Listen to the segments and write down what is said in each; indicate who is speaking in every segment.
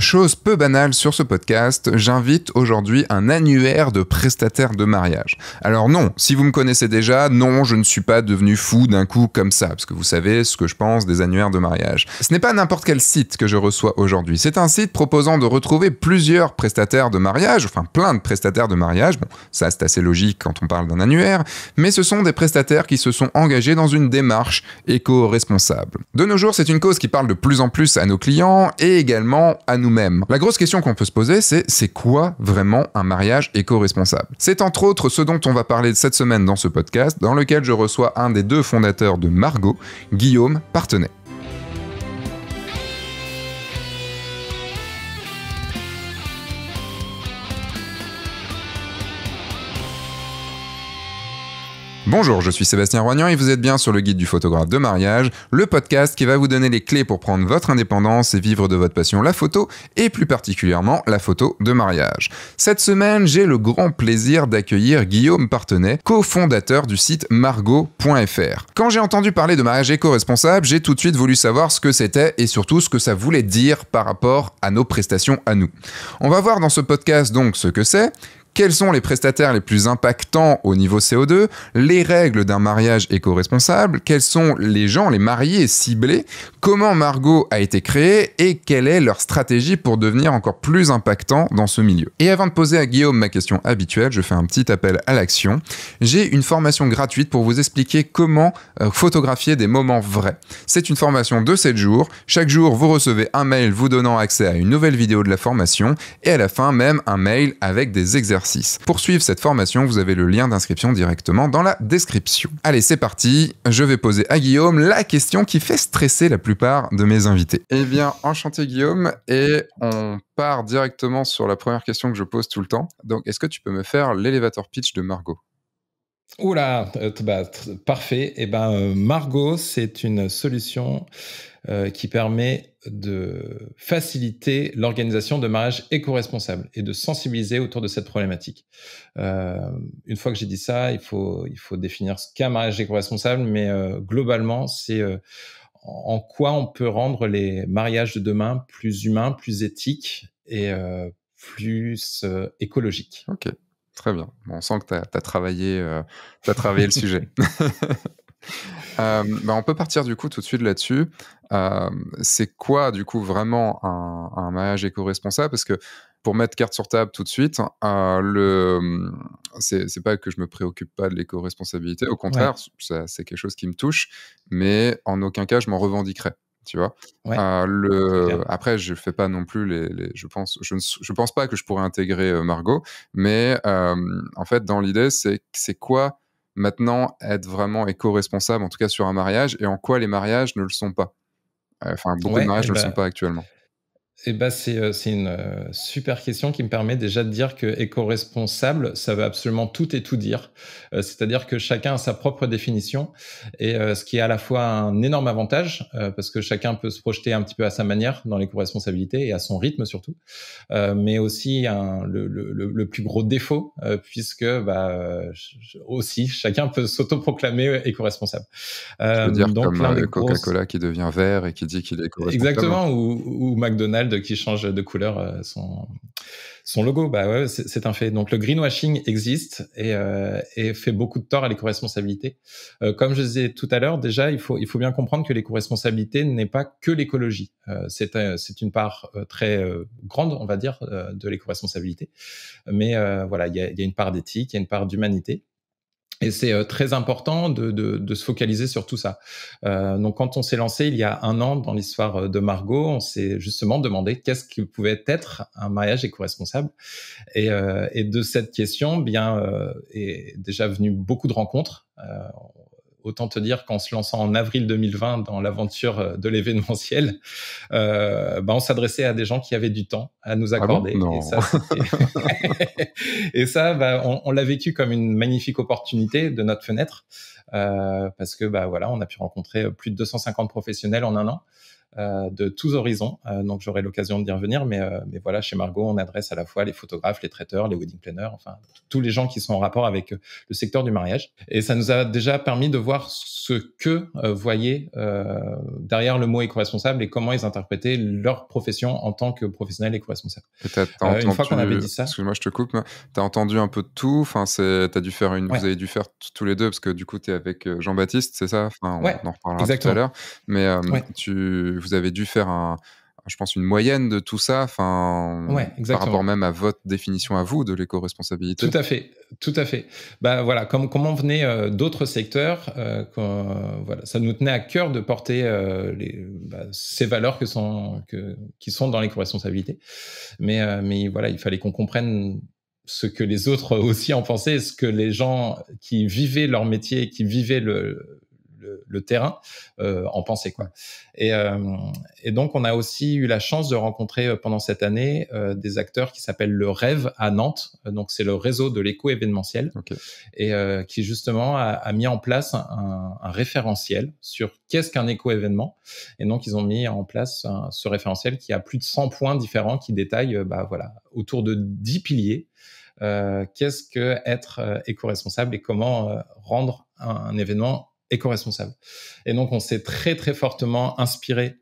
Speaker 1: Chose peu banale sur ce podcast, j'invite aujourd'hui un annuaire de prestataires de mariage. Alors non, si vous me connaissez déjà, non, je ne suis pas devenu fou d'un coup comme ça, parce que vous savez ce que je pense des annuaires de mariage. Ce n'est pas n'importe quel site que je reçois aujourd'hui, c'est un site proposant de retrouver plusieurs prestataires de mariage, enfin plein de prestataires de mariage, bon, ça c'est assez logique quand on parle d'un annuaire, mais ce sont des prestataires qui se sont engagés dans une démarche éco-responsable. De nos jours, c'est une cause qui parle de plus en plus à nos clients et également à nos la grosse question qu'on peut se poser, c'est c'est quoi vraiment un mariage éco-responsable C'est entre autres ce dont on va parler cette semaine dans ce podcast, dans lequel je reçois un des deux fondateurs de Margot, Guillaume Partenay. Bonjour, je suis Sébastien Roignan et vous êtes bien sur le guide du photographe de mariage, le podcast qui va vous donner les clés pour prendre votre indépendance et vivre de votre passion la photo et plus particulièrement la photo de mariage. Cette semaine, j'ai le grand plaisir d'accueillir Guillaume Partenay, cofondateur du site margot.fr. Quand j'ai entendu parler de mariage éco-responsable, j'ai tout de suite voulu savoir ce que c'était et surtout ce que ça voulait dire par rapport à nos prestations à nous. On va voir dans ce podcast donc ce que c'est, quels sont les prestataires les plus impactants au niveau CO2, les règles d'un mariage éco-responsable, quels sont les gens, les mariés ciblés, comment Margot a été créée et quelle est leur stratégie pour devenir encore plus impactant dans ce milieu. Et avant de poser à Guillaume ma question habituelle, je fais un petit appel à l'action. J'ai une formation gratuite pour vous expliquer comment euh, photographier des moments vrais. C'est une formation de 7 jours. Chaque jour, vous recevez un mail vous donnant accès à une nouvelle vidéo de la formation et à la fin même un mail avec des exercices pour suivre cette formation, vous avez le lien d'inscription directement dans la description. Allez, c'est parti, je vais poser à Guillaume la question qui fait stresser la plupart de mes invités. Eh bien, enchanté Guillaume, et on part directement sur la première question que je pose tout le temps. Donc, est-ce que tu peux me faire l'élévateur pitch de Margot
Speaker 2: Oula, bah, parfait. Eh ben, euh, Margot, c'est une solution euh, qui permet de faciliter l'organisation de mariages éco-responsables et de sensibiliser autour de cette problématique. Euh, une fois que j'ai dit ça, il faut, il faut définir ce qu'un mariage éco-responsable, mais euh, globalement, c'est en quoi on peut rendre les mariages de demain plus humains, plus éthiques et plus écologiques. Ok,
Speaker 1: très bien. on sent que tu as, travaillé, as travaillé le sujet. Euh, bah, on peut partir du coup tout de suite là-dessus. Euh, c'est quoi du coup vraiment un, un mariage éco-responsable Parce que pour mettre carte sur table tout de suite, euh, le hum, c'est pas que je me préoccupe pas de l'éco-responsabilité. Au contraire, c'est quelque chose qui me touche, mais en aucun cas je m'en revendiquerai tu vois. Euh, le... Après, je fais pas non plus les, je pense, je ne je pense pas que je pourrais intégrer Margot, mais en fait, dans l'idée, c'est c'est quoi maintenant être vraiment éco-responsable, en tout cas sur un mariage, et en quoi les mariages ne le sont pas. Euh, enfin, beaucoup de mariages eh ne le ben sont pas actuellement
Speaker 2: eh ben c'est, euh, une euh, super question qui me permet déjà de dire que éco-responsable, ça veut absolument tout et tout dire. Euh, c'est-à-dire que chacun a sa propre définition, et ce qui est à la fois un énorme avantage, parce que chacun peut se projeter un petit peu à sa manière dans l'éco-responsabilité et à son rythme surtout, mais aussi le, plus gros défaut, puisque bah, aussi chacun peut s'autoproclamer éco-responsable. Je veux dire donc, comme Coca-Cola
Speaker 1: qui devient vert et qui dit qu'il est éco-responsable. Exactement,
Speaker 2: ou McDonald's qui change de couleur euh, son, logo. Bah ouais, c'est un fait. Donc le greenwashing existe et, euh, fait beaucoup de tort à l'éco-responsabilité. Euh, comme je disais tout à l'heure, déjà il faut il faut bien comprendre que l'éco-responsabilité n'est pas que l'écologie. c'est une part très grande, on va dire, de l'éco-responsabilité. Mais voilà, il y y a une part d'éthique, il y a une part d'humanité. Et c'est euh, très important de, de, de, se focaliser sur tout ça. Euh, donc, quand on s'est lancé il y a un an dans l'histoire euh, de Margot, on s'est justement demandé qu'est-ce qui pouvait être un mariage éco-responsable. Et, euh, et, de cette question, bien, euh, est déjà venu beaucoup de rencontres. Euh, autant te dire qu'en se lançant en avril 2020 dans l'aventure euh, de l'événementiel, euh, ben, on s'adressait à des gens qui avaient du temps à nous ah accorder. et ça, ben, on, l'a vécu comme une magnifique opportunité de notre fenêtre euh, parce que ben voilà, on a pu rencontrer euh, plus de 250 professionnels en un an. Euh, de tous horizons. Euh, donc j'aurai l'occasion d'y revenir, mais, euh, mais voilà, chez Margot, on adresse à la fois les photographes, les traiteurs, les wedding planners, enfin tous les gens qui sont en rapport avec le secteur du mariage. Et ça nous a déjà permis de voir ce que voyaient derrière le mot éco-responsable et comment ils interprétaient leur profession en tant que professionnels éco-responsables.
Speaker 1: une fois qu'on avait dit ça, excuse-moi, je te coupe. T'as entendu un peu de tout. Enfin, c'est, t'as dû faire une, vous avez dû faire tous les deux parce que du coup, t'es avec Jean-Baptiste, c'est ça Enfin, on, en reparlera tout à l'heure. Mais tu, vous avez dû faire un, je pense, une moyenne de tout ça, enfin, par rapport même à votre définition à vous de l'éco-responsabilité. Tout à fait, tout à fait.
Speaker 2: Bah voilà, comme comment venait euh, d'autres secteurs, euh, voilà, ça nous tenait à cœur de porter euh, les, bah, ces valeurs que sont, que, qui sont dans l'éco-responsabilité. Mais, mais voilà, il fallait qu'on comprenne ce que les autres aussi en pensaient, ce que les gens qui vivaient leur métier, qui vivaient le, le, terrain euh, en pensée quoi. Euh, et, donc on a aussi eu la chance de rencontrer euh, pendant cette année des acteurs qui s'appellent le Rêve à Nantes. Donc c'est le réseau de l'éco événementiel et qui justement a, mis en place un, référentiel sur qu'est-ce qu'un éco événement. Et donc ils ont mis en place ce référentiel qui a plus de 100 points différents qui détaillent bah, voilà, autour de 10 piliers. qu'est-ce que être éco-responsable et comment rendre un, événement éco-responsable. Et donc, on s'est très, très fortement inspiré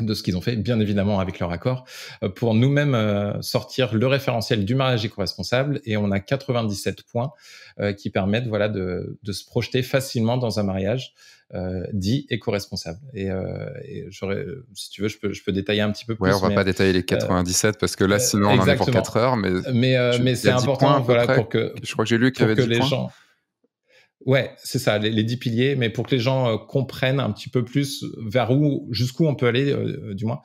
Speaker 2: de ce qu'ils ont fait, bien évidemment avec leur accord, euh, pour nous-mêmes euh, sortir le référentiel du mariage éco-responsable. Et on a 97 points euh, qui permettent voilà, de, de se projeter facilement dans un mariage dit éco-responsable. Et, euh, si tu veux, je peux, je peux, détailler un petit peu plus. Oui, on va pas détailler les 97
Speaker 1: parce que là, sinon, on en est pour 4 heures. Mais, mais, mais c'est important voilà, pour que, je crois que, j'ai lu qu'il y avait les gens
Speaker 2: Ouais, c'est ça, les, dix piliers, mais pour que les gens euh, comprennent un petit peu plus vers où, jusqu'où on peut aller, euh, euh, du moins.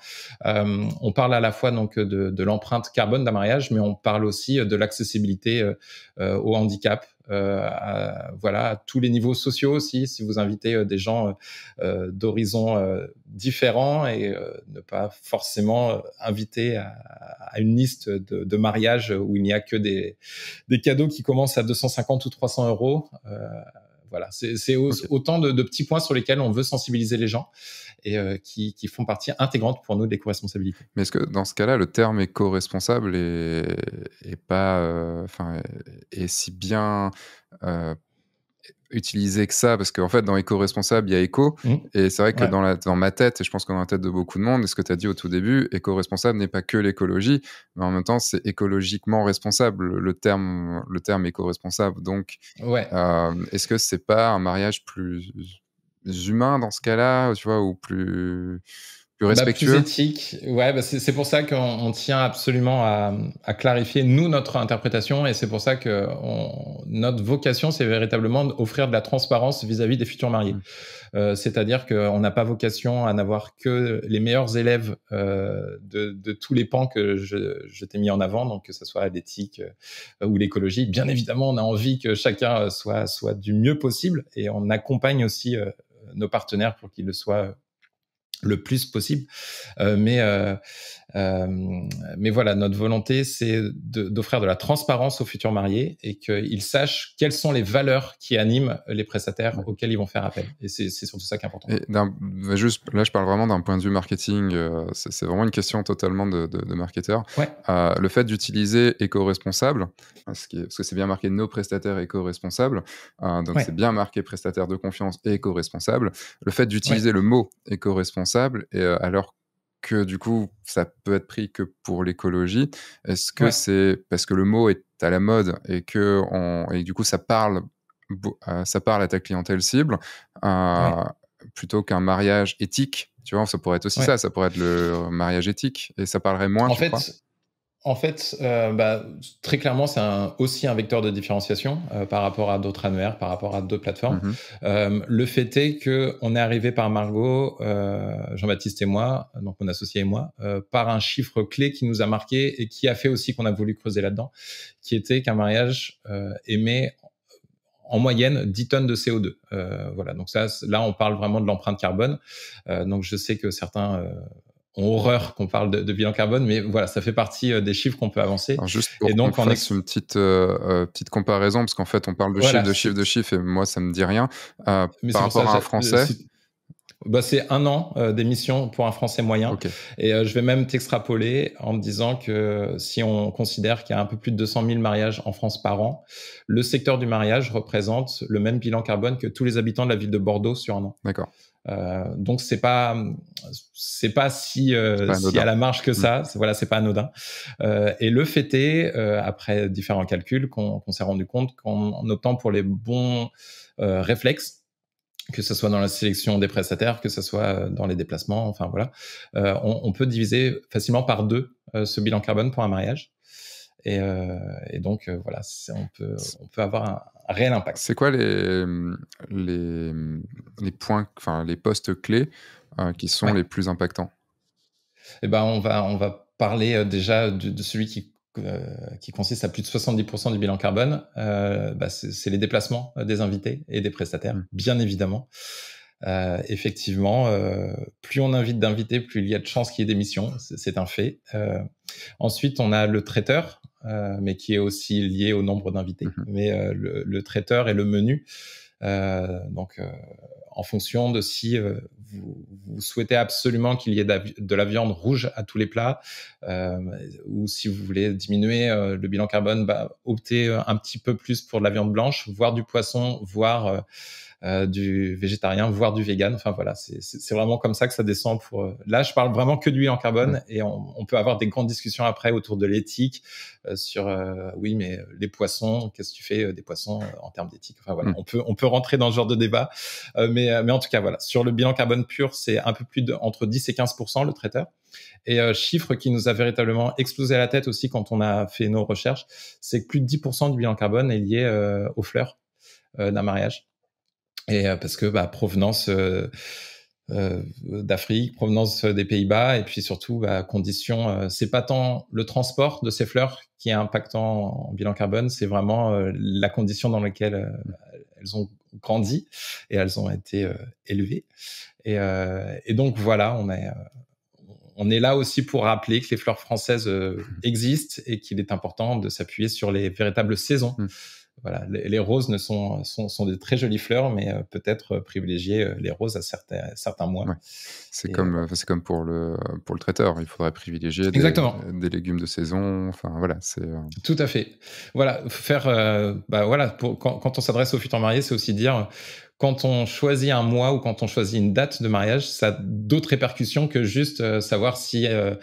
Speaker 2: on parle à la fois donc de l'empreinte carbone d'un mariage, mais on parle aussi de l'accessibilité au handicap, euh, à, voilà, tous les niveaux sociaux aussi, si vous invitez euh, des gens euh, d'horizons différents et ne pas forcément inviter à, une liste de, mariages mariage où il n'y a que des, cadeaux qui commencent à 250 ou 300 euros voilà, c'est autant de, petits points sur lesquels on veut sensibiliser les gens et euh, qui, font partie intégrante pour nous des co-responsabilités.
Speaker 1: Mais est-ce que dans ce cas-là, le terme éco-responsable est, pas, euh, enfin, est si bien euh, utiliser que ça parce qu'en fait dans éco-responsable il y a éco mmh. et c'est vrai que dans, la, dans ma tête et je pense que dans la tête de beaucoup de monde et ce que tu as dit au tout début éco-responsable n'est pas que l'écologie mais en même temps c'est écologiquement responsable le terme le terme éco-responsable donc ouais. Euh, est-ce que c'est pas un mariage plus humain dans ce cas-là tu vois ou plus bah, plus respectueux.
Speaker 2: éthique. Ouais, bah, c'est pour ça qu'on tient absolument à, clarifier, nous, notre interprétation. Et c'est pour ça que notre vocation, c'est véritablement d'offrir de la transparence vis-à-vis des futurs mariés. Mmh. Euh, c'est-à-dire qu'on n'a pas vocation à n'avoir que les meilleurs élèves euh, de, tous les pans que je, t'ai mis en avant, donc que ce soit l'éthique euh, ou l'écologie. Bien évidemment, on a envie que chacun soit, soit du mieux possible et on accompagne aussi nos partenaires pour qu'ils le soient le plus possible. Euh, mais euh, euh, mais voilà, notre volonté, c'est d'offrir de, la transparence aux futurs mariés et qu'ils sachent quelles sont les valeurs qui animent les prestataires auxquels ils vont faire appel. Et c'est surtout ça qui est important.
Speaker 1: Bah, juste, là, je parle vraiment d'un point de vue marketing. Euh, c'est vraiment une question totalement de, de, marketeur. Euh, le fait d'utiliser éco-responsable, parce que c'est bien marqué nos prestataires éco-responsables, donc c'est bien marqué prestataire de confiance et éco-responsable. Le fait d'utiliser le mot éco-responsable, alors que du coup, ça peut être pris que pour l'écologie. Est-ce que c'est parce que le mot est à la mode et que on, et du coup, ça parle, euh, ça parle à ta clientèle cible euh, plutôt qu'un mariage éthique Tu vois, ça pourrait être aussi ça. Ça pourrait être le mariage éthique et ça parlerait moins.
Speaker 2: En fait, euh, bah, très clairement, c'est aussi un vecteur de différenciation euh, par rapport à d'autres annuaires, par rapport à d'autres plateformes. Mhm. Euh, le fait est que on est arrivé par Margot, Jean-Baptiste et moi, donc mon associé et moi, par un chiffre clé qui nous a marqué et qui a fait aussi qu'on a voulu creuser là-dedans, qui était qu'un mariage émet en moyenne 10 tonnes de CO2. voilà, donc ça, là, on parle vraiment de l'empreinte carbone. donc je sais que certains horreur qu'on parle de, bilan carbone, mais voilà, ça fait partie euh, des chiffres qu'on peut avancer. juste
Speaker 1: pour et donc, on est... une euh, euh, petite, comparaison, parce qu'en fait, on parle de chiffre, chiffres, de chiffres, de chiffres, et moi, ça me dit rien. par rapport à un Français.
Speaker 2: Bah, c'est un an d'émission pour un Français moyen. Et je vais même t'extrapoler en disant que si on considère qu'il y a un peu plus de 200 000 mariages en France par an, le secteur du mariage représente le même bilan carbone que tous les habitants de la ville de Bordeaux sur un an. D'accord. Euh, donc c'est pas c'est pas si euh, à la marge que mm. ça. Voilà, c'est pas anodin. Euh, et le fait est, après différents calculs, qu'on s'est rendu compte qu'en optant pour les bons réflexes, que ce soit dans la sélection des prestataires, que ce soit dans les déplacements, enfin voilà, on, peut diviser facilement par deux ce bilan carbone pour un mariage. Euh, et, donc, euh, voilà, on peut, on peut avoir
Speaker 1: un, réel impact. C'est quoi les, les, points, enfin, les postes clés euh, qui sont les plus impactants
Speaker 2: eh ben, on va, on va parler déjà de, celui qui, qui consiste à plus de 70% du bilan carbone. Bah, c'est les déplacements des invités et des prestataires, mm. bien évidemment. effectivement, plus on invite d'invités, plus il y a de chances qu'il y ait des missions, c'est un fait. ensuite, on a le traiteur euh, mais qui est aussi lié au nombre d'invités. Mhm. Mais euh, le, traiteur et le menu, euh, donc en fonction de si vous, souhaitez absolument qu'il y ait de la viande rouge à tous les plats, ou si vous voulez diminuer le bilan carbone, bah, optez un petit peu plus pour de la viande blanche, voire du poisson, voire euh, du végétarien, voire du vegan. Enfin voilà, c'est vraiment comme ça que ça descend. Pour euh, là, je parle vraiment que d'huile en carbone et on, peut avoir des grandes discussions après autour de l'éthique euh, sur oui, mais les poissons, qu'est-ce que tu fais des poissons en termes d'éthique Enfin voilà, mm. on peut on peut rentrer dans ce genre de débat, mais mais en tout cas voilà, sur le bilan carbone pur, c'est un peu plus de, entre 10 et 15 le traiteur. Et chiffre qui nous a véritablement explosé la tête aussi quand on a fait nos recherches, c'est que plus de 10% du bilan carbone est lié aux fleurs d'un mariage. Et euh, parce que bah, provenance euh, euh, d'Afrique, provenance des Pays-Bas, et puis surtout bah, conditions, c'est pas tant le transport de ces fleurs qui est impactant en bilan carbone, c'est vraiment la condition dans laquelle bah, elles ont grandi et elles ont été élevées. Et, donc voilà, on est on est là aussi pour rappeler que les fleurs françaises mmh. existent et qu'il est important de s'appuyer sur les véritables saisons mmh voilà, les, roses ne sont, sont, sont, des très jolies fleurs, mais euh, peut-être euh, privilégier euh, les roses à certains, certains
Speaker 1: mois. C'est comme, c'est comme pour le, pour le traiteur, il faudrait privilégier des, des, légumes de saison. Enfin, voilà, c'est...
Speaker 2: Tout à fait. Voilà, faire, bah, voilà pour, quand, quand on s'adresse aux futurs mariés, c'est aussi dire quand on choisit un mois ou quand on choisit une date de mariage, ça a d'autres répercussions que juste euh, savoir si euh,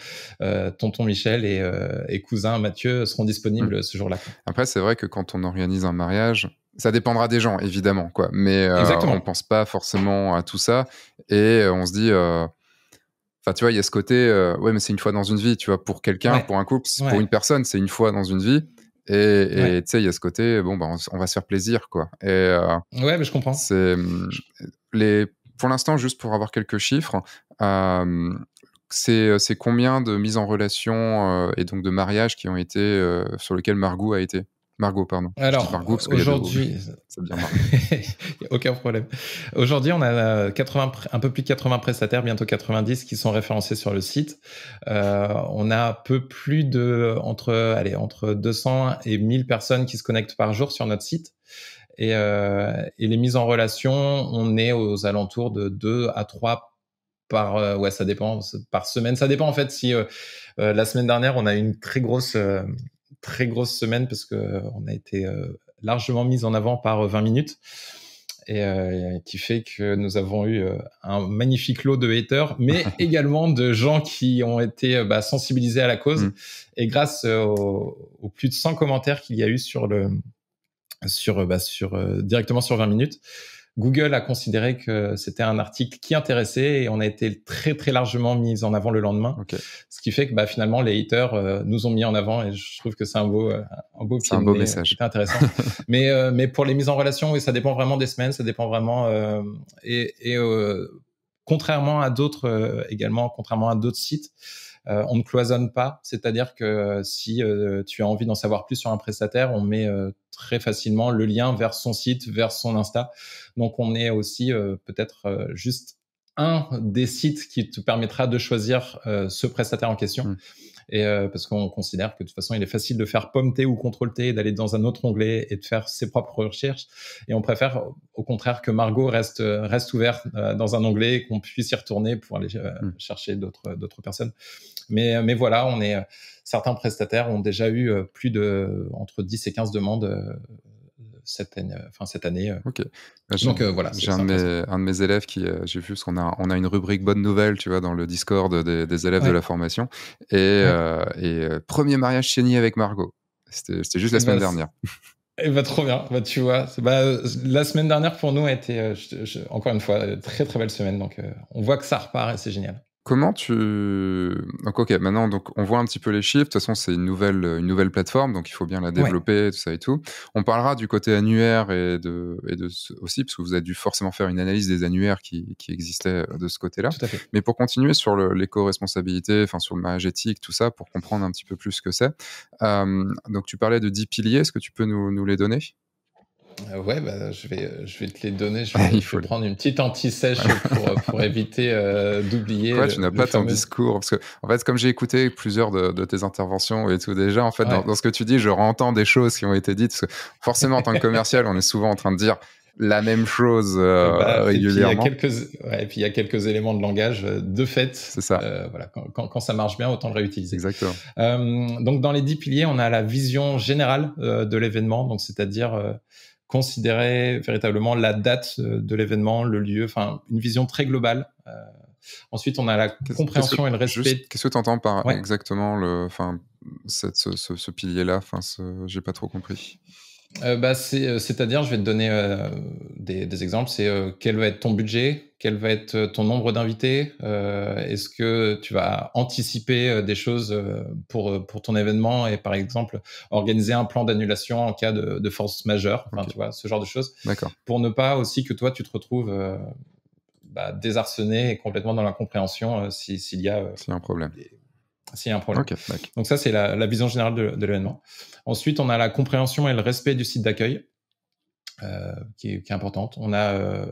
Speaker 2: euh, tonton Michel
Speaker 1: et, cousin Mathieu seront disponibles hmm. ce jour-là. Après, c'est vrai que quand on organise un mariage, ça dépendra des gens, évidemment, quoi. Mais on ne pense pas forcément à tout ça et on se dit. Enfin, tu vois, il y a ce côté, ouais, mais c'est une fois dans une vie, tu vois, pour quelqu'un, pour un couple, pour une personne, c'est une fois dans une vie. Et tu sais, il y a ce côté, bon, bah, on, va se faire plaisir, quoi. Et, euh, ouais, mais je comprends. C'est, les, pour l'instant, juste pour avoir quelques chiffres, c'est, euh, c'est combien de mises en relation euh, et donc de mariages qui ont été sur lesquels Margot a été Margot, pardon. Alors, aujourd'hui,
Speaker 2: aucun problème. Aujourd'hui, on a 80, euh, un peu plus de 80 prestataires, bientôt 90, qui sont référencés sur le site. Euh, on a un peu plus de entre, allez, entre 200 et 1000 personnes qui se connectent par jour sur notre site. Et, euh, les mises en relation, on est aux alentours de 2 à 3 par ouais ça dépend par semaine ça dépend en fait si la semaine dernière on a eu une très grosse très grosse semaine parce qu'on euh, a été euh, largement mis en avant par 20 euh, minutes et qui fait que nous avons eu un magnifique lot de haters, mais également de gens qui ont été bah, sensibilisés à la cause. Mm. Et grâce aux, plus de 100 commentaires qu'il y a eu sur le sur bah, sur directement sur 20 minutes, Google a considéré que c'était un article qui intéressait et on a été très très largement mis en avant le lendemain. Ce qui fait que bah, finalement les haters euh, nous ont mis en avant et je trouve que c'est un beau euh, un beau, un beau message. intéressant. mais euh, mais pour les mises en relation, et ça dépend vraiment des semaines, ça dépend vraiment et, et contrairement à d'autres également, contrairement à d'autres sites. Euh, on ne cloisonne pas, c'est-à-dire que euh, si euh, tu as envie d'en savoir plus sur un prestataire, on met très facilement le lien vers son site, vers son Insta. Donc on est aussi peut-être juste un des sites qui te permettra de choisir ce prestataire en question. Mmh et euh, parce qu'on considère que de toute façon, il est facile de faire pomme ou contrôler, T, d'aller dans un autre onglet et de faire ses propres recherches. Et on préfère, au contraire, que Margot reste euh, reste ouverte euh, dans un onglet qu'on puisse y retourner pour aller mm. chercher d'autres d'autres personnes. Mais mais voilà, on est certains prestataires ont déjà eu plus de entre 10 et 15 demandes cette année. Euh, cette année euh.
Speaker 1: ok. Bah, Donc euh, voilà. J'ai un, de mes élèves qui, j'ai vu, parce qu'on a, on a une rubrique bonne nouvelle, tu vois, dans le Discord des, élèves de la formation. Et, premier mariage chenille avec Margot. C'était juste la semaine dernière.
Speaker 2: et eh va ben, trop bien, bah, tu vois. Bah, la semaine dernière pour nous a été, encore une fois, très très belle semaine. Donc on voit que ça repart et c'est génial.
Speaker 1: Comment tu... Donc ok, maintenant donc, on voit un petit peu les chiffres, de toute façon c'est une nouvelle, nouvelle plateforme, donc il faut bien la développer, tout ça et tout. On parlera du côté annuaire et de, et de aussi, parce que vous avez dû forcément faire une analyse des annuaires qui, qui existaient euh, de ce côté-là. Mais pour continuer sur l'éco-responsabilité, enfin sur le mariage éthique, tout ça, pour comprendre un petit peu plus ce que c'est, euh, donc tu parlais de 10 piliers, est-ce que tu peux nous, nous les donner
Speaker 2: euh, ouais, bah, je, vais, euh, je vais te les donner. Je vais, Il faut prendre une petite anti-sèche pour, euh, pour,
Speaker 1: éviter d'oublier. Ouais, tu n'as pas ton discours Parce que, en fait, comme j'ai écouté plusieurs de, tes interventions et tout, déjà, en fait, dans, ce que tu dis, je rentends des choses qui ont été dites. Parce que forcément, en tant que commercial, on est souvent en train de dire la même chose régulièrement. Bah, et puis, il y a
Speaker 2: quelques, ouais, et puis il y a quelques éléments de langage de fait. C'est ça. voilà, quand, ça marche bien, autant le réutiliser. Exactement. donc dans les dix piliers, on a la vision générale de l'événement, donc c'est-à-dire considérer véritablement la date euh, de l'événement, le lieu, enfin une vision très globale. Euh, ensuite, on a la compréhension et le respect. Qu'est-ce que tu
Speaker 1: entends par exactement le, enfin, ce, ce, ce pilier-là Enfin, j'ai pas trop compris.
Speaker 2: Euh, bah, euh, c'est-à-dire, je vais te donner euh, des, exemples. C'est quel va être ton budget, quel va être ton nombre d'invités, est-ce que tu vas anticiper des choses pour, ton événement et par exemple organiser un plan d'annulation en cas de, force majeure, ce genre de choses. Pour ne pas aussi que toi, tu te retrouves bah, désarçonné et complètement dans l'incompréhension s'il si, y a... S'il y a un problème s'il un problème. Donc ça, c'est la, vision générale de, l'événement. Ensuite, on a la compréhension et le respect du site d'accueil, euh, qui, est importante. On a euh,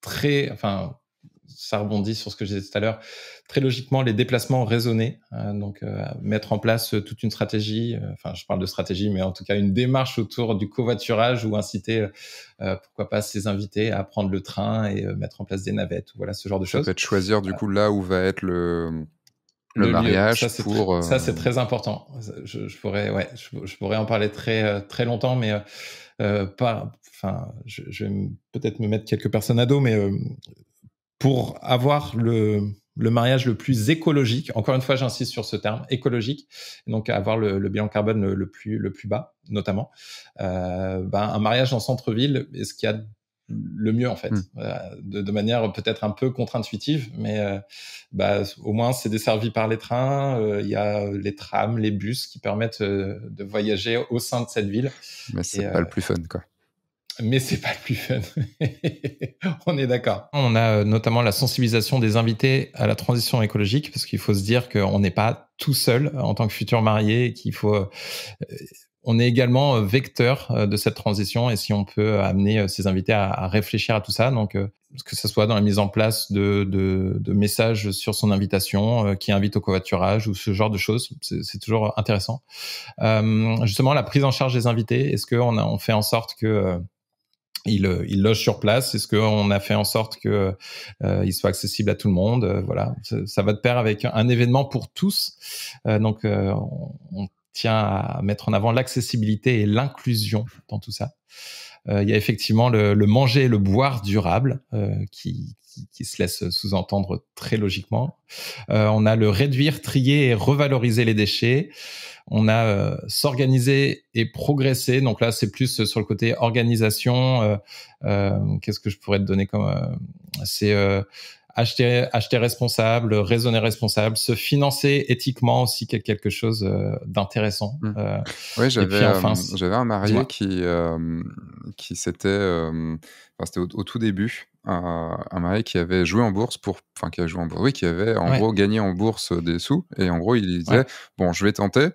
Speaker 2: très, enfin, ça rebondit sur ce que j'ai dit tout à l'heure, très logiquement les déplacements raisonnés, hein, donc euh, mettre en place toute une stratégie, enfin je parle de stratégie, mais en tout cas une démarche autour du covoiturage ou inciter, pourquoi pas, ses invités à prendre le train et mettre en place des navettes, voilà ce genre de choses. Peut-être
Speaker 1: choisir du coup là où va être le le, mariage Ça, pour ça euh, c'est
Speaker 2: très important. Je, pourrais ouais, je, pourrais en parler très euh, très longtemps, mais euh, pas. Enfin, je, vais peut-être me mettre quelques personnes à dos, mais pour avoir le le mariage le plus écologique. Encore une fois, j'insiste sur ce terme écologique. Donc, avoir le, bilan carbone le, plus le plus bas, notamment. Ben, un mariage en centre-ville, est-ce qu'il y a le mieux en fait, hmm. de, manière peut-être un peu contre-intuitive, mais euh, bah, au moins c'est desservi par les trains, euh, il y a euh, les trams, les bus qui permettent de voyager au sein de cette ville.
Speaker 1: Mais c'est pas le plus fun quoi.
Speaker 2: Mais c'est pas le plus fun. On est d'accord. On a notamment la sensibilisation des invités à la transition écologique, parce qu'il faut se dire qu'on n'est pas tout seul en tant que futur marié, qu'il faut on est également euh, vecteur euh, de cette transition et si on peut amener euh, ces invités à, réfléchir à tout ça, donc que ce soit dans la mise en place de, messages sur son invitation qui invite au covoiturage ou ce genre de choses, c'est toujours intéressant. justement, la prise en charge des invités, est-ce qu'on on fait en sorte que logent sur place Est-ce qu'on a fait en sorte qu'ils soient accessibles à tout le monde Voilà, ça, va de pair avec un événement pour tous. donc, on tient à mettre en avant l'accessibilité et l'inclusion dans tout ça. Euh, il y a effectivement le, manger et le boire durable euh, qui, se laisse sous-entendre très logiquement. Euh, on a le réduire, trier et revaloriser les déchets. On a s'organiser et progresser. Donc là, c'est plus sur le côté organisation. Qu'est-ce que je pourrais te donner comme c'est acheter, responsable, raisonner responsable, se financer éthiquement aussi, quelque chose euh, d'intéressant. Mmh. Euh, oui, euh, j'avais un marié
Speaker 1: qui, qui s'était, enfin, c'était au, tout début, un marié qui avait joué en bourse pour, enfin qui a joué en bourse, oui, qui avait en gros gagné en bourse des sous et en gros il disait bon, je vais tenter,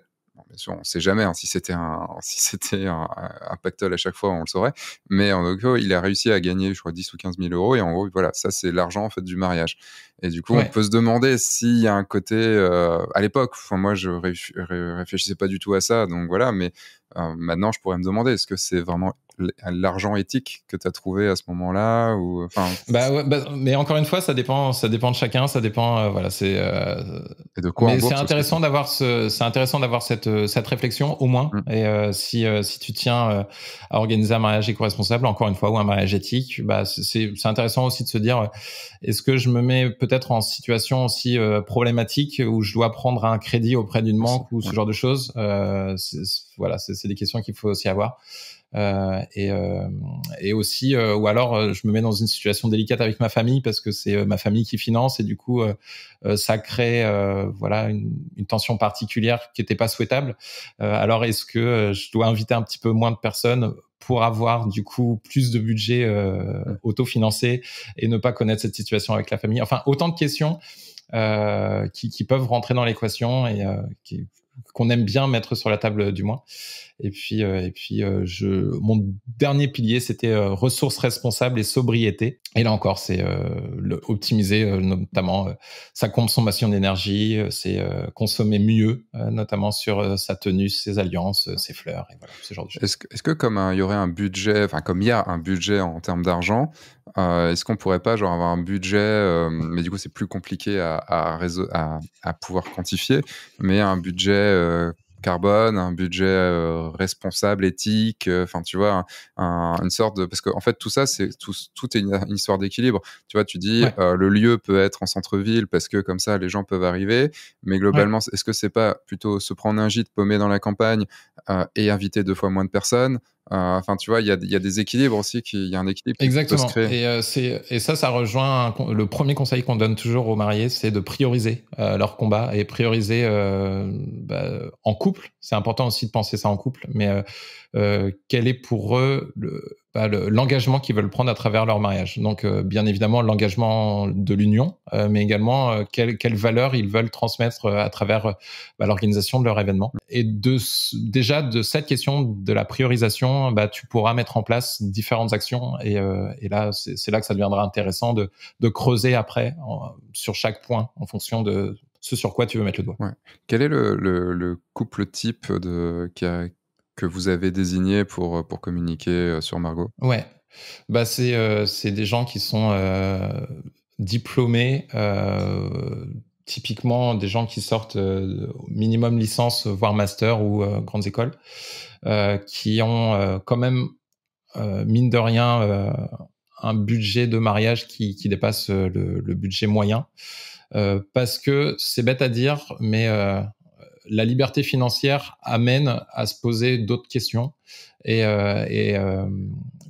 Speaker 1: on ne sait jamais. Hein, si c'était un, si c'était un, pactole à chaque fois, on le saurait. Mais en tout cas, il a réussi à gagner, je crois, 10 ou 15 000 euros. Et en gros, voilà, ça, c'est l'argent en fait du mariage. Et du coup, on peut se demander s'il y a un côté. Euh, à l'époque, enfin, moi, je réfléchissais pas du tout à ça, donc voilà. Mais euh, maintenant, je pourrais me demander est-ce que c'est vraiment l'argent éthique que tu as trouvé à ce moment-là ou enfin
Speaker 2: bah, bah, mais encore une fois ça dépend ça dépend de chacun ça dépend euh, voilà c'est et de quoi c'est intéressant d'avoir c'est intéressant d'avoir cette cette réflexion au moins mmh. et si si tu tiens à organiser un mariage éco-responsable encore une fois ou un mariage éthique bah c'est c'est intéressant aussi de se dire est-ce que je me mets peut-être en situation aussi euh, problématique où je dois prendre un crédit auprès d'une banque ou ce genre de choses. Euh, voilà, c'est des questions qu'il faut aussi avoir. Euh, et, aussi, ou alors je me mets dans une situation délicate avec ma famille parce que c'est ma famille qui finance et du coup ça crée voilà une, une, tension particulière qui n'était pas souhaitable. alors est-ce que je dois inviter un petit peu moins de personnes pour avoir du coup plus de budget euh, autofinancé et ne pas connaître cette situation avec la famille. Enfin, autant de questions euh, qui, peuvent rentrer dans l'équation et euh, qu'on aime bien mettre sur la table du moins. Et puis, euh, et puis euh, je, mon dernier pilier, c'était euh, ressources responsables et sobriété. Et là encore, c'est optimiser notamment sa consommation d'énergie, c'est consommer mieux, notamment sur sa tenue, ses alliances, ses fleurs, et voilà, ce genre
Speaker 1: de choses. Est-ce que, comme il y aurait un budget, enfin comme il y a un budget en termes d'argent, est-ce qu'on pourrait pas genre avoir un budget, mais du coup c'est plus compliqué à, à, à, pouvoir quantifier, mais un budget carbone, un budget euh, responsable, éthique, euh, enfin tu vois, une sorte de parce qu'en en fait tout ça c'est tout, est une, histoire d'équilibre. Tu vois, tu dis euh, le lieu peut être en centre-ville parce que comme ça les gens peuvent arriver, mais globalement est-ce que c'est pas plutôt se prendre un gîte paumé dans la campagne et inviter deux fois moins de personnes euh, enfin, tu vois, il y a, des équilibres aussi, il y a un équilibre. Exactement. Qui peut se
Speaker 2: Et, euh, et ça, ça rejoint le premier conseil qu'on donne toujours aux mariés, c'est de prioriser euh, leur combat et prioriser euh, bah, en couple. C'est important aussi de penser ça en couple, mais euh, quel est pour eux bah, le, l'engagement qu'ils veulent prendre à travers leur mariage. Donc, euh, bien évidemment, l'engagement de l'union, euh, mais également quelles valeurs ils veulent transmettre à travers bah, l'organisation de leur événement. Et de, déjà, de cette question de la priorisation, bah, tu pourras mettre en place différentes actions. Et, là, c'est, là que ça deviendra intéressant de, creuser après sur chaque point en fonction de ce sur quoi tu veux mettre le doigt.
Speaker 1: Quel est le, couple type de, qui, a, que vous avez désigné pour, euh, pour communiquer euh, sur Margot
Speaker 2: Ouais, bah, euh, c'est des gens qui sont diplômés, typiquement des gens qui sortent minimum licence, voire master ou grandes écoles, qui ont quand même, mine de rien, un budget de mariage qui, dépasse le, le, budget moyen. parce que c'est bête à dire, mais la liberté financière amène à se poser d'autres questions. Et, euh, euh,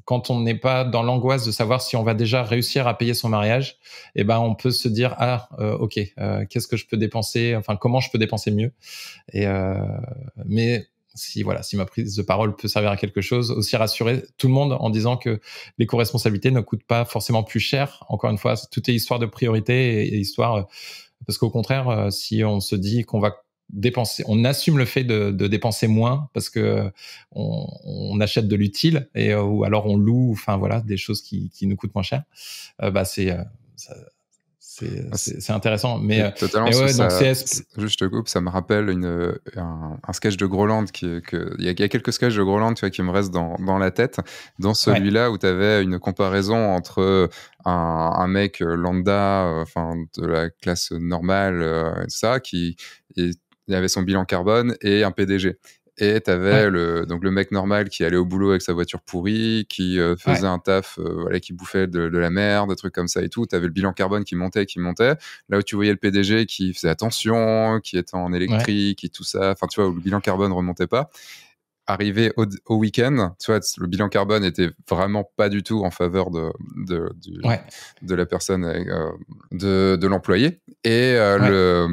Speaker 2: quand on n'est pas dans l'angoisse de savoir si on va déjà réussir à payer son mariage, eh ben on peut se dire ah euh, ok qu'est-ce que je peux dépenser, enfin comment je peux dépenser mieux. Et mais si voilà, si ma prise de parole peut servir à quelque chose, aussi rassurer tout le monde en disant que les co-responsabilités ne coûtent pas forcément plus cher. Encore une fois, tout est histoire de priorité et histoire parce qu'au contraire, si on se dit qu'on va dépenser, on assume le fait de, dépenser moins parce que on, achète de l'utile et euh, ou alors on loue, enfin voilà, des choses qui, qui nous coûtent moins cher. Euh, bah euh, ah, c'est c'est intéressant. Mais, totalement, ça,
Speaker 1: je te coupe, ça me rappelle une, un, sketch de Groland. Qui, que, il, y a, quelques sketchs de Groland tu vois, qui me restent dans, dans la tête. Dans celui-là où tu avais une comparaison entre un, mec lambda, enfin de la classe normale, ça, qui est il avait son bilan carbone et un PDG. Et tu avais le, donc le mec normal qui allait au boulot avec sa voiture pourrie, qui euh, faisait un taf, euh, voilà, qui bouffait de, la merde, des trucs comme ça et tout. Tu avais le bilan carbone qui montait, qui montait. Là où tu voyais le PDG qui faisait attention, qui était en électrique et tout ça. Enfin, tu vois, où le bilan carbone remontait pas arrivé au, week-end, tu vois, le bilan carbone était vraiment pas du tout en faveur de, de, la personne, euh, de, l'employé. Euh,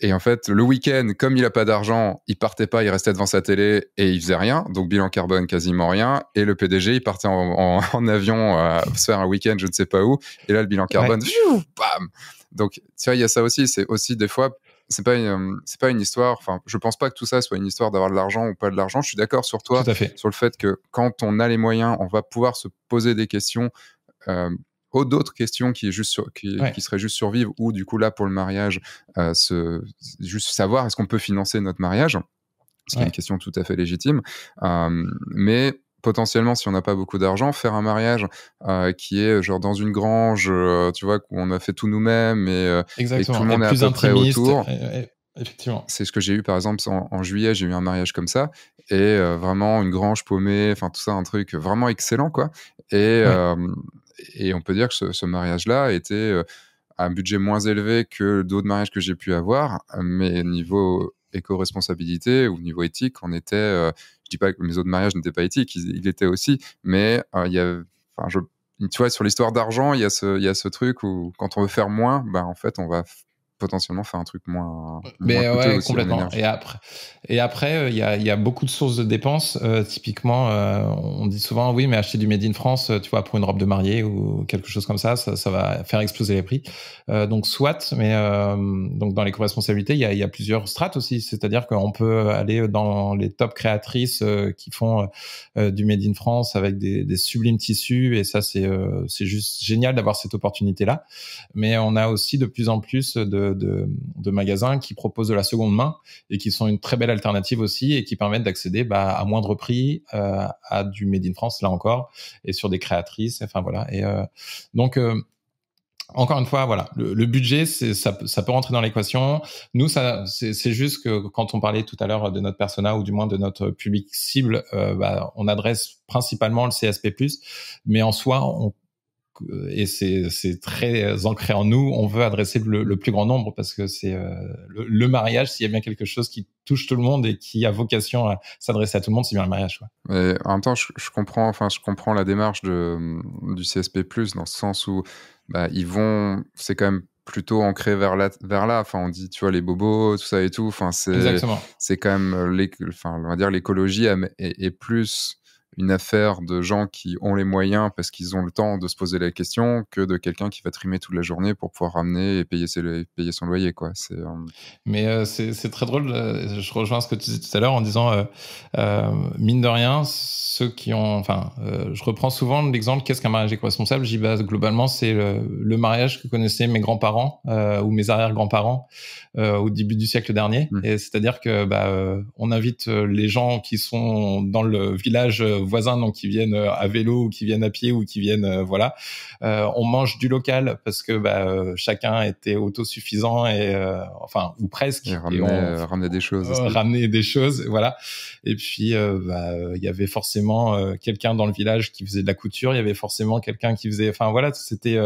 Speaker 1: et, en fait, le week-end, comme il a pas d'argent, il partait pas, il restait devant sa télé et il faisait rien. Donc, bilan carbone, quasiment rien. Et le PDG, il partait en, avion à euh, se faire un week-end, je ne sais pas où. Et là, le bilan carbone, bam! Donc, tu vois, il y a ça aussi. C'est aussi des fois c'est pas une, euh, c'est pas une histoire. Enfin, je pense pas que tout ça soit une histoire d'avoir de l'argent ou pas de l'argent. Je suis d'accord sur toi, sur le fait que quand on a les moyens, on va pouvoir se poser des questions. Euh, oh, d'autres questions qui, est juste qui, qui, seraient juste survivre ou du coup là pour le mariage, euh, se, juste savoir est-ce qu'on peut financer notre mariage, ce qui est une question tout à fait légitime. Euh, mais potentiellement, si on n'a pas beaucoup d'argent, faire un mariage euh, qui est euh, genre dans une grange, euh, tu vois, où on a fait tout nous-mêmes et, et, tout le monde est à peu près autour. effectivement. C'est ce que j'ai eu par exemple en, juillet, j'ai eu un mariage comme ça et vraiment une grange paumée, enfin tout ça, un truc vraiment excellent quoi. Et, on peut dire que ce, ce mariage-là était à un budget moins élevé que d'autres mariages que j'ai pu avoir, mais niveau éco-responsabilité ou niveau éthique, on était je dis pas que mes autres mariages n'étaient pas éthiques, ils étaient aussi, mais euh, il y a, enfin, je, tu vois, sur l'histoire d'argent, il y a ce, il y a ce truc où quand on veut faire moins, ben, en fait, on va potentiellement faire un truc moins. Mais ouais, complètement. Et
Speaker 2: après, et après, euh, il y, a, y, a, beaucoup de sources de dépenses. Euh, typiquement, euh, on dit souvent, oui, mais acheter du Made in France, tu vois, pour une robe de mariée ou quelque chose comme ça, ça, va faire exploser les prix. donc, soit, mais donc dans les co-responsabilités, il y a, y a plusieurs strates aussi. C'est-à-dire qu'on peut aller dans les top créatrices qui font du Made in France avec des, des sublimes tissus, et ça, c'est c'est juste génial d'avoir cette opportunité-là. Mais on a aussi de plus en plus de de, magasins qui proposent de la seconde main et qui sont une très belle alternative aussi et qui permettent d'accéder bah, à moindre prix euh, à du Made in France, là encore, et sur des créatrices. Enfin, voilà. Et, euh, donc, euh, encore une fois, voilà, le, budget, ça, ça, peut rentrer dans l'équation. Nous, c'est juste que quand on parlait tout à l'heure de notre persona ou du moins de notre public cible, bah, on adresse principalement le CSP+, mais en soi, on et c'est très ancré en nous. On veut adresser le, plus grand nombre parce que c'est euh, le, mariage, s'il y a bien quelque chose qui touche tout le monde et qui a vocation à s'adresser à tout le monde, c'est bien le mariage.
Speaker 1: en même temps, je, comprends, enfin, je comprends la démarche de, du CSP+ dans ce sens où bah, ils vont, c'est quand même plutôt ancré vers là, vers là. Enfin, on dit, tu vois, les bobos, tout ça et tout. Enfin, c'est, c'est quand même, euh, enfin, on va dire, l'écologie est, est, plus une affaire de gens qui ont les moyens parce qu'ils ont le temps de se poser la question que de quelqu'un qui va trimer toute la journée pour pouvoir ramener et payer, ses, payer son loyer. Quoi. C'est, euh,
Speaker 2: Mais euh, c'est, très drôle, euh, je rejoins ce que tu disais tout à l'heure en disant, mine de rien, ceux qui ont... Enfin, je reprends souvent l'exemple, qu'est-ce qu'un mariage éco-responsable J'y base globalement, c'est le, mariage que connaissaient mes grands-parents ou mes arrière-grands-parents au début du siècle dernier. Mmh. Et c'est-à-dire que bah, on invite les gens qui sont dans le village voisins donc qui viennent euh, à vélo ou qui viennent à pied ou qui viennent euh, voilà. Euh, on mange du local parce que bah, chacun était autosuffisant et enfin ou presque. Et, ramener, on,
Speaker 1: des choses. ramener des choses
Speaker 2: voilà. Et puis bah, il y avait forcément quelqu'un dans le village qui faisait de la couture, il y avait forcément quelqu'un qui faisait enfin voilà c'était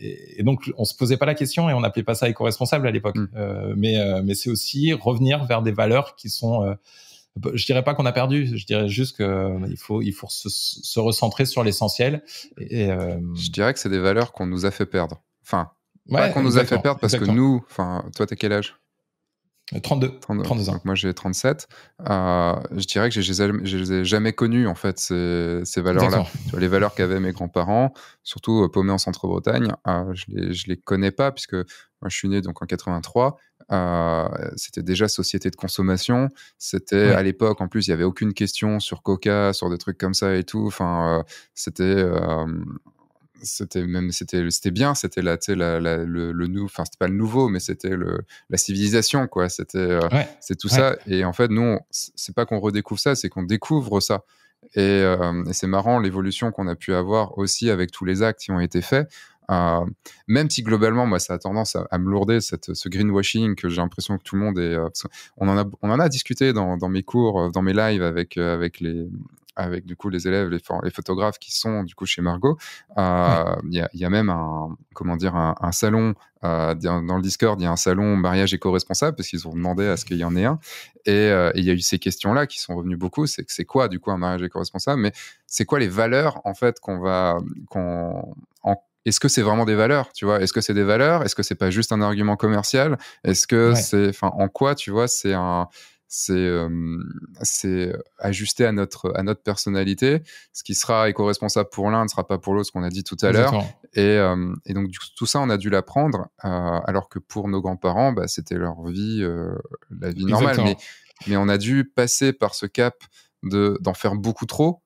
Speaker 2: et, donc, on se posait pas la question et on n'appelait pas ça éco-responsable à l'époque. Mmh. mais, mais c'est aussi revenir vers des valeurs qui sont je dirais pas qu'on a perdu, je dirais juste qu'il euh, faut, il faut se, recentrer sur
Speaker 1: l'essentiel. Et, euh, Je dirais que c'est des valeurs qu'on nous a fait perdre. Enfin, qu'on nous a fait perdre parce que nous, enfin, toi, t'as quel âge 32, 32, euh, ans. moi j'ai 37. je dirais que je les ai, jamais connu en fait ces, valeurs-là. Les valeurs qu'avaient mes grands-parents, surtout paumés en centre-Bretagne, je les les connais pas puisque moi je suis né donc en 83 c'était déjà société de consommation. C'était à l'époque, en plus, il n'y avait aucune question sur Coca, sur des trucs comme ça et tout. Enfin, euh, c'était. Euh, c'était même c'était c'était bien c'était la, le, le enfin c'était pas le nouveau mais c'était la civilisation quoi c'était euh, c'est tout ça et en fait nous c'est pas qu'on redécouvre ça c'est qu'on découvre ça et c'est marrant l'évolution qu'on a pu avoir aussi avec tous les actes qui ont été faits même si globalement, moi, ça a tendance à, me lourder cette, ce greenwashing que j'ai l'impression que tout le monde est. Euh, on, en a, on en a discuté dans, mes cours, euh, dans mes lives avec, euh, avec les, avec du coup les élèves, les, photographes qui sont du coup chez Margot. Mmh. il y, a même un comment dire un, salon dans le Discord, il y a un salon mariage éco-responsable parce qu'ils ont demandé à ce qu'il y en ait un. Et il y a eu ces questions-là qui sont revenues beaucoup. C'est c'est quoi du coup un mariage éco-responsable Mais c'est quoi les valeurs en fait qu'on va qu'on en, est-ce que c'est vraiment des valeurs, tu vois Est-ce que c'est des valeurs Est-ce que c'est pas juste un argument commercial Est-ce que c'est, en quoi, tu vois, c'est un, ajusté à notre personnalité. Ce qui sera éco-responsable pour l'un ne sera pas pour l'autre, ce qu'on a dit tout à l'heure. Et, donc tout ça, on a dû l'apprendre, euh, alors que pour nos grands-parents, bah, c'était leur vie, euh, la vie normale. Mais, on a dû passer par ce cap de d'en faire beaucoup trop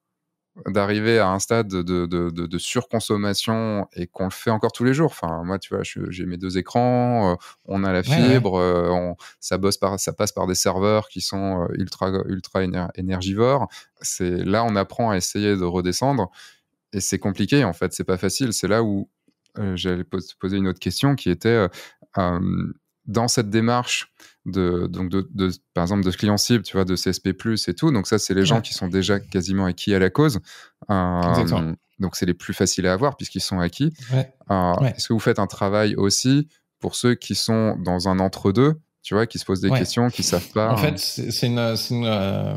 Speaker 1: d'arriver à un stade de, surconsommation et qu'on le fait encore tous les jours. Enfin, moi, tu vois, j'ai mes deux écrans, euh, on a la fibre, euh, ça, bosse ça passe par des serveurs qui sont euh, ultra, ultra énergivores. C'est là, on apprend à essayer de redescendre et c'est compliqué en fait. C'est pas facile. C'est là où j'allais poser une autre question qui était dans cette démarche donc par exemple, de clients cibles, tu vois, de CSP+, et tout. Donc ça, c'est les gens qui sont déjà quasiment acquis à la cause. Euh, donc c'est les plus faciles à avoir puisqu'ils sont acquis. Euh, est-ce que vous faites un travail aussi pour ceux qui sont dans un entre-deux tu vois, qui se posent des questions, qui savent pas. En hein. fait,
Speaker 2: c'est une, une, euh,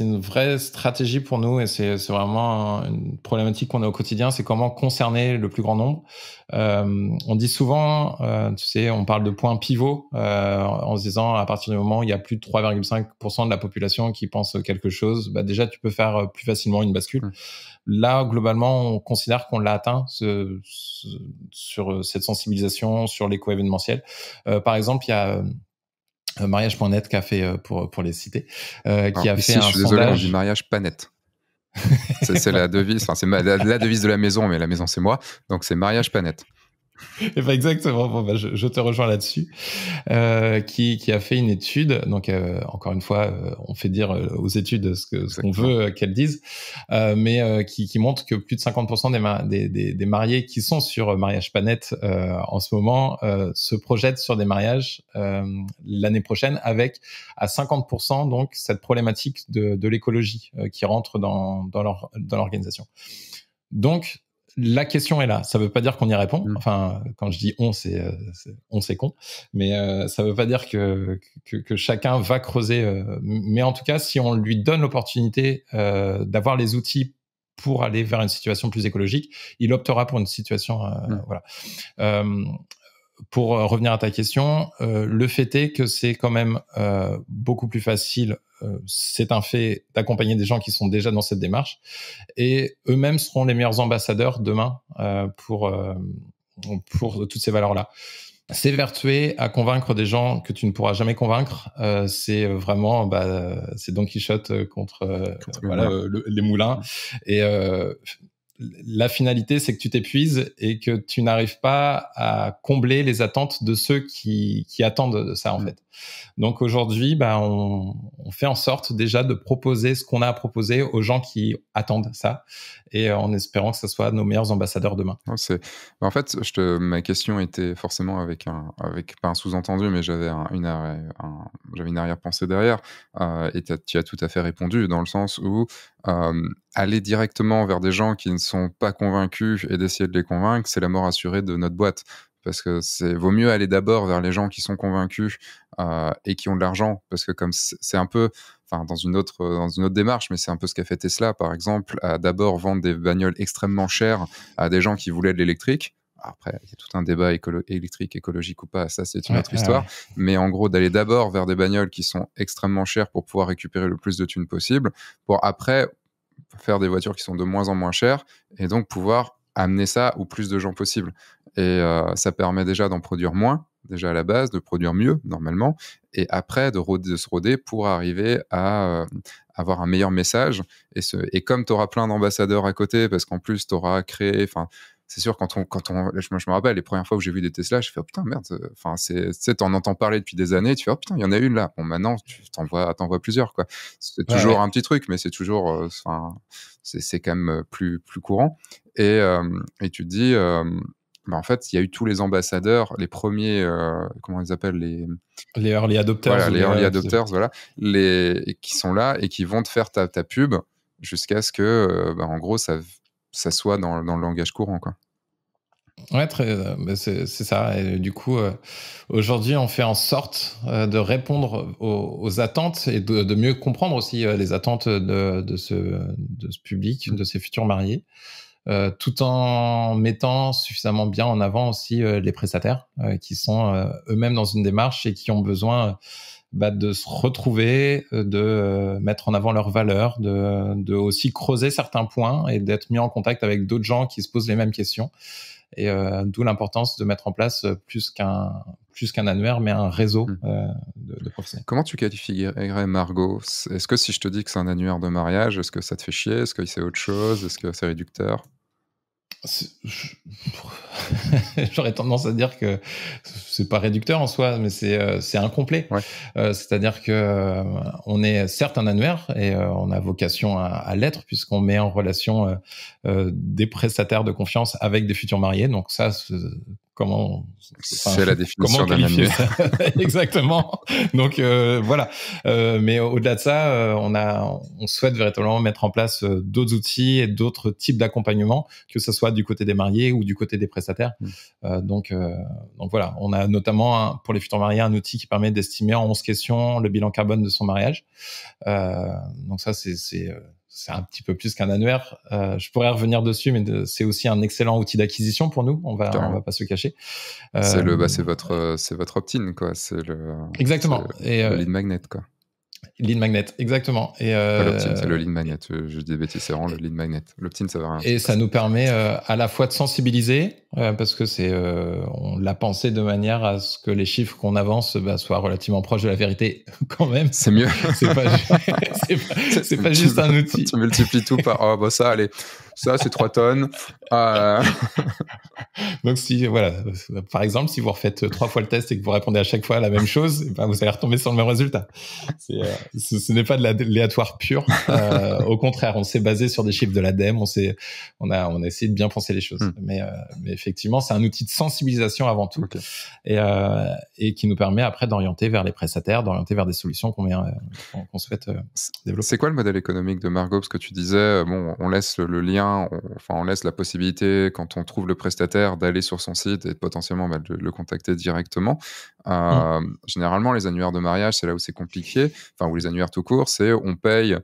Speaker 2: une, vraie stratégie pour nous et c'est vraiment une problématique qu'on a au quotidien, c'est comment concerner le plus grand nombre. Euh, on dit souvent, euh, tu sais, on parle de points pivots, en se disant à partir du moment où il y a plus de 3,5% de la population qui pense quelque chose, bah déjà tu peux faire plus facilement une bascule. Hum. Là, globalement, on considère qu'on l'a atteint sur cette sensibilisation, sur l'éco-événementiel. par exemple, il y a euh, mariage.net qui euh, a fait pour pour les citer euh, qui a fait un je suis désolé on dit
Speaker 1: mariage pas c'est la devise c'est la, devise de la maison mais la maison c'est moi donc c'est mariage pas
Speaker 2: Eh ben, exactement. Ben, je, te rejoins là-dessus, euh, qui, qui, a fait une étude. Donc, euh, encore une fois, euh, on fait dire euh, aux études ce qu'on ce veut qu'elles disent, mais qui, qui, montre que plus de 50% des, des, des, mariés qui sont sur Mariage Panette en ce moment se projettent sur des mariages l'année prochaine, avec à 50% donc cette problématique de, de l'écologie qui rentre dans, dans l'organisation. Dans donc, la question est là. Ça ne veut pas dire qu'on y répond. Mm. Enfin, quand je dis on, c'est euh, on, c'est con. Mais euh, ça ne veut pas dire que, que, chacun va creuser. Euh, mais en tout cas, si on lui donne l'opportunité d'avoir les outils pour aller vers une situation plus écologique, il optera pour une situation. Mm. Voilà pour euh, revenir à ta question, euh, le fait est que c'est quand même euh, beaucoup plus facile, c'est un fait, d'accompagner des gens qui sont déjà dans cette démarche et eux-mêmes seront les meilleurs ambassadeurs demain pour, pour toutes ces valeurs-là. S'évertuer à convaincre des gens que tu ne pourras jamais convaincre, c'est vraiment bah, c'est Don Quichotte contre, les moulins. Et la finalité, c'est que tu t'épuises et que tu n'arrives pas à combler les attentes de ceux qui, attendent de ça, en mm. fait. Donc aujourd'hui, bah, on, fait en sorte déjà de proposer ce qu'on a à proposer aux gens qui attendent ça, et en espérant que ce soit nos meilleurs ambassadeurs demain.
Speaker 1: Bah, en fait, ma question était forcément avec un, un sous-entendu, mais j'avais une, arrière, pensée derrière, euh, et tu as tout à fait répondu dans le sens où euh, aller directement vers des gens qui ne sont pas convaincus et d'essayer de les convaincre, c'est la mort assurée de notre boîte parce que c'est vaut mieux aller d'abord vers les gens qui sont convaincus euh, et qui ont de l'argent parce que comme c'est un peu enfin dans une autre dans une autre démarche mais c'est un peu ce qu'a fait Tesla par exemple à d'abord vendre des bagnoles extrêmement chères à des gens qui voulaient de l'électrique après, il y a tout un débat écolo électrique, écologique ou pas, ça c'est une autre histoire. Mais en gros, d'aller d'abord vers des bagnoles qui sont extrêmement chères pour pouvoir récupérer le plus de thunes possible, pour après faire des voitures qui sont de moins en moins chères et donc pouvoir amener ça au plus de gens possible. Et euh, ça permet déjà d'en produire moins, déjà à la base, de produire mieux normalement, et après de, de se roder pour arriver à euh, avoir un meilleur message. Et, ce, et comme tu auras plein d'ambassadeurs à côté, parce qu'en plus tu auras créé, enfin, c'est sûr, quand on, quand on, je, me rappelle les premières fois où j'ai vu des Tesla, je fais, oh, putain, merde, euh, enfin, c'est, tu en entends parler depuis des années, tu fais, oh, putain, il y en a une là. Bon, maintenant, tu t'en vois, t'en vois plusieurs, quoi. C'est toujours un petit truc, mais c'est toujours, enfin, c'est, quand même plus, plus courant. Et, euh, et tu te dis, euh, bah, en fait, il y a eu tous les ambassadeurs, les premiers, euh, comment ils appellent les
Speaker 2: les early adopters, les early adopters,
Speaker 1: voilà, les qui sont là et qui vont te faire ta, pub jusqu'à ce que, bah, en gros, ça ça soit dans, le langage courant, quoi.
Speaker 2: Ouais, bah, c'est ça. Et du coup, aujourd'hui, on fait en sorte de répondre aux, attentes et de, mieux comprendre aussi les attentes de, de, ce, de, ce, public, de ces futurs mariés. Euh, tout en mettant suffisamment bien en avant aussi euh, les prestataires euh, qui sont eux-mêmes dans une démarche et qui ont besoin bah, de se retrouver, de mettre en avant leurs valeurs, de, aussi creuser certains points et d'être mis en contact avec d'autres gens qui se posent les mêmes questions. Et d'où l'importance de mettre en place plus qu'un plus qu'un annuaire, mais un réseau mmh. de, de professionnels.
Speaker 1: Comment tu qualifierais Margot Est-ce que si je te dis que c'est un annuaire de mariage, est-ce que ça te fait chier Est-ce que c'est autre chose Est-ce que c'est réducteur
Speaker 2: J'aurais tendance à dire que c'est pas réducteur en soi, mais c'est euh, c'est incomplet. Euh, c'est-à-dire que euh, on est certes un annuaire et on a vocation à, à l'être puisqu'on met en relation des prestataires de confiance avec des futurs mariés. Donc ça, c'est la définition d'un ami exactement donc euh, voilà euh, mais au-delà de ça euh, on a on souhaite véritablement mettre en place d'autres outils et d'autres types d'accompagnement que ce soit du côté des mariés ou du côté des prestataires mm. donc donc voilà on a notamment pour les futurs mariés un outil qui permet d'estimer en 11 questions le bilan carbone de son mariage donc ça c'est c'est un petit peu plus qu'un annuaire. Euh, je pourrais revenir dessus, mais c'est aussi un excellent outil d'acquisition pour nous. On va, on va pas se cacher. c'est le, bah, euh, c'est
Speaker 1: votre, c'est votre opt-in, quoi. C'est le. Exactement. Et euh, le lead magnet, quoi.
Speaker 2: Lead magnet, exactement. Et c'est le
Speaker 1: lead magnet. Je, dis des bêtises, c'est le lead magnet. L'opt-in, ça va rien. Et
Speaker 2: ça nous permet à la fois de sensibiliser Ouais, parce que c'est, euh, on l'a pensé de manière à ce que les chiffres qu'on avance bah, soient relativement proches de la vérité quand même. C'est mieux. c'est pas,
Speaker 1: pas, juste un outil. Tu multiplies tout par, oh, bah ça, allez, ça c'est 3 tonnes.
Speaker 2: Euh. Donc si, voilà, par exemple, si vous refaites trois fois le test et que vous répondez à chaque fois la même chose, eh ben, vous allez retomber sur le même résultat. Euh, ce, n'est pas de l'aléatoire pur. au contraire, on s'est basé sur des chiffres de l'ADEME, on s'est, on a, on a essayé de bien penser les choses. Hmm. Mais, mais effectivement, c'est un outil de sensibilisation avant tout euh, et, qui nous permet après d'orienter vers les prestataires, d'orienter vers des solutions qu'on euh, souhaite euh,
Speaker 1: développer. C'est quoi le modèle économique de Margot Parce que tu disais, bon, on laisse le lien, on, enfin, on laisse la possibilité quand on trouve le prestataire d'aller sur son site et potentiellement bah, de le contacter directement. Mmh. Généralement, les annuaires de mariage, c'est là où c'est compliqué, enfin, ou les annuaires tout court, c'est on paye,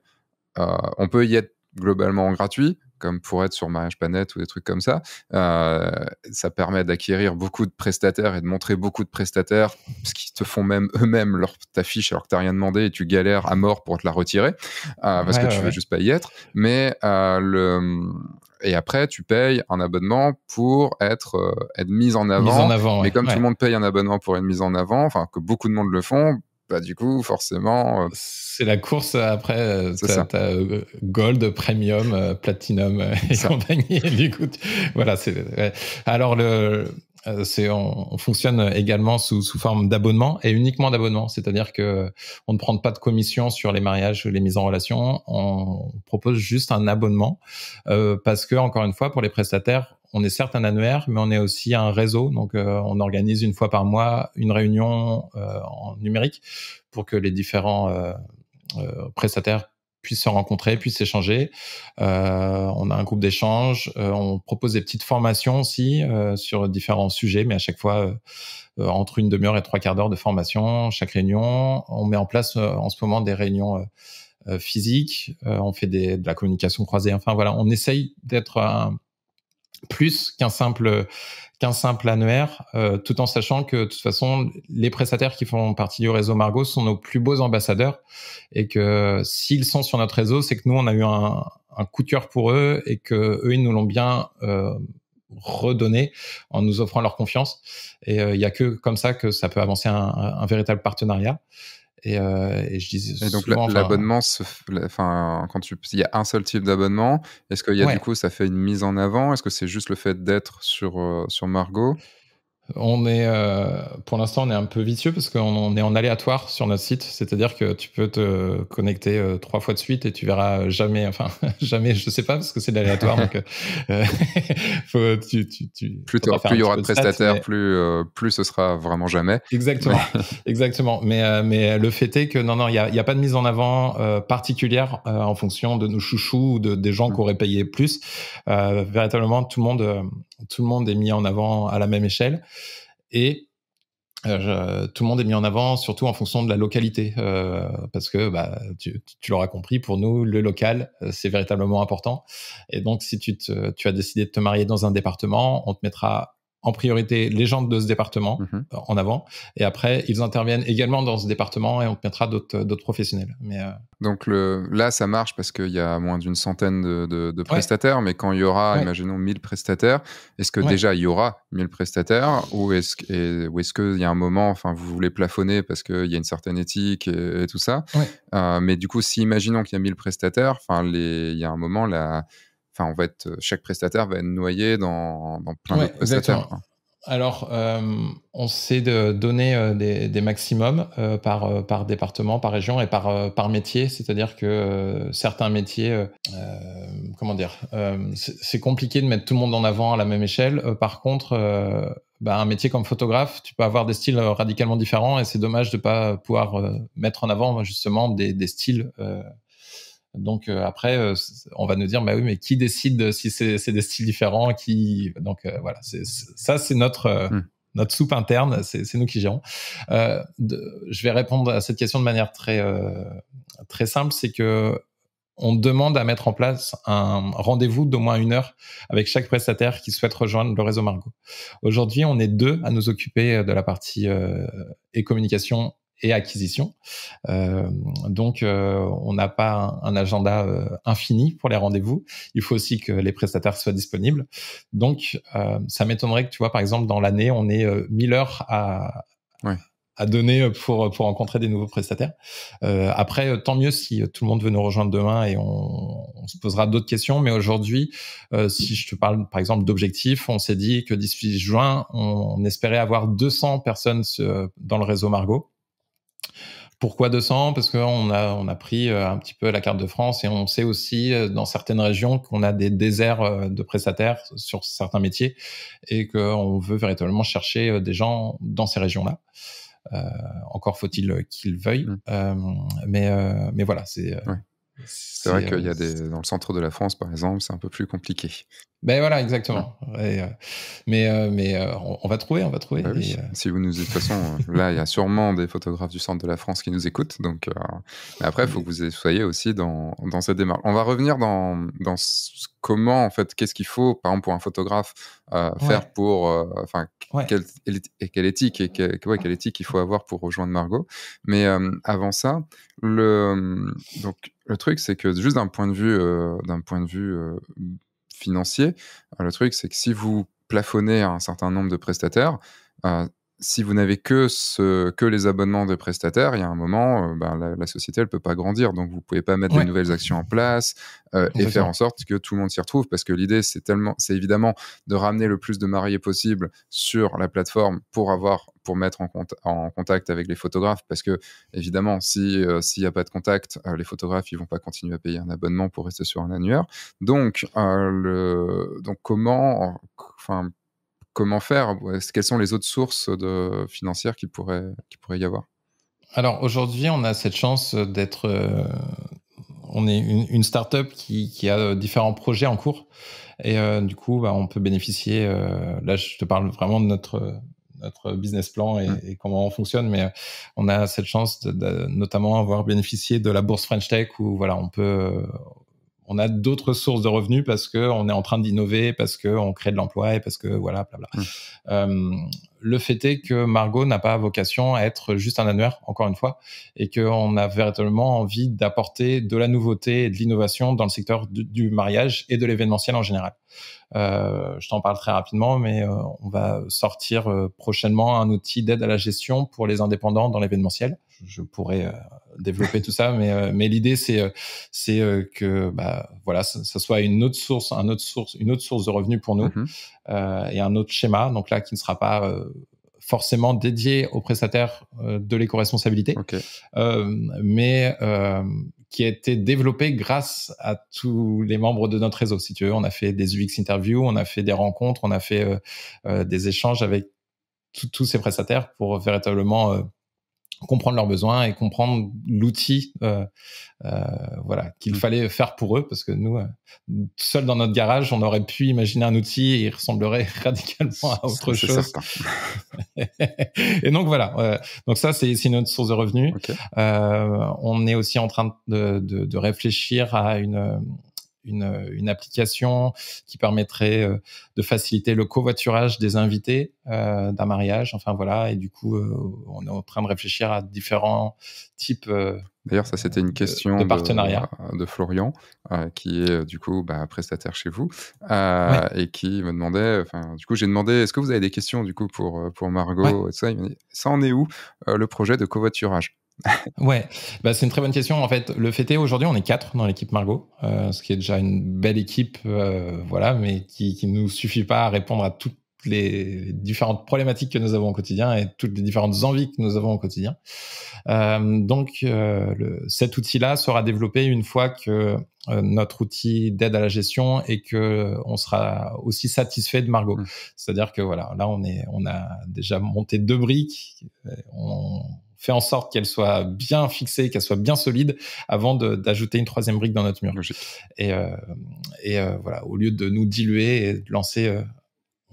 Speaker 1: on peut y être globalement gratuit, comme pour être sur Mariage Planète ou des trucs comme ça. Euh, ça permet d'acquérir beaucoup de prestataires et de montrer beaucoup de prestataires, ce qui te font même eux-mêmes leur affiche alors que tu n'as rien demandé et tu galères à mort pour te la retirer euh, parce que tu ne veux juste pas y être. Mais euh, le et après tu payes un abonnement pour être être en avant. en avant mais comme tout le monde paye un abonnement pour être mise en avant, enfin que beaucoup de monde le font, bah, du coup, forcément. Euh, c'est la course après.
Speaker 2: Euh, t'as, euh, gold, Premium, Platinum et compagnie. du coup, voilà. C'est... Alors, le. C'est, on, on, fonctionne également sous, sous, forme d'abonnement et uniquement d'abonnement, c'est-à-dire que on ne prend pas de commission sur les mariages ou les mises en relation, on propose juste un abonnement euh, parce que encore une fois pour les prestataires on est certes un annuaire, mais on est aussi un réseau. Donc, euh, on organise une fois par mois une réunion euh, en numérique pour que les différents euh, prestataires puissent se rencontrer, puissent échanger. on a un groupe d'échange. on propose des petites formations aussi sur différents sujets, mais à chaque fois entre une demi-heure et trois quarts d'heure de formation chaque réunion. On met en place en ce moment des réunions physiques. on fait de la communication croisée. Enfin voilà, on essaye d'être un plus qu'un simple qu'un simple annuaire, euh, tout en sachant que de toute façon, les prestataires qui font partie du réseau Margot sont nos plus beaux ambassadeurs et que s'ils sont sur notre réseau, c'est que nous, on a eu un, un, coup de cœur pour eux et que eux, ils nous l'ont bien euh, redonné en nous offrant leur confiance. Et euh, il n'y a que comme ça que ça peut avancer un, un véritable partenariat. Euh, et, je disais donc l'abonnement,
Speaker 1: enfin, quand il y a un seul type d'abonnement. Est-ce qu'il y a du coup, ça fait une mise en avant Est-ce que c'est juste le fait d'être sur euh, sur Margot
Speaker 2: on est, euh, pour l'instant, on est un peu vicieux parce qu'on est en aléatoire sur notre site. C'est-à-dire que tu peux te connecter euh, trois fois de suite et tu verras jamais, enfin, jamais, je sais pas, parce que c'est de l'aléatoire. donc, euh, faut, tu, plus il y aura de prestataires,
Speaker 1: plus, plus ce sera vraiment jamais. Exactement.
Speaker 2: exactement. Mais, le fait est que non, non, il n'y a, pas de mise en avant particulière en fonction de nos chouchous ou de, des gens mm. qui auraient payé plus. véritablement, tout le monde tout le monde est mis en avant à la même échelle et euh, tout le monde est mis en avant, surtout en fonction de la localité, euh, parce que bah, tu, l'auras compris, pour nous, le local, euh, c'est véritablement important. Et donc, si tu as décidé de te marier dans un département, on te mettra en priorité les gens de ce département mhm. euh, en avant. Et après, ils interviennent également dans ce département et on mettra euh, d'autres professionnels. Mais euh,
Speaker 1: Donc le, là, ça marche parce qu'il y a moins d'une centaine de, prestataires. Mais quand il y aura, imaginons, 1000 prestataires, est-ce que déjà il y aura 1000 prestataires ou est-ce est qu'il y a un moment, enfin, vous voulez plafonner parce qu'il y a une certaine éthique et, tout ça Mais du coup, si imaginons qu'il y a 1000 prestataires, enfin, il y a un moment, là enfin, euh, chaque prestataire va être noyé dans, plein de prestataires.
Speaker 2: Alors, euh, on sait de donner euh, des, maximums par, par département, par région et par, par métier. C'est-à-dire que certains métiers, comment dire, c'est compliqué de mettre tout le monde en avant à la même échelle. par contre, bah, un métier comme photographe, tu peux avoir des styles radicalement différents et c'est dommage de ne pas pouvoir mettre en avant justement des, des styles donc euh, après, euh, on va nous dire, bah oui, mais qui décide si c'est des styles différents Qui Donc euh, voilà, ça c'est notre hmm. notre soupe interne, c'est nous qui gérons. je vais répondre à cette question de manière très très simple, c'est que on demande à mettre en place un rendez-vous d'au moins une heure avec chaque prestataire qui souhaite rejoindre le réseau Margot. Aujourd'hui, on est deux à nous occuper de la partie euh, et communication et acquisition. Euh, donc, euh, on n'a pas un, agenda euh, infini pour les rendez-vous. Il faut aussi que les prestataires soient disponibles. Donc, ça m'étonnerait que, tu vois, par exemple, dans l'année, on ait 1000 heures à, à donner pour, pour rencontrer des nouveaux prestataires. après, tant mieux si tout le monde veut nous rejoindre demain et on, se posera d'autres questions. Mais aujourd'hui, si je te parle, par exemple, d'objectifs, on s'est dit que d'ici juin, on, on, espérait avoir 200 personnes dans le réseau Margot. Pourquoi 200 Parce qu'on a, on a pris euh, un petit peu la carte de France et on sait aussi euh, dans certaines régions qu'on a des déserts euh, de prestataires sur certains métiers et qu'on veut véritablement chercher des gens dans ces régions-là. encore faut-il qu'ils veuillent. Mmh. mais, mais voilà, c'est.
Speaker 1: C'est vrai qu'il y a des dans le centre de la France, par exemple, c'est un peu plus compliqué.
Speaker 2: Ben voilà, exactement. mais euh, mais euh, on, va trouver, on va trouver. Bah euh,
Speaker 1: si vous nous de toute façon, là, il y a sûrement des photographes du centre de la France qui nous écoutent. Donc mais après, il faut que vous soyez aussi dans, dans, cette démarche. On va revenir dans, dans comment en fait, qu'est-ce qu'il faut, par exemple, pour un photographe faire pour, enfin, quelle, éthique et quelle, quelle éthique il faut avoir pour rejoindre Margot. Mais avant ça, le donc le truc, c'est que juste d'un point de vue, euh, d'un point de vue euh, financier, euh, le truc, c'est que si vous plafonnez un certain nombre de prestataires, si vous n'avez que, ce, que les abonnements des prestataires, il y a un moment, euh, ben, la, société, elle peut pas grandir. Donc, vous pouvez pas mettre de nouvelles actions en place euh, et faire en sorte que tout le monde s'y retrouve. Parce que l'idée, c'est tellement, c'est évidemment de ramener le plus de mariés possible sur la plateforme pour avoir, pour mettre en, en contact avec les photographes. Parce que, évidemment, si, euh, s'il n'y a pas de contact, les photographes, ils vont pas continuer à payer un abonnement pour rester sur un annuaire. Donc, le, donc comment, enfin, comment faire Quelles sont les autres sources de, financières qu'il pourrait, qui pourraient y avoir
Speaker 2: Alors aujourd'hui, on a cette chance d'être. Euh, on est une, startup qui, a différents projets en cours. Et euh, du coup, bah, on peut bénéficier. Euh, là, je te parle vraiment de notre business plan mmh. et, comment on fonctionne, mais on a cette chance de, notamment avoir bénéficié de la bourse French Tech où voilà, on peut on a d'autres sources de revenus parce que on est en train d'innover, parce que on crée de l'emploi et parce que voilà, blabla. Mmh. Euh, le fait est que Margot n'a pas vocation à être juste un annuaire, encore une fois, et qu'on a véritablement envie d'apporter de la nouveauté et de l'innovation dans le secteur du, mariage et de l'événementiel en général. Euh, je t'en parle très rapidement, mais euh, on va sortir prochainement un outil d'aide à la gestion pour les indépendants dans l'événementiel je pourrais euh, développer tout ça, mais, euh, mais l'idée c'est euh, que bah, voilà, ça, soit une autre source, un autre source, une autre source de revenus pour nous mhm. et un autre schéma. Donc là, qui ne sera pas forcément dédié aux prestataires de l'éco-responsabilité, mais qui a été développé grâce à tous les membres de notre réseau. Si tu veux, on a fait des UX interviews, on a fait des rencontres, on a fait des échanges avec tous ces prestataires pour véritablement comprendre leurs besoins et comprendre l'outil euh, euh, voilà qu'il mm. fallait faire pour eux parce que nous euh, seuls dans notre garage on aurait pu imaginer un outil et il ressemblerait radicalement à autre chose et donc voilà euh, donc ça c'est notre source de revenus euh, on est aussi en train de, de, de réfléchir à une euh, une, application qui permettrait euh, de faciliter le covoiturage des invités euh, d'un mariage. Enfin voilà, et du coup, on est en train de réfléchir à différents types.
Speaker 1: D'ailleurs, ça c'était une question de, partenariat de, Florian, qui est du coup bah, prestataire chez vous, et qui me demandait. Enfin, du coup, j'ai demandé est-ce que vous avez des questions du coup pour pour Margot ça. ça en est où le projet de covoiturage
Speaker 2: ouais, bah, c'est une très bonne question. En fait, le fait est aujourd'hui, on est quatre dans l'équipe Margot, euh, ce qui est déjà une belle équipe, euh, voilà, mais qui ne nous suffit pas à répondre à toutes les différentes problématiques que nous avons au quotidien et toutes les différentes envies que nous avons au quotidien. Euh, donc, euh, le, cet outil-là sera développé une fois que notre outil d'aide à la gestion et que on sera aussi satisfait de Margot. Mmh. C'est-à-dire que voilà, là on est, on a déjà monté deux briques. On, fait en sorte qu'elle soit bien fixée, qu'elle soit bien solide avant d'ajouter une troisième brique dans notre mur. Et, euh, euh, voilà, au lieu de nous diluer et de lancer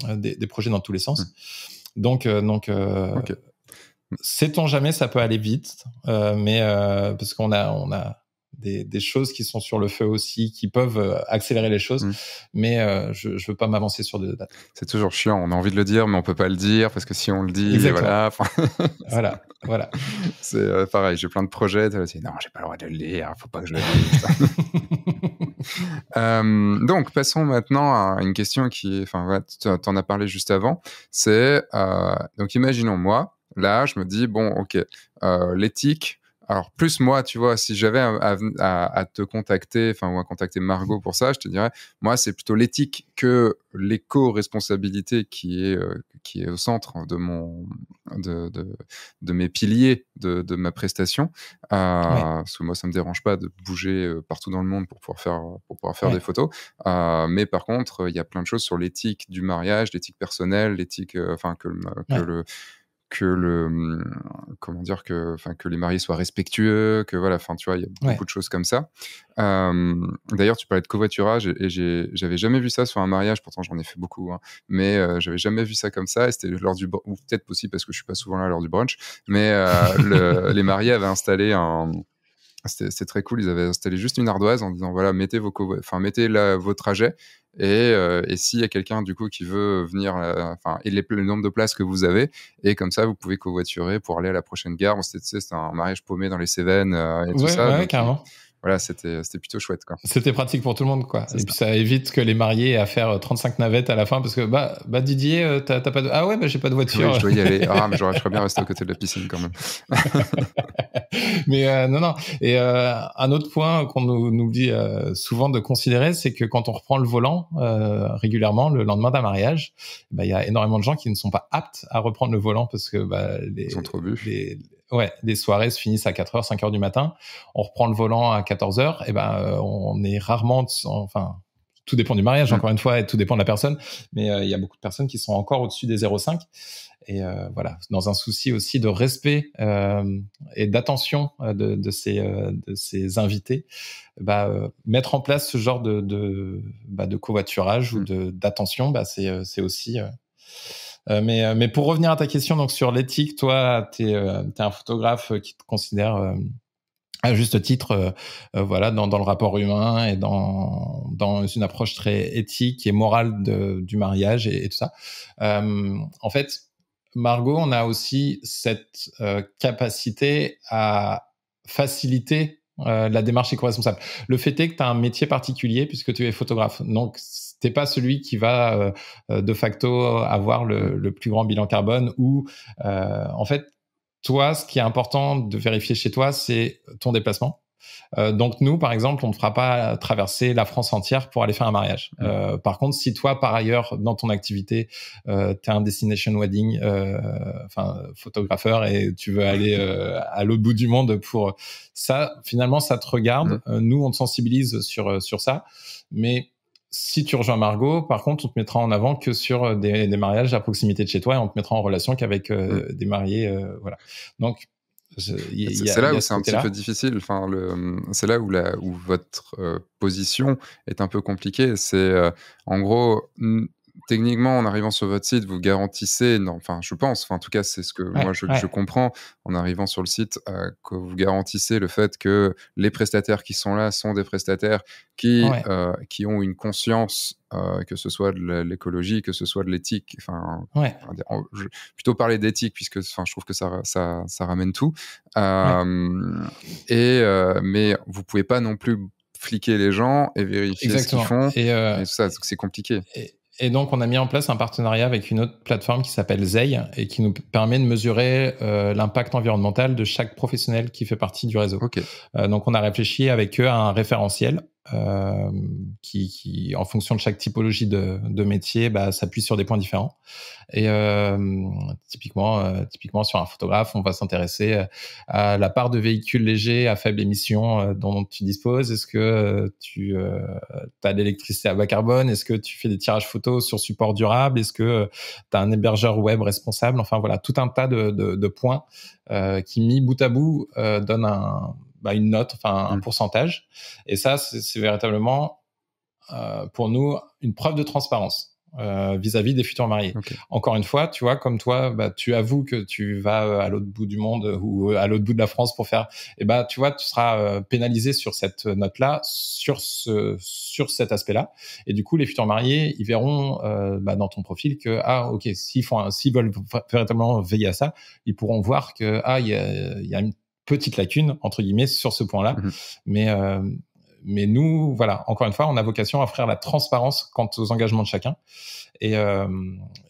Speaker 2: euh, des, projets dans tous les sens. Hmm. Donc, donc sait-on jamais, ça peut aller vite, mais parce qu'on a, on a, des, choses qui sont sur le feu aussi, qui peuvent euh, accélérer les choses. Mm. Mais euh, je ne veux pas m'avancer sur
Speaker 1: des dates. C'est toujours chiant. On a envie de le dire, mais on peut pas le dire parce que si on le dit, voilà, voilà. voilà, C'est euh, pareil. J'ai plein de projets. non, j'ai pas le droit de le dire. Faut pas que je le dise. donc, passons maintenant à une question qui, enfin, tu en as parlé juste avant. C'est donc, imaginons moi. Là, je me dis bon, ok, l'éthique alors plus moi, tu vois, si j'avais à, te contacter, enfin ou à contacter Margot pour ça, je te dirais, moi c'est plutôt l'éthique que l'éco-responsabilité qui est euh, qui est au centre de mon de, mes piliers de, ma prestation. Euh, parce que moi ça ne me dérange pas de bouger euh, partout dans le monde pour pouvoir faire pour pouvoir faire des photos, mais par contre il y a plein de choses sur l'éthique du mariage, l'éthique personnelle, l'éthique, enfin que, le que le mmh, comment dire que enfin que les mariés soient respectueux que voilà enfin tu vois il y a beaucoup de choses comme ça d'ailleurs tu parlais de covoiturage et, j'avais jamais vu ça sur un mariage pourtant j'en ai fait beaucoup hein, mais euh, j'avais jamais vu ça comme ça et c'était lors du ou peut-être possible parce que je suis pas souvent là lors du brunch mais euh, les mariés avaient installé un c'est très cool. Ils avaient installé juste une ardoise en disant voilà, mettez vos, enfin, mettez là, vos trajets. Euh, et, s'il y a quelqu'un du coup qui veut venir, euh, enfin, et le nombre de places que vous avez, et comme ça vous pouvez covoiturer pour aller à la prochaine gare. Bon, C'était un mariage paumé dans les Cévennes euh, et ça voilà, c'était plutôt chouette.
Speaker 2: C'était pratique pour tout le monde. Quoi. Et ça. puis ça évite que les mariés aient à faire 35 euh, navettes à la fin parce que bah, bah Didier, euh, t'as pas de... Ah ouais, bah, j'ai pas de voiture. je dois y aller. Ah, mais j'aurais
Speaker 1: bien rester à côté de la piscine quand même.
Speaker 2: mais euh, non, non. Et euh, un autre point qu'on nous, dit souvent de considérer, c'est que quand on reprend le volant régulièrement le lendemain d'un mariage, bah, il y a énormément de gens qui ne sont pas aptes à reprendre le volant parce que bah, les, Ils ont trop bu. Les, ouais, les soirées se finissent à 4h, 5h du matin. On reprend le volant à 14h. Eh et ben, euh, on est rarement, enfin, tout dépend du mariage, mm. encore une fois, et tout dépend de la personne. Mais euh, il y a beaucoup de personnes qui sont encore au-dessus des 0,5. Et euh, voilà, dans un souci aussi de respect et d'attention de, ces, ces invités, bah, mettre en place ce genre de, de, bah, covoiturage ou mm. d'attention, bah, c'est aussi euh, euh, mais, pour revenir à ta question donc sur l'éthique, toi, tu es, euh, un photographe qui te considère à juste titre, voilà, dans, dans, le rapport humain et dans, dans une approche très éthique et morale du mariage et, tout ça. en fait, Margot, on a aussi cette capacité à faciliter la démarche éco-responsable. Le fait est que tu as un métier particulier puisque tu es photographe. Donc, t'es pas celui qui va euh, euh, de facto avoir le, plus grand bilan carbone ou euh, en fait toi, ce qui est important de vérifier chez toi, c'est ton déplacement. donc nous, par exemple, on ne fera pas traverser la France entière pour aller faire un mariage. Mmh. par contre, si toi, par ailleurs, dans ton activité, tu es un destination wedding, enfin photographeur, et tu veux aller à l'autre bout du monde pour ça, finalement, ça te regarde. Mmh. nous, on te sensibilise sur sur ça, mais si tu rejoins Margot, par contre, on te mettra en avant que sur euh, des, mariages à proximité de chez toi et on te mettra en relation qu'avec euh, mm. des mariés. Euh, voilà. Donc, c'est là où c'est un petit peu
Speaker 1: difficile. Enfin, c'est là où, votre position est un peu compliquée. C'est en gros, techniquement, en arrivant sur votre site, vous garantissez, enfin, je pense, enfin, en tout cas, c'est ce que moi je, comprends en arrivant sur le site, euh, que vous garantissez le fait que les prestataires qui sont là sont des prestataires qui, euh, qui ont une conscience, euh, que ce soit de l'écologie, que ce soit de l'éthique, enfin, plutôt parler d'éthique, puisque enfin, je trouve que ça, ça, ça ramène tout. et, mais vous pouvez pas non plus fliquer les gens et vérifier ce qu'ils font. Et, tout ça, c'est compliqué.
Speaker 2: Et donc, on a mis en place un partenariat avec une autre plateforme qui s'appelle Zey et qui nous permet de mesurer euh, l'impact environnemental de chaque professionnel qui fait partie du réseau. Euh, donc, on a réfléchi avec eux à un référentiel euh, qui, qui, en fonction de chaque typologie de, de métier, bah, s'appuie sur des points différents. Et euh, typiquement, euh, typiquement sur un photographe, on va s'intéresser euh, à la part de véhicules légers à faible émission dont tu disposes. Est-ce que tu as de l'électricité à bas carbone Est-ce que tu fais des tirages photos sur support durable Est-ce que tu as un hébergeur web responsable Enfin voilà, tout un tas de, de, de points qui, mis bout à bout, donnent un bah, une note, enfin un mm. pourcentage. Et ça, c'est véritablement euh, pour nous une preuve de transparence euh, vis-à-vis des futurs mariés. Encore une fois, tu vois, comme toi, bah, tu avoues que tu vas euh, à l'autre bout du monde euh, ou à l'autre bout de la France pour faire, et eh bah, tu vois, tu seras pénalisé sur cette note-là, sur ce, sur cet aspect-là. Et du coup, les futurs mariés, ils verront euh, bah, dans ton profil que ah, ok, s'ils font, s'ils veulent véritablement veiller à ça, ils pourront voir que ah, il y a, y a une petite lacune, entre guillemets, sur ce point-là. Mhm. Mais, euh, mais nous, voilà, encore une fois, on a vocation à offrir la transparence quant aux engagements de chacun. Et, euh,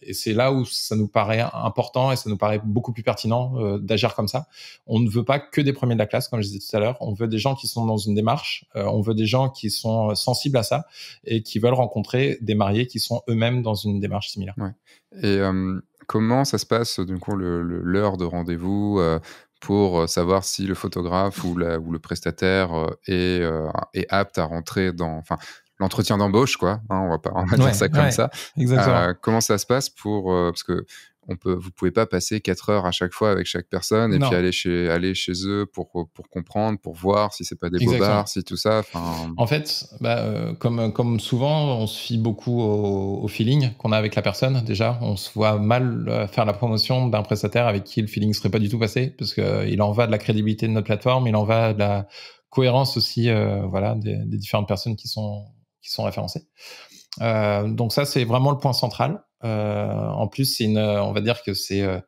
Speaker 2: et c'est là où ça nous paraît important et ça nous paraît beaucoup plus pertinent euh, d'agir comme ça. On ne veut pas que des premiers de la classe, comme je disais tout à l'heure. On veut des gens qui sont dans une démarche. on veut des gens qui sont sensibles à ça et qui veulent rencontrer des mariés qui sont eux-mêmes dans une démarche similaire.
Speaker 1: Et comment ça se passe, du coup, l'heure de rendez-vous pour euh, savoir si le photographe ou, le prestataire euh, euh, est, apte à rentrer dans, l'entretien d'embauche, quoi. Hein, on va pas dire ça comme ça. comment ça se passe pour parce que on peut, vous pouvez pas passer 4 heures à chaque fois avec chaque personne et puis aller chez, aller chez eux pour, pour comprendre, pour voir si c'est pas des bobards, si tout ça.
Speaker 2: En fait, bah, euh, comme, comme souvent, on se fie beaucoup au, feeling qu'on a avec la personne. Déjà, on se voit mal euh, faire la promotion d'un prestataire avec qui le feeling serait pas du tout passé parce qu'il euh, en va de la crédibilité de notre plateforme, il en va de la cohérence aussi, voilà, des, différentes personnes qui sont, qui sont référencées. donc ça, c'est vraiment le point central. Euh, en plus, on va dire que c'est euh,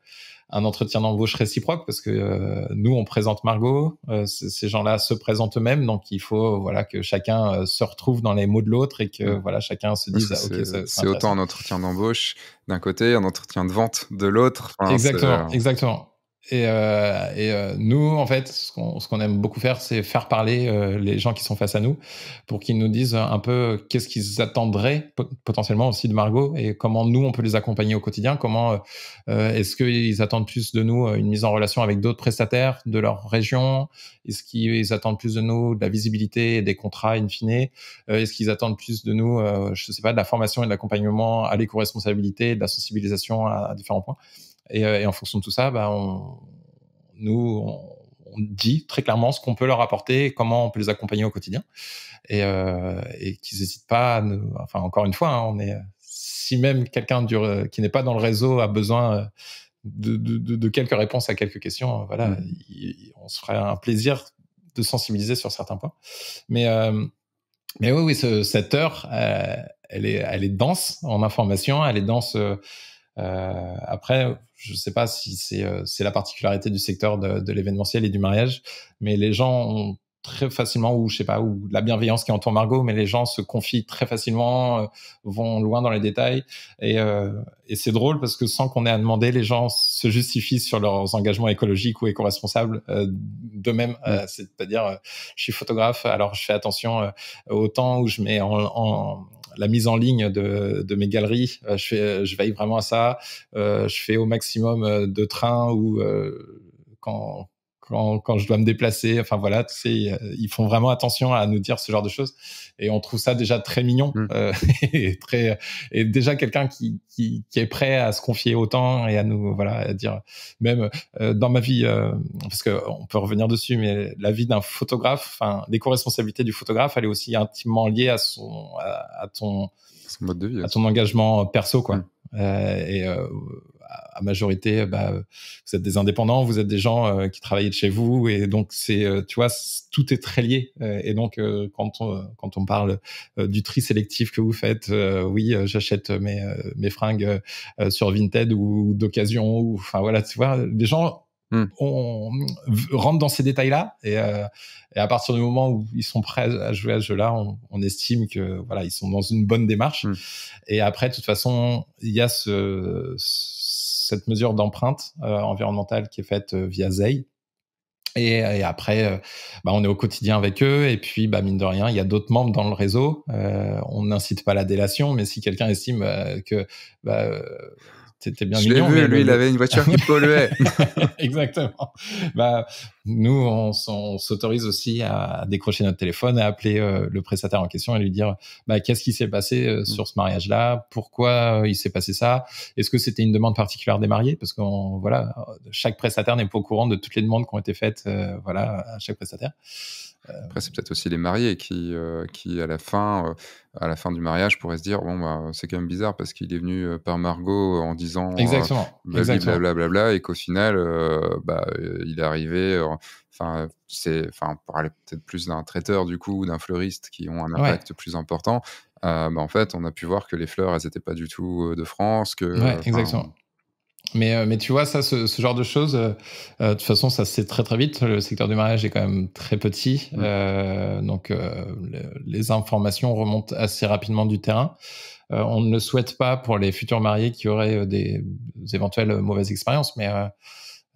Speaker 2: un entretien d'embauche réciproque parce que euh, nous on présente Margot, ces gens-là se présentent eux-mêmes, donc il faut voilà que chacun se retrouve dans les mots de l'autre et que mmh. voilà chacun se dise ah, c'est autant
Speaker 1: un entretien d'embauche d'un côté, un entretien de vente de l'autre. exactement,
Speaker 2: exactement. Et, euh, et euh, nous, en fait, ce qu'on aime beaucoup faire, c'est faire parler euh, les gens qui sont face à nous pour qu'ils nous disent un peu qu'est-ce qu'ils attendraient potentiellement aussi de Margot et comment nous, on peut les accompagner au quotidien. Comment euh, est-ce qu'ils attendent plus de nous une mise en relation avec d'autres prestataires de leur région Est-ce qu'ils attendent plus de nous de la visibilité et des contrats in fine Est-ce qu'ils attendent plus de nous, je ne sais pas, de la formation et de l'accompagnement à l'éco-responsabilité, de la sensibilisation à différents points euh, et, en fonction de tout ça, bah, on, nous, on, dit très clairement ce qu'on peut leur apporter comment on peut les accompagner au quotidien. Et, euh, qu'ils n'hésitent pas à nous. Enfin, encore une fois, hein, on est, si même quelqu'un qui n'est pas dans le réseau a besoin euh, de, quelques réponses à quelques questions, voilà, mmh. on se ferait un plaisir de sensibiliser sur certains points. Mais, mais oui, oui, cette heure, elle, est, elle est dense en information, elle est dense euh, après, je ne sais pas si euh, c'est la particularité du secteur de, de l'événementiel et du mariage, mais les gens ont très facilement, ou je sais pas, ou la bienveillance qui entoure Margot, mais les gens se confient très facilement, euh, vont loin dans les détails. Et, euh, et c'est drôle parce que sans qu'on ait à demander, les gens se justifient sur leurs engagements écologiques ou éco-responsables d'eux-mêmes. Mm. C'est-à-dire, je suis photographe, alors je fais attention au temps où je mets en, en la mise en ligne de, mes galeries. Euh, je, je veille vraiment à ça. Euh, je fais au maximum euh, de trains ou quand quand, je dois me déplacer. Enfin voilà, tu sais, euh, ils font vraiment attention à nous dire ce genre de choses. Et on trouve ça déjà très mignon mm. euh, et très et déjà quelqu'un qui, qui, qui, est prêt à se confier autant et à nous voilà à dire même euh, dans ma vie parce que on peut revenir dessus, mais la vie d'un photographe, enfin l'éco-responsabilité du photographe, elle est aussi intimement liée à son à, ton à ton engagement perso quoi. Mm. et à majorité, euh, bah, vous êtes des indépendants, vous êtes des gens euh, qui travaillent de chez vous, et donc c'est, euh, tu vois, tout est très lié. et donc quand on, quand on parle du tri sélectif que vous faites, oui, j'achète mes, mes fringues sur Vinted ou, d'occasion, ou enfin voilà, tu vois, les gens hmm. On rentre dans ces détails-là et, et, à partir du moment où ils sont prêts à jouer à ce jeu-là, on, estime que voilà, ils sont dans une bonne démarche. Hmm. Et après, de toute façon, il y a ce cette mesure d'empreinte euh, environnementale qui est faite euh, via ZEI. Et, après, euh, bah, on est au quotidien avec eux. Et puis, bah, mine de rien, il y a d'autres membres dans le réseau. on n'incite pas la délation, mais si quelqu'un estime que bah, c'était bien Je l'ai vu, lui, il avait une voiture qui polluait. Exactement. Bah, nous, on, s'autorise aussi à décrocher notre téléphone, à appeler euh, le prestataire en question et lui dire bah, qu'est-ce qui s'est passé euh, mm. sur ce mariage-là, pourquoi euh, il s'est passé ça, est-ce que c'était une demande particulière des mariés Parce qu'on voilà, chaque prestataire n'est pas au courant de toutes les demandes qui ont été faites voilà, à chaque prestataire.
Speaker 1: Après, c'est peut-être aussi les mariés qui, euh, qui à, la fin, euh, à la fin du mariage, pourraient se dire Bon, bah, c'est quand même bizarre parce qu'il est venu euh, par Margot en disant Exactement. Blablabla, bla, bla, et qu'au final, bah, il est arrivé. Enfin, c'est, enfin, pour peut-être plus d'un traiteur du coup, d'un fleuriste qui ont un impact plus important. Bah, en fait, on a pu voir que les fleurs, elles n'étaient pas du tout de France. Que, exactement.
Speaker 2: Mais, euh, mais tu vois, ça, ce, ce genre de choses, euh, euh, de toute façon, ça se très très vite. Le secteur du mariage est quand même très petit. Euh, donc, les informations remontent assez rapidement du terrain. on ne le souhaite pas pour les futurs mariés qui auraient des, éventuelles mauvaises expériences, mais,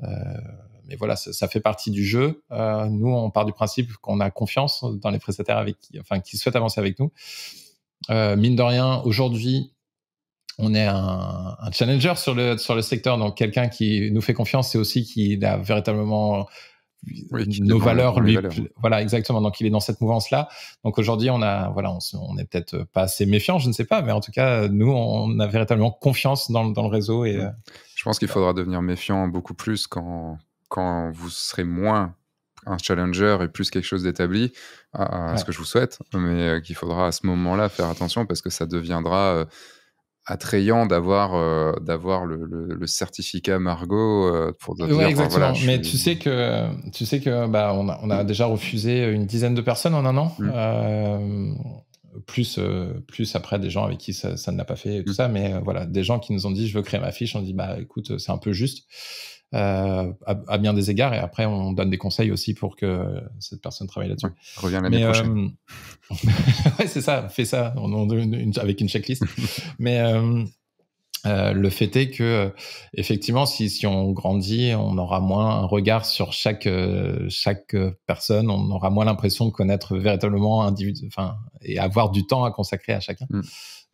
Speaker 2: mais voilà, ça, fait partie du jeu. nous, on part du principe qu'on a confiance dans les prestataires avec enfin, qui souhaitent avancer avec nous. mine de rien, aujourd'hui, on est un, challenger sur le, sur le secteur, donc quelqu'un qui nous fait confiance c'est aussi qui a véritablement nos valeurs, voilà, exactement. Donc, il est dans cette mouvance-là. Donc, aujourd'hui, on a, voilà, on, peut-être pas assez méfiant, je ne sais pas, mais en tout cas, nous, on a véritablement confiance dans, le réseau et. Euh,
Speaker 1: je pense qu'il faudra devenir méfiant beaucoup plus quand, quand vous serez moins un challenger et plus quelque chose d'établi, ce que je vous souhaite, mais euh, qu'il faudra à ce moment-là faire attention parce que ça deviendra euh, attrayant d'avoir euh, d'avoir le, certificat Margot euh, pour dire Voilà, mais tu
Speaker 2: sais que tu sais que bah on a, on a déjà refusé une dizaine de personnes en un an mm. euh, plus plus après des gens avec qui ça, ne l'a pas fait et tout mm. ça mais voilà des gens qui nous ont dit je veux créer ma fiche on dit bah écoute c'est un peu juste euh, à, bien des égards. Et après, on donne des conseils aussi pour que cette personne travaille là-dessus. revient reviens l'année prochaine. Euh, ouais, c'est ça, fais ça on, une, avec une checklist. Mais euh, le fait est que effectivement si, on grandit on aura moins un regard sur chaque chaque personne on aura moins l'impression de connaître véritablement individu enfin et avoir du temps à consacrer à chacun mm.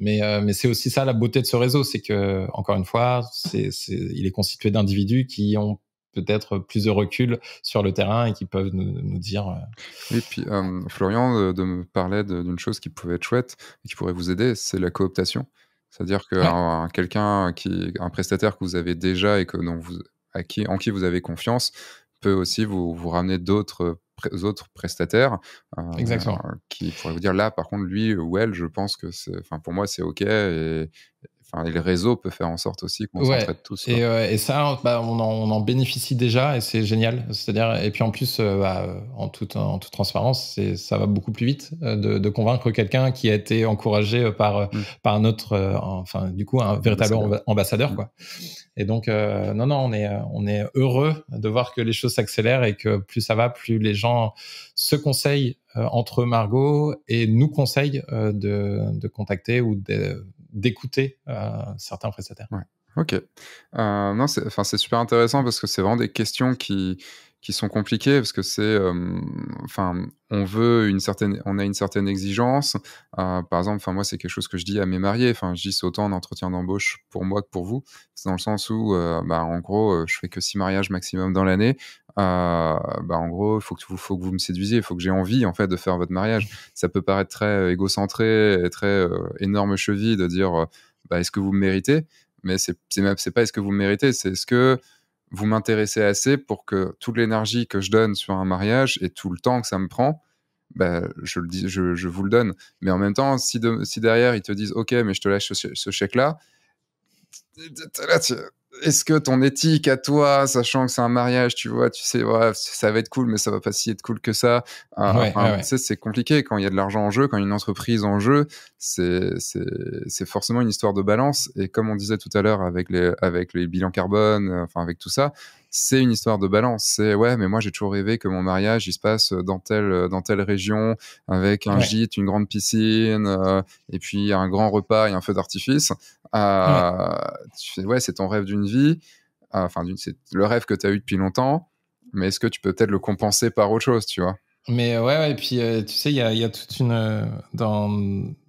Speaker 2: Euh, mais, c'est aussi ça la beauté de ce réseau, c'est que, encore une fois, il est constitué d'individus qui ont peut-être plus de recul sur le terrain et qui peuvent nous, dire. Euh,
Speaker 1: et puis, euh, Florian, de, me parler d'une chose qui pouvait être chouette et qui pourrait vous aider, c'est la cooptation. C'est-à-dire que quelqu'un qui, un prestataire que vous avez déjà et que dont vous, à en qui vous avez confiance, peut aussi vous, vous ramener d'autres autres prestataires. Euh, qui pourraient vous dire là, par contre, lui ou elle, je pense que enfin, pour moi, c'est OK et, le réseau peut faire en sorte aussi qu'on s'entraide tous. Et,
Speaker 2: euh, ça, bah, on, en, bénéficie déjà et c'est génial. C'est-à-dire, et puis en plus, euh, bah, en, toute, en toute transparence, ça va beaucoup plus vite euh, de, convaincre quelqu'un qui a été encouragé par, mm. par un autre, enfin, du coup, un véritable ambassadeur. Mm. quoi. Et donc, non, non, on est, on est heureux de voir que les choses s'accélèrent et que plus ça va, plus les gens se conseillent entre Margot et nous conseille de, de contacter ou de, d'écouter euh, certains prestataires.
Speaker 1: Ok. Euh, non, c'est super intéressant parce que c'est vraiment des questions qui, qui sont compliquées parce que c'est, euh, enfin, on veut une certaine, on a une certaine exigence. Euh, par exemple, enfin moi c'est quelque chose que je dis à mes mariés. Enfin, je dis c'est autant d'entretien d'embauche pour moi que pour vous. C'est dans le sens où, euh, bah, en gros, je fais que six mariages maximum dans l'année. Bah, en gros, faut que vous, faut que vous me séduisiez, faut que j'ai envie en fait de faire votre mariage. Ça peut paraître très égocentré, et très énorme cheville de dire, bah, est-ce que vous me méritez Mais c'est, c'est, c'est pas est-ce que vous me méritez, c'est est-ce que vous m'intéressez assez pour que toute l'énergie que je donne sur un mariage et tout le temps que ça me prend, bah, je, le dis, je, vous le donne. Mais en même temps, si, derrière ils te disent OK, mais je te lâche ce chèque-là, est-ce que ton éthique à toi, sachant que c'est un mariage, tu vois, tu sais, ouais, ça va être cool, mais ça va pas si être cool que ça. Tu c'est compliqué quand il y a de l'argent en jeu, quand il y a une entreprise en jeu, c'est forcément une histoire de balance. Et comme on disait tout à l'heure avec les, avec les bilans carbone, euh, enfin avec tout ça, c'est une histoire de balance. C'est ouais, mais moi j'ai toujours rêvé que mon mariage il se passe dans telle dans telle région avec un gîte, une grande piscine euh, et puis un grand repas et un feu d'artifice. Euh, ouais. c'est ton rêve d'une vie, euh, enfin, c'est le rêve que tu as eu depuis longtemps, mais est-ce que tu peux peut-être le compenser par autre chose, tu vois
Speaker 2: Mais euh, ouais, et puis tu sais, il y a, toute une. dans,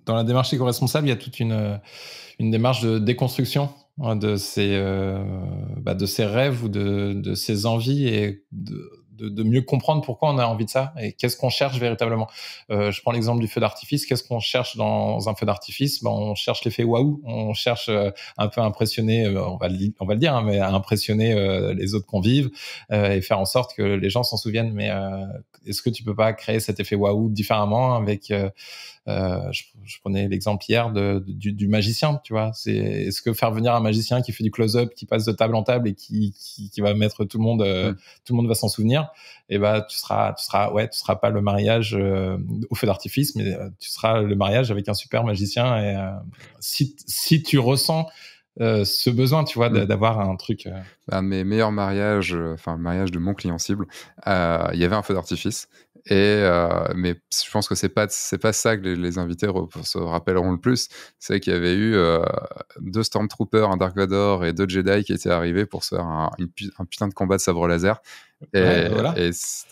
Speaker 2: dans la démarche éco-responsable, il y a toute une, une démarche de déconstruction hein, de ces bah, de ces rêves ou de, de ses envies et de de, mieux comprendre pourquoi on a envie de ça et qu'est-ce qu'on cherche véritablement. Euh, je prends l'exemple du feu d'artifice. Qu'est-ce qu'on cherche dans un feu d'artifice ben, On cherche l'effet waouh, on cherche euh, un peu à impressionner, euh, on va le, on va le dire, hein, mais à impressionner les autres convives et faire en sorte que les gens s'en souviennent. Mais est-ce que tu peux pas créer cet effet waouh différemment avec euh, je, prenais l'exemple hier du, magicien, tu vois. C'est est-ce que faire venir un magicien qui fait du close-up, qui passe de table en table et qui, va mettre tout le monde, euh, tout le monde va s'en souvenir. Et eh bah ben, tu seras, tu seras, ouais, tu seras pas le mariage euh, au feu d'artifice, mais tu seras le mariage avec un super magicien. Et si, tu ressens ce besoin, tu vois, d'avoir un truc. un de
Speaker 1: bah, mes meilleurs mariages, enfin, mariage de mon client cible, il y avait un feu d'artifice et euh, mais je pense que c'est pas c'est pas ça que les, invités se rappelleront le plus, c'est qu'il y avait eu euh, deux stormtroopers, un dark vador et deux jedi qui étaient arrivés pour se faire un, putain de combat de sabre laser. Et,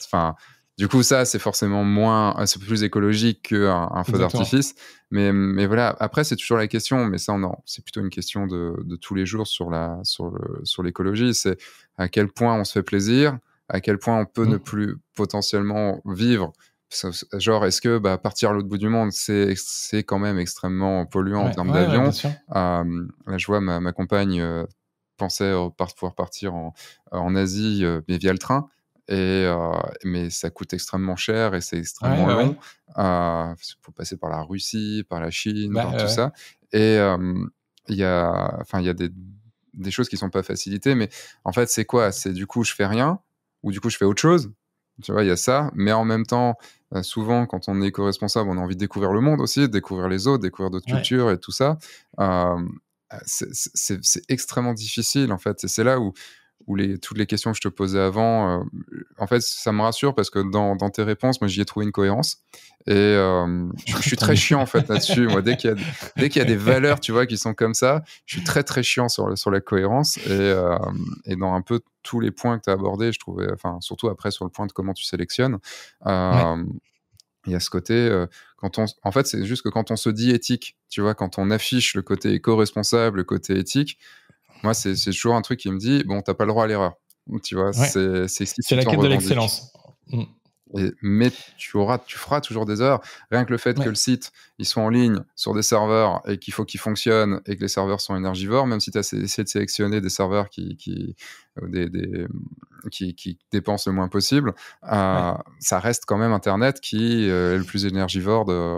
Speaker 1: enfin, du coup ça c'est forcément moins c'est plus écologique qu'un feu d'artifice. Mais, mais voilà après c'est toujours la question, mais ça c'est plutôt une question de, de, tous les jours sur la sur le, sur l'écologie, c'est à quel point on se fait plaisir à quel point on peut ne mmh. plus potentiellement vivre. Genre, est-ce que bah, partir à l'autre bout du monde, c'est, quand même extrêmement polluant en termes d'avion je vois ma, compagne euh, penser euh, pouvoir partir en, Asie, euh, mais via le train. Et, mais ça coûte extrêmement cher et c'est extrêmement long. Il faut passer par la Russie, par la Chine, bah, par tout ça. Et il y a, enfin, y des, choses qui sont pas facilitées. Mais en fait, c'est quoi C'est du coup, je fais rien ou du coup je fais autre chose. Tu vois, il y a ça. Mais en même temps, euh, souvent, quand on est co responsable on a envie de découvrir le monde aussi, découvrir les autres, découvrir d'autres cultures et tout ça. Euh, c'est extrêmement difficile en fait. Et c'est là où ou les, toutes les questions que je te posais avant, euh, en fait, ça me rassure parce que dans, tes réponses, moi, j'y ai trouvé une cohérence. Et euh, je, suis très chiant, en fait, là-dessus. Moi, dès qu'il y, a des valeurs, tu vois, qui sont comme ça, je suis très, très chiant sur, sur la cohérence. Euh, et, dans un peu tous les points que tu as abordés, je trouvais, enfin, surtout après sur le point de comment tu sélectionnes, Il y a ce côté, quand on, en fait, c'est juste que quand on se dit éthique, tu vois, quand on affiche le côté éco-responsable, le côté éthique, moi, c'est toujours un truc qui me dit bon, t'as pas le droit à l'erreur. Tu vois, C'est c'est la quête de l'excellence. Mm mais tu auras, tu feras toujours des heures. Rien que le fait que le site, ils soit en ligne sur des serveurs et qu'il faut qu'il fonctionne et que les serveurs sont énergivores, même si tu as essayé de sélectionner des serveurs qui, qui, euh, dépensent le moins possible, euh, ça reste quand même Internet qui euh, est le plus énergivore de.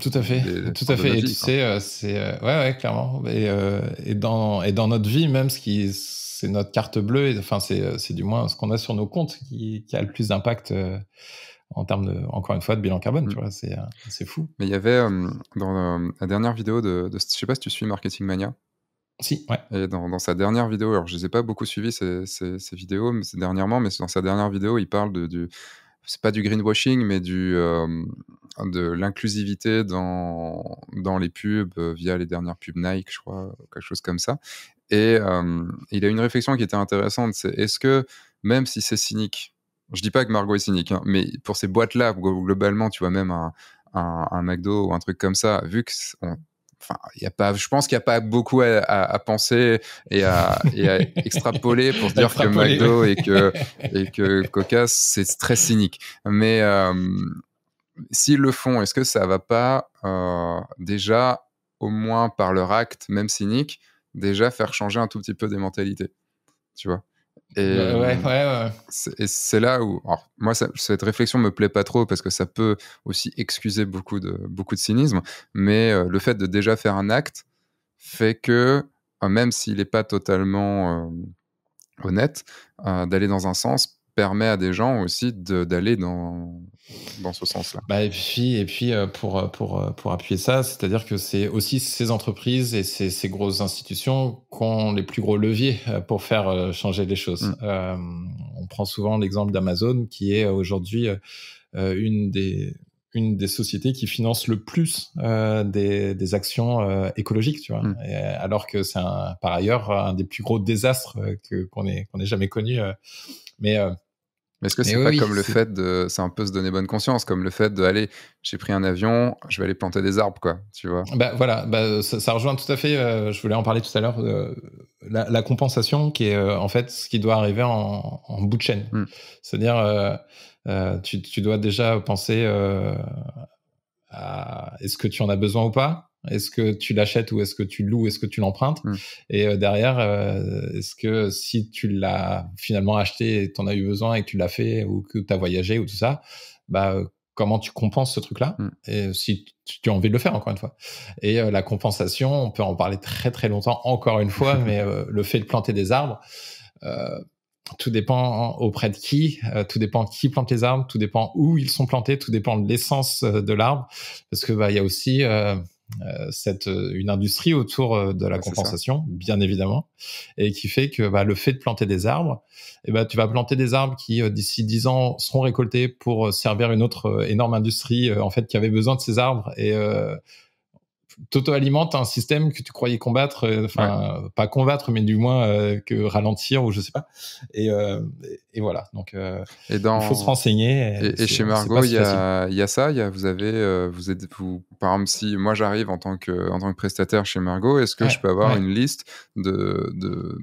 Speaker 1: Tout à fait, tout à fait. et tu hein.
Speaker 2: sais, c'est ouais, ouais, clairement. Et, dans, et dans notre vie, même ce qui c'est notre carte bleue, et enfin euh, c'est du moins ce qu'on a sur nos comptes qui, a le plus d'impact euh, en termes de, encore une fois, de bilan carbone. Mm. vois, euh, c'est
Speaker 1: fou. Mais il y avait dans la dernière vidéo de, je sais pas si tu suis Marketing Mania. Si, ouais. Et dans, sa dernière vidéo, alors je les ai pas beaucoup suivi ces, vidéos, mais c'est dernièrement, mais dans sa dernière vidéo, il parle de, du c'est pas du greenwashing, mais du, de l'inclusivité dans, dans les pubs via les dernières pubs Nike, je crois, quelque chose comme ça. Et il a une réflexion qui était intéressante, c'est est-ce que même si c'est cynique, je dis pas que Margot est cynique, hein, mais pour ces boîtes-là, globalement, tu vois même un, un, McDo ou un truc comme ça, vu que y a pas, je pense qu'il n'y a pas beaucoup à, penser et à, extrapoler pour se dire que McDo et que, et que Coca, c'est très cynique. Mais s'ils le font, est-ce que ça va pas déjà, au moins par leur acte, même cynique, déjà faire changer un tout petit peu des mentalités. Tu vois et, ouais, ouais, euh, c'est là où, moi, cette réflexion me plaît pas trop parce que ça peut aussi excuser beaucoup de, beaucoup de cynisme, mais euh, le fait de déjà faire un acte fait que, euh, même s'il n'est pas totalement honnête, d'aller dans un sens permet à des gens aussi d'aller dans, dans ce sens-là. Bah, et puis, et puis euh, pour,
Speaker 2: euh, pour, euh, pour appuyer ça, c'est-à-dire que c'est aussi ces entreprises et ces, grosses institutions qui ont les plus gros leviers pour faire changer les choses. Mm. on prend souvent l'exemple d'Amazon qui est aujourd'hui une des une des sociétés qui finance le plus des, actions écologiques, tu vois. Mm. alors que c'est par ailleurs un des plus gros désastres que qu'on ait ait jamais connu. mais
Speaker 1: mais est-ce que c'est pas comme le fait de, c'est un peu se donner bonne conscience, comme le fait de aller, j'ai pris un avion, je vais aller planter des arbres, quoi, tu vois
Speaker 2: Bah voilà, bah, ça, rejoint tout à fait. Euh, je voulais en parler tout à l'heure, euh, la, compensation qui est euh, en fait ce qui doit arriver en, bout de chaîne. Hmm. C'est-à-dire, tu, tu, dois déjà penser à est-ce que tu en as besoin ou pas est-ce que tu l'achètes ou est-ce que tu loues, est-ce que tu l'empruntes hmm. Et euh, derrière, euh, est-ce que si tu l'as finalement acheté et tu en as eu besoin et que tu l'as fait ou que tu as voyagé ou tout ça, bah, comment tu compenses ce truc-là hmm. Et si tu as envie de le faire, encore une fois. Et euh, la compensation, on peut en parler très très longtemps, encore une fois, mais le fait de planter des arbres, tout dépend auprès de qui, tout dépend qui plante les arbres, tout dépend où ils sont plantés, tout dépend de l'essence de l'arbre, parce que bah il y a aussi euh, cette, euh, une industrie autour euh, de la compensation, bien évidemment, et qui fait que bah, le fait de planter des arbres, et eh ben tu vas planter des arbres qui, d'ici dix ans, seront récoltés pour servir une autre énorme industrie en fait, qui avait besoin de ces arbres. Et tauto alimente un système que tu croyais combattre, euh, enfin euh, pas combattre, mais du moins euh, que ralentir ou je sais pas. Et, voilà. Donc il faut se renseigner. Et, chez Margot, il y, a,
Speaker 1: ça. Il y a, vous avez, vous êtes, vous, par exemple, si moi j'arrive en tant que en tant que prestataire chez Margot, est-ce que je peux avoir une liste de, de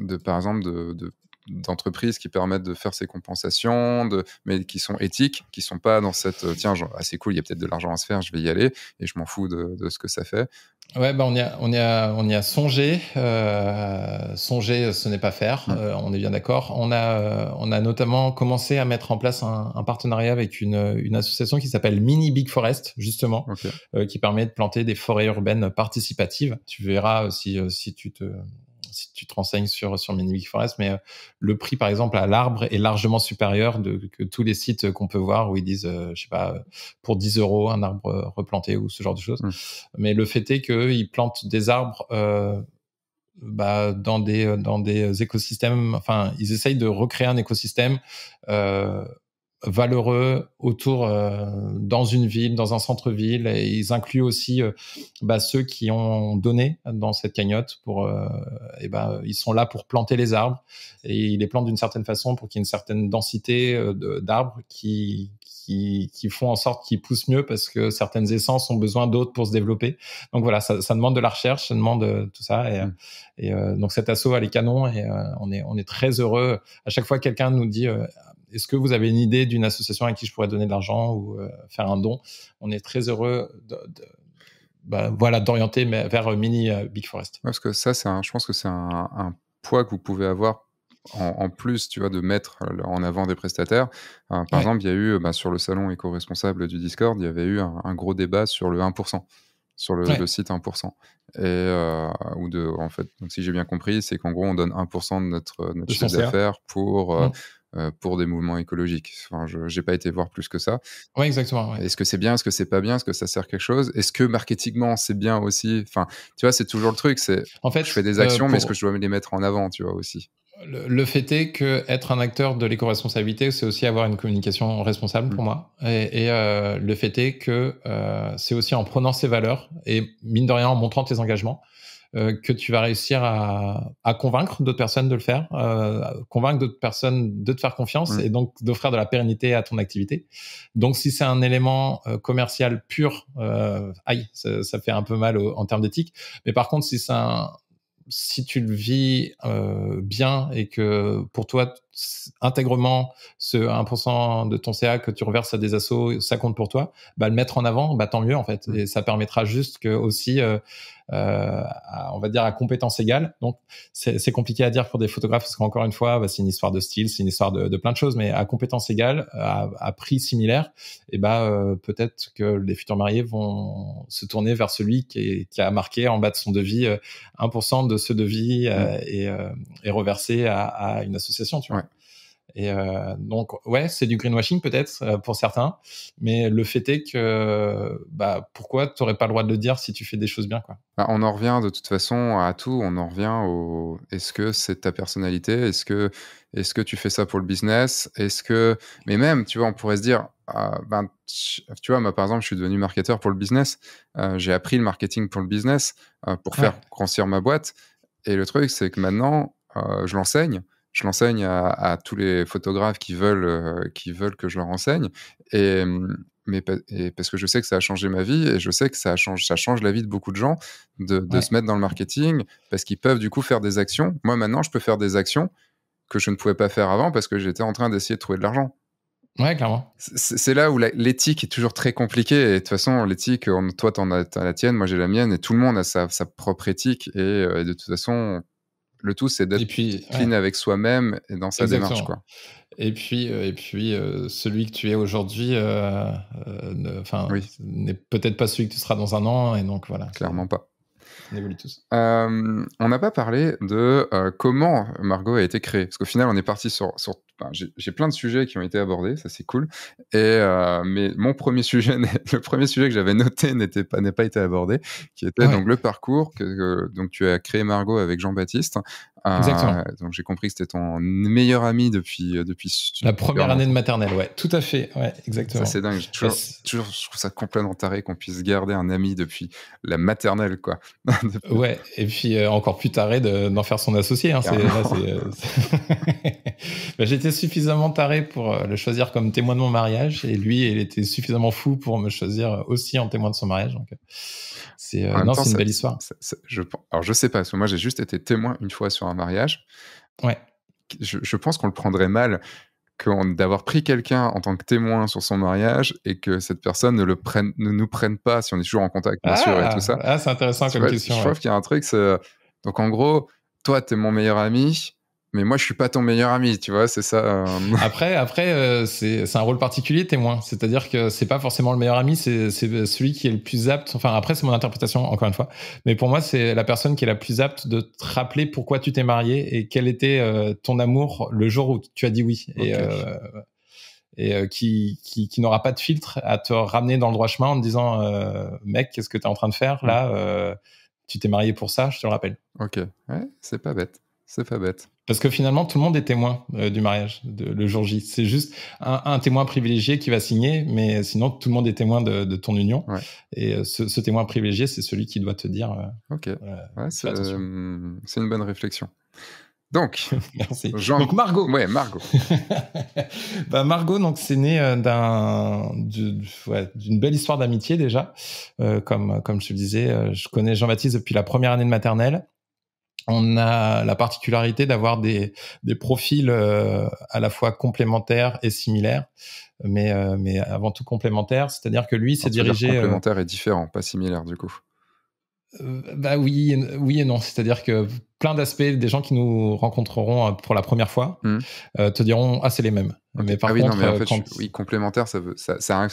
Speaker 1: de par exemple de, de d'entreprises qui permettent de faire ces compensations, mais qui sont éthiques, qui sont pas dans cette euh, tiens, ah, c'est cool, il y a peut-être de l'argent à se faire, je vais y aller et je m'en fous de, ce que ça fait.
Speaker 2: Ouais, bah, on, y a, on, on y a songé. Euh, songer, euh, ce n'est pas faire, mmh. on est bien d'accord. On a, on a notamment commencé à mettre en place un, partenariat avec une, association qui s'appelle Mini Big Forest, justement, qui permet de planter des forêts urbaines participatives. Tu verras si, si tu te si tu te renseignes sur, sur Forest, mais euh, le prix, par exemple, à l'arbre est largement supérieur de, que tous les sites qu'on peut voir où ils disent, euh, je sais pas, euh, pour 10 euros, un arbre replanté ou ce genre de choses. Mmh. Mais le fait est qu'ils plantent des arbres bah, dans, des, dans des écosystèmes, enfin, ils essayent de recréer un écosystème valeureux autour euh, dans une ville, dans un centre-ville. Et ils incluent aussi euh, bah, ceux qui ont donné dans cette cagnotte. Pour, euh, et ben ils sont là pour planter les arbres et ils les plantent d'une certaine façon pour qu'il y ait une certaine densité d'arbres qui, qui, qui, font en sorte qu'ils poussent mieux parce que certaines essences ont besoin d'autres pour se développer. Donc voilà, ça, ça, demande de la recherche, ça demande tout ça. Et, mmh. et donc cet assaut à les canons et on est on est très heureux. À chaque fois, quelqu'un nous dit est-ce que vous avez une idée d'une association à qui je pourrais donner de l'argent ou euh, faire un don On est très heureux de, bah, voilà, d'orienter vers euh, mini euh, Big Forest.
Speaker 1: parce que ça, c'est je pense que c'est un, poids que vous pouvez avoir en, plus, tu vois, de mettre en avant des prestataires. par exemple, il y a eu bah, sur le salon éco-responsable du Discord, il y avait eu un, gros débat sur le 1% sur le, site 1%. Et, ou de, en fait, si j'ai bien compris, c'est qu'en gros, on donne 1% de notre, chiffre d'affaires pour mmh. Euh, pour des mouvements écologiques. Enfin, je n'ai pas été voir plus que ça.
Speaker 2: Oui, exactement. Est-ce
Speaker 1: que c'est bien Est-ce que c'est pas bien Est-ce que ça sert quelque chose Est-ce que marketingement c'est bien aussi Enfin, tu vois, c'est toujours le truc. C'est en fait, je fais des euh, actions, mais est-ce que je dois les mettre en avant, tu vois aussi
Speaker 2: le, fait est que être un acteur de l'éco-responsabilité, c'est aussi avoir une communication responsable pour mmh. moi. Et, euh, le fait est que c'est aussi en prenant ses valeurs et mine de rien en montrant tes engagements euh, que tu vas réussir à, convaincre d'autres personnes de le faire, euh, convaincre d'autres personnes de te faire confiance mm. et donc d'offrir de la pérennité à ton activité. Donc si c'est un élément euh, commercial pur, aïe, ça, ça, fait un peu mal en termes d'éthique. Mais par contre, si c'est un si tu le vis bien et que pour toi intègrement ce 1% de ton CA que tu reverses à des assos, ça compte pour toi, bah, le mettre en avant, bah, tant mieux en fait. Mmh. Et ça permettra juste que aussi, euh, euh, on va dire à compétence égale. Donc c'est compliqué à dire pour des photographes parce qu'encore une fois, bah, c'est une histoire de style, c'est une histoire de, plein de choses, mais à compétence égale, à, prix similaire, et bah, euh, peut-être que les futurs mariés vont se tourner vers celui qui, a marqué en bas de son devis 1% de ce devis mmh. et, reversé à, une association. Tu vois. Et euh, donc, ouais, c'est du greenwashing peut-être euh, pour certains, mais le fait est que bah, pourquoi tu n'aurais pas le droit de le dire si tu fais des choses bien quoi.
Speaker 1: Bah, on en revient de toute façon à tout, on en revient au est-ce que c'est ta personnalité Est-ce que, tu fais ça pour le business Est-ce que. Mais même, tu vois, on pourrait se dire ah, ben, tu vois, moi par exemple, je suis devenu marketeur pour le business, euh, j'ai appris le marketing pour le business, pour faire grossir ma boîte. Et le truc, c'est que maintenant, je l'enseigne je l'enseigne à, tous les photographes qui veulent, euh, qui veulent que je leur enseigne. Et, mais, parce que je sais que ça a changé ma vie et je sais que ça change, ça change la vie de beaucoup de gens de, se mettre dans le marketing parce qu'ils peuvent du coup faire des actions. Moi, maintenant, je peux faire des actions que je ne pouvais pas faire avant parce que j'étais en train d'essayer de trouver de l'argent. Ouais, clairement. C'est là où l'éthique est toujours très compliquée. Et de toute façon, l'éthique, toi, tu as, as, la tienne, moi, j'ai la mienne, et tout le monde a sa, propre éthique. Euh, et de toute façon, le tout, c'est d'être clean avec soi-même et dans sa démarche. Quoi. Et
Speaker 2: puis, euh, et puis euh, celui que tu es aujourd'hui euh, n'est peut-être pas celui que tu seras dans un an. Et donc, voilà. Clairement pas.
Speaker 1: On évolue tous. on n'a pas parlé de comment Margot a été créée. Parce qu'au final, on est parti sur j'ai plein de sujets qui ont été abordés, ça c'est cool. Et euh, mais mon premier sujet, le premier sujet que j'avais noté n'était pas n'a pas été abordé, qui était donc le parcours que, donc tu as créé Margot avec Jean-Baptiste, euh, donc j'ai compris que c'était ton meilleur ami depuis euh, depuis la première année de maternelle, ouais,
Speaker 2: tout à fait, ouais, exactement. Ça c'est dingue. je trouve
Speaker 1: ça complètement taré qu'on puisse garder un ami depuis la maternelle, quoi. ouais, et puis euh, encore plus taré d'en faire son associé. Hein. Bah, j'étais suffisamment
Speaker 2: taré pour le choisir comme témoin de mon mariage, et lui, il était suffisamment fou pour me choisir aussi en témoin de son mariage.
Speaker 1: c'est non, c'est une belle histoire. je, alors je sais pas, parce que moi j'ai juste été témoin une fois sur un mariage. Ouais. Je, pense qu'on le prendrait mal d'avoir pris quelqu'un en tant que témoin sur son mariage et que cette personne ne, le ne nous prenne pas si on est toujours en contact, bien et tout ça. Ah,
Speaker 2: ah c'est intéressant comme question. Je trouve qu'il
Speaker 1: y a un truc, euh, Donc en gros, toi, tu es mon meilleur ami, mais moi je suis pas ton meilleur ami, tu vois, c'est ça. Euh. après, après, euh, c'est un rôle particulier témoin, c'est-à-dire que c'est pas forcément le meilleur ami, c'est celui
Speaker 2: qui est le plus apte. Enfin, après c'est mon interprétation encore une fois, mais pour moi c'est la personne qui est la plus apte de te rappeler pourquoi tu t'es marié et quel était euh, ton amour le jour où tu as dit oui. Et, et qui, qui, n'aura pas de filtre à te ramener dans le droit chemin en te disant mec qu'est-ce que tu es en train de faire là mm. tu t'es marié pour ça je te le rappelle ok ouais c'est pas bête c'est pas bête parce que finalement, tout le monde est témoin euh, du mariage le jour J. C'est juste un, témoin privilégié qui va signer, mais sinon, tout le monde est témoin de, ton union.
Speaker 1: Et euh, ce, témoin privilégié, c'est celui qui doit te dire. Euh, ok, c'est une bonne réflexion. Donc, Merci. Jean... Donc Margot. Ouais, Margot.
Speaker 2: Bah, Margot, donc c'est né d'une belle histoire d'amitié déjà. comme comme je le disais, je connais Jean-Baptiste depuis la première année de maternelle on a la particularité d'avoir des, profils euh, à la fois complémentaires et similaires, mais, euh, mais avant tout complémentaires. C'est-à-dire que lui, c'est dirigé. Euh, Complémentaire
Speaker 1: et différent, pas similaire du coup.
Speaker 2: Euh, bah oui, oui et non. C'est-à-dire que plein d'aspects des gens qui nous rencontreront euh, pour la première fois hmm. euh, te diront ah c'est les mêmes.
Speaker 1: Mais par ah oui, contre, oui, complémentaire, ça, veut... ça,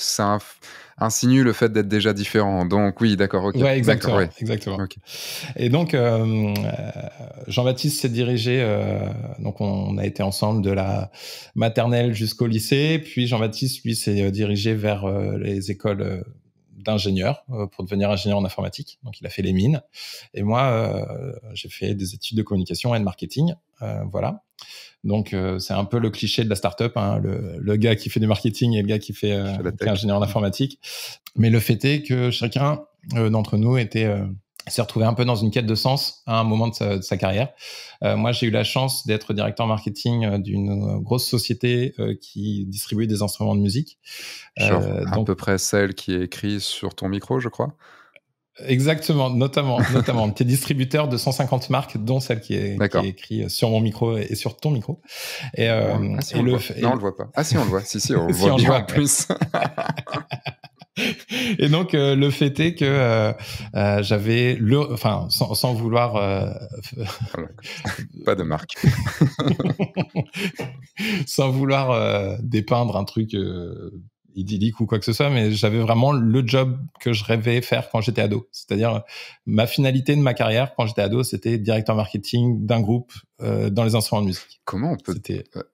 Speaker 1: insinue le fait d'être déjà différent. Donc oui, d'accord, ok. Ouais, exactement, exactement.
Speaker 2: Et donc Jean-Baptiste s'est dirigé. donc on a été ensemble de la maternelle jusqu'au lycée. Puis Jean-Baptiste lui s'est dirigé vers les écoles ingénieur euh, pour devenir ingénieur en informatique. Donc, il a fait les mines. Et moi, euh, j'ai fait des études de communication et de marketing. Euh, voilà. Donc, c'est un peu le cliché de la startup, hein, le, gars qui fait du marketing et le gars qui fait, ingénieur en informatique. Mais le fait est que chacun d'entre nous était s'est retrouvé un peu dans une quête de sens à un moment de sa, carrière. Euh, moi, j'ai eu la chance d'être directeur marketing euh, d'une euh, grosse société
Speaker 1: qui distribue des instruments de musique. Genre, donc... à peu près celle qui est écrite sur ton micro, je crois.
Speaker 2: Exactement, notamment, notamment. T'es distributeur de 150 marques, dont celle qui est, écrite sur mon micro et sur ton micro. Et, ah, on le, le voit. Non, on le voit pas. Ah si, on le
Speaker 1: voit. Si, si, on le voit plus.
Speaker 2: Et donc euh, le fait est que euh, euh, j'avais le, enfin sans, vouloir, ah pas de marque, sans vouloir dépeindre un truc idyllique ou quoi que ce soit, mais j'avais vraiment le job que je rêvais faire quand j'étais ado. C'est-à-dire ma finalité de ma carrière quand j'étais ado, c'était directeur marketing d'un groupe dans les instruments de musique. Comment on peut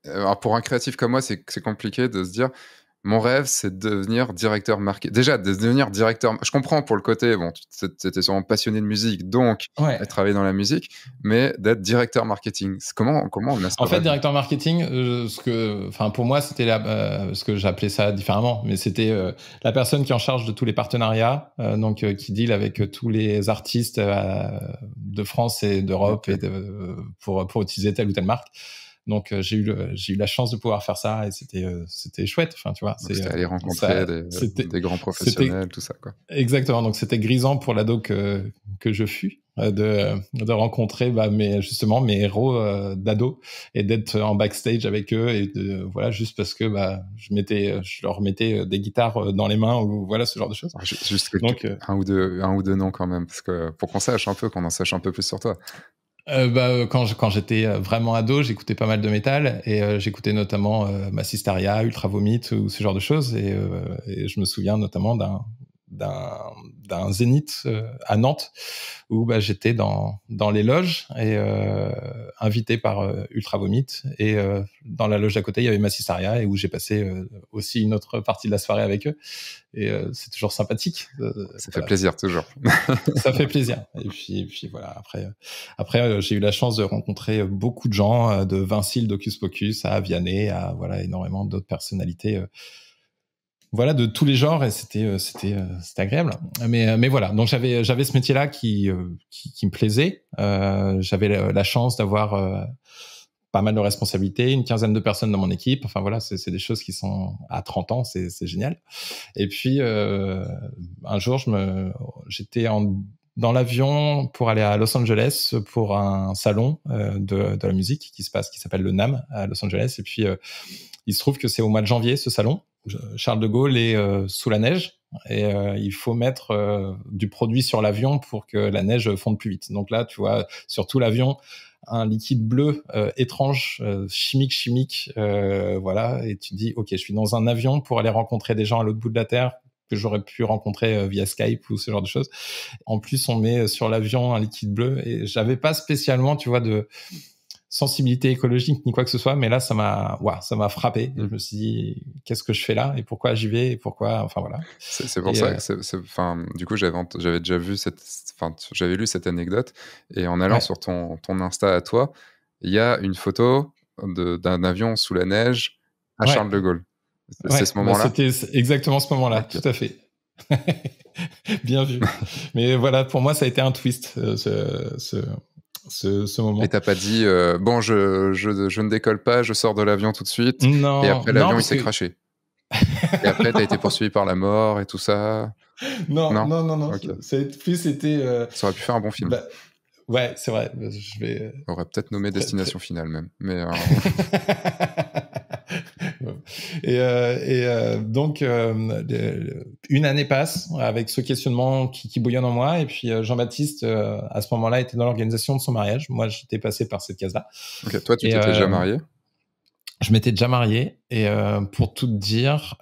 Speaker 1: Alors pour un créatif comme moi, c'est compliqué de se dire mon rêve, c'est de devenir directeur marketing. Déjà, de devenir directeur. Je comprends pour le côté, bon, tu étais sûrement passionné de musique, donc travailler dans la musique, mais d'être directeur marketing. Comment, comment on a En fait,
Speaker 2: directeur marketing, euh, ce que, enfin, pour moi, c'était là euh, ce que j'appelais ça différemment, mais c'était euh, la personne qui est en charge de tous les partenariats, donc qui deal avec tous les artistes de France et d'Europe et pour, pour utiliser telle ou telle marque. Donc euh, j'ai eu j'ai eu la chance de pouvoir faire ça et c'était euh, c'était chouette. Enfin tu vois, c'était euh, aller rencontrer des, grands professionnels tout ça quoi. Exactement. Donc c'était grisant pour l'ado que que je fus de de rencontrer bah, mes justement mes héros d'ado et d'être en backstage avec eux et de voilà juste parce que bah je mettais je leur mettais des guitares dans les mains ou voilà ce genre de choses.
Speaker 1: Ah, juste Donc, un ou deux un ou deux noms quand même parce que pour qu'on sache un peu qu'on en sache un peu plus sur toi.
Speaker 2: Euh, bah, euh, quand, quand j'étais euh, vraiment ado, j'écoutais pas mal de métal et j'écoutais notamment euh, Massistaria, Ultra Vomit ou ce genre de choses. Et, et je me souviens notamment d'un, d'un, un zénith euh, à Nantes où bah, j'étais dans, dans les loges et euh, invité par euh, Ultra Vomit et dans la loge d'à côté il y avait Massistaria et où j'ai passé aussi une autre partie de la soirée avec eux et c'est toujours sympathique.
Speaker 1: ça fait plaisir toujours.
Speaker 2: ça fait plaisir. Et puis, puis voilà après après j'ai eu la chance de rencontrer beaucoup de gens de Vincile, d'Ocus Pocus à Vianney à voilà énormément d'autres personnalités voilà de tous les genres et c'était euh, c'était euh, c'était agréable mais euh, mais voilà donc j'avais j'avais ce métier là qui, qui, me plaisait j'avais la, chance d'avoir pas mal de responsabilités, une quinzaine de personnes dans mon équipe. Enfin voilà, c'est des choses qui sont à 30 ans, c'est génial. Et puis un jour, je me, j'étais dans l'avion pour aller à Los Angeles pour un salon de, de, la musique qui se passe, qui s'appelle le NAM à Los Angeles. Et puis il se trouve que c'est au mois de janvier ce salon. Charles de Gaulle est euh, sous la neige et euh, il faut mettre euh, du produit sur l'avion pour que la neige fonde plus vite. Donc là, tu vois, sur tout l'avion, un liquide bleu étrange, chimique, chimique, voilà, et tu dis, ok, je suis dans un avion pour aller rencontrer des gens à l'autre bout de la terre que j'aurais pu rencontrer via Skype ou ce genre de choses. En plus, on met sur l'avion un liquide bleu et j'avais pas spécialement, tu vois, de sensibilité écologique ni quoi que ce soit, mais là, ça m'a, ça m'a frappé. Mm. Je me suis dit, qu'est-ce que je fais là et pourquoi j'y vais et pourquoi, enfin voilà.
Speaker 1: C'est pour ça euh, enfin, du coup, j'avais, j'avais déjà vu cette, enfin, j'avais lu cette anecdote et en allant sur ton, ton Insta à toi, il y a une photo d'un avion sous la neige à Charles de Gaulle. C'est ce bah, moment-là.
Speaker 2: C'était exactement ce moment-là, tout à fait. Bien vu. mais voilà, pour moi, ça a été un twist, euh, ce
Speaker 1: ce, moment. Et t'as pas dit euh, bon, je, ne décolle pas, je sors de l'avion tout de suite. Et après l'avion, il s'est craché. et après, t'as été poursuivi par la mort et tout ça.
Speaker 2: Non, non, non, non. Ça, c'était. Euh, ça aurait pu faire un bon film. Bah, ouais, c'est vrai. Je euh,
Speaker 1: aurait peut-être nommé Destination Finale même. Mais
Speaker 2: Euh, et, euh, euh, donc, une année passe avec ce questionnement qui, bouillonne en moi. Et puis, Jean-Baptiste, à ce moment-là, était dans l'organisation de son mariage. Moi, j'étais passé par cette case-là. toi, tu t'étais déjà marié je m'étais déjà marié et pour tout dire,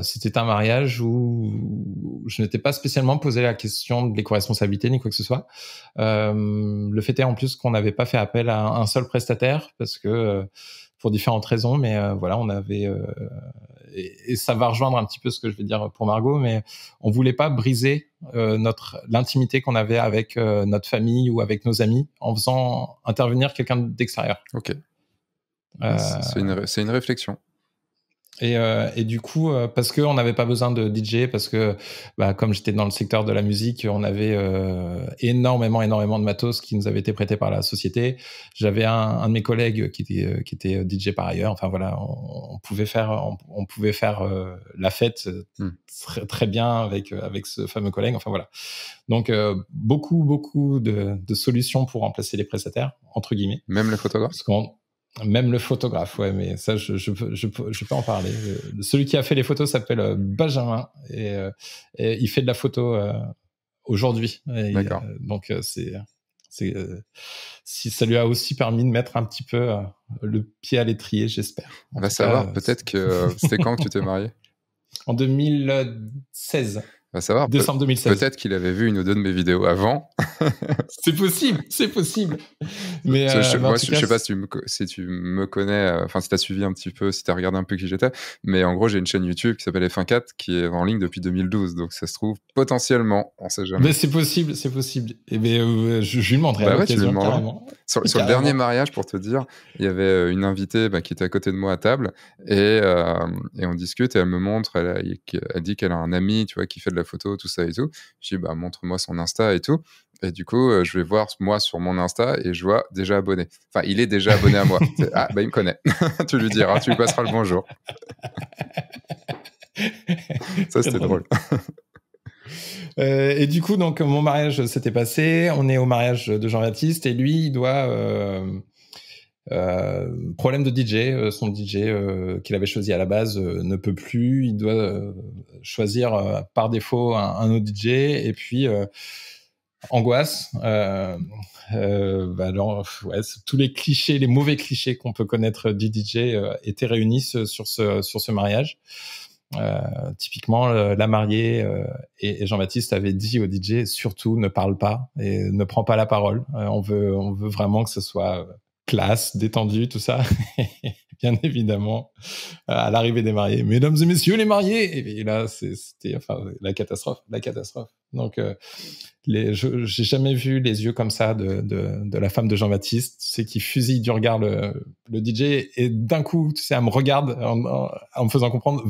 Speaker 2: c'était un mariage où je n'étais pas spécialement posé la question de l'éco-responsabilité ni quoi que ce soit. le fait est en plus qu'on n'avait pas fait appel à un seul prestataire parce que pour différentes raisons. Mais euh, voilà, on avait euh, et, ça va rejoindre un petit peu ce que je vais dire pour Margot, mais on voulait pas briser euh, notre l'intimité qu'on avait avec notre famille ou avec nos amis en faisant intervenir quelqu'un d'extérieur. Ok. C'est
Speaker 1: une, une réflexion.
Speaker 2: Et, euh, et, du coup, euh, parce qu'on n'avait pas besoin de DJ, parce que bah, comme j'étais dans le secteur de la musique, on avait euh, énormément, énormément de matos qui nous avait été prêtés par la société. J'avais un, un, de mes collègues qui était, euh, qui était euh, DJ par ailleurs. Enfin voilà, on, pouvait faire, on, pouvait faire la fête hmm. très, très, bien avec, avec ce fameux collègue. Enfin voilà. Donc beaucoup, beaucoup de, de solutions pour remplacer les prestataires, entre guillemets. Même le photographe même le photographe, ouais, mais ça, je, je, je, je peux en parler. Euh, celui qui a fait les photos s'appelle euh, Benjamin euh, et, il fait de la photo aujourd'hui. D'accord. donc, c'est. si ça lui a aussi permis de mettre un petit peu le pied à l'étrier, j'espère. On va savoir, peut-être que c'est quand que tu t'es marié En 2016.
Speaker 1: On va savoir. Décembre 2016. Peut-être qu'il avait vu une ou deux de mes vidéos avant.
Speaker 2: c'est possible, c'est
Speaker 1: possible. mais je, ne euh, sais pas si tu me, connais, euh, enfin si tu as suivi un petit peu, si tu as regardé un peu qui j'étais, mais en gros j'ai une chaîne YouTube qui s'appelle F1.4 qui est en ligne depuis 2012, donc ça se trouve potentiellement, on sait jamais. Mais c'est
Speaker 2: possible, c'est possible. Et eh ben, euh, je, lui demanderai bah Sur, le dernier
Speaker 1: mariage, pour te dire, il y avait une invitée bah, qui était à côté de moi à table et, et on discute et elle me montre, elle, a, dit qu'elle a un ami, tu vois, qui fait de la photo, tout ça et tout. Je dis bah montre-moi son Insta et tout. Et du coup, euh, je vais voir moi sur mon Insta et je vois déjà abonné. Enfin, il est déjà abonné à moi. Ah, bah, il me connaît. tu lui diras, tu lui passeras le bonjour. Ça, c'était drôle.
Speaker 2: Euh, et du coup, donc, mon mariage s'était passé. On est au mariage de Jean-Baptiste et lui, il doit. Euh, problème de DJ, son DJ qu'il avait choisi à la base ne peut plus, il doit choisir par défaut un, un, autre DJ et puis angoisse, euh, euh, bah tous les clichés, les mauvais clichés qu'on peut connaître du DJ euh, étaient réunis sur, ce, sur ce mariage. typiquement, la mariée et, Jean-Baptiste avait dit au DJ surtout ne parle pas et ne prends pas la parole. on veut, on veut vraiment que ce soit classe, détendu, tout ça. Bien évidemment, à l'arrivée des mariés, mesdames et messieurs les mariés, et là c'était enfin la catastrophe, la catastrophe. Donc les, je j'ai jamais vu les yeux comme ça de, de, de la femme de Jean-Baptiste, c'est qui fusille du regard le, DJ et d'un coup, tu sais, elle me regarde en, en, me faisant comprendre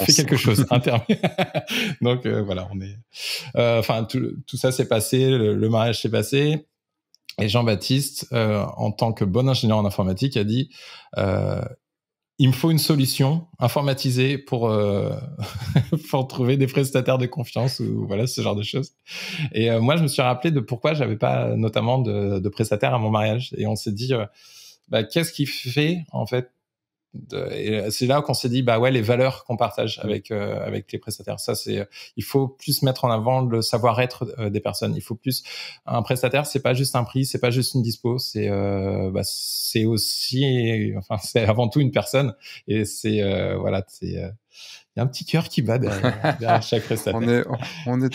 Speaker 2: Fais quelque chose interne. Donc euh, voilà, on est. Euh, enfin, tout, ça s'est passé, le, mariage s'est passé, et Jean-Baptiste, euh, en tant que bon ingénieur en informatique, a dit il me faut une solution informatisée pour euh, pour trouver des prestataires de confiance ou voilà ce genre de choses. Et euh, moi, je me suis rappelé de pourquoi j'avais pas notamment de, de prestataires à mon mariage. Et on s'est dit, euh, bah, qu'est-ce qui fait en fait et c'est là qu'on s'est dit bah ouais les valeurs qu'on partage mm. avec euh, avec les prestataires ça c'est il faut plus mettre en avant le savoir-être euh, des personnes il faut plus un prestataire c'est pas juste un prix c'est pas juste une dispo c'est euh, bah, c'est aussi enfin c'est avant tout une personne et c'est voilà c'est il y a un petit cœur qui bat derrière, chaque prestataire.
Speaker 1: on, est,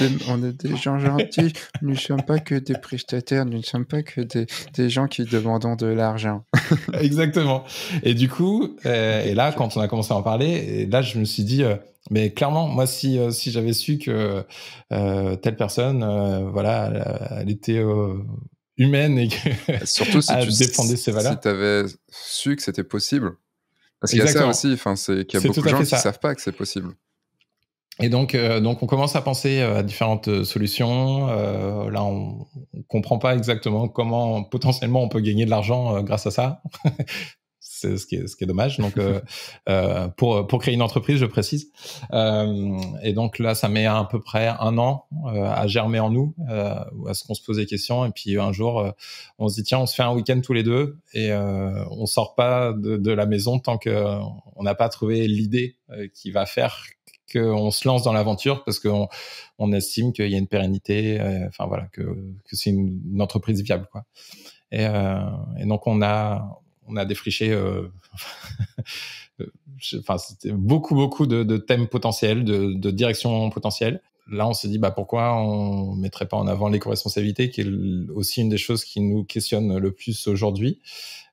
Speaker 1: des, gens gentils. Nous ne sommes pas que des prestataires. Nous ne sommes pas que des, gens qui demandons de l'argent.
Speaker 2: Exactement. Et du coup, euh, et là, quand on a commencé à en parler, et là, je me suis dit, euh, mais clairement, moi, si, euh, si j'avais su que telle personne, voilà, elle, était humaine et que surtout si tu défendais ses valeurs. Si
Speaker 1: tu avais su que c'était possible,
Speaker 2: parce qu'il y a ça aussi,
Speaker 1: c'est qu'il y a beaucoup de gens qui ne savent pas que c'est possible.
Speaker 2: Et donc, euh, donc, on commence à penser euh, à différentes euh, solutions. là, on ne comprend pas exactement comment potentiellement on peut gagner de l'argent grâce à ça ce qui est, dommage. Donc, euh, euh, pour, pour créer une entreprise, je précise. Euh, et donc là, ça met à peu près un an à germer en nous, à ce qu'on se pose des questions. Et puis un jour, on se dit tiens, on se fait un week-end tous les deux et on sort pas de, la maison tant que on n'a pas trouvé l'idée qui va faire qu'on se lance dans l'aventure parce qu'on on estime qu'il y a une pérennité, enfin voilà, que, c'est une, entreprise viable. Quoi. Et, et, donc on a, on a défriché euh, c'était beaucoup, beaucoup de, thèmes potentiels, de, directions potentielles. Là, on s'est dit, bah, pourquoi on mettrait pas en avant l'éco-responsabilité, qui est aussi une des choses qui nous questionne le plus aujourd'hui.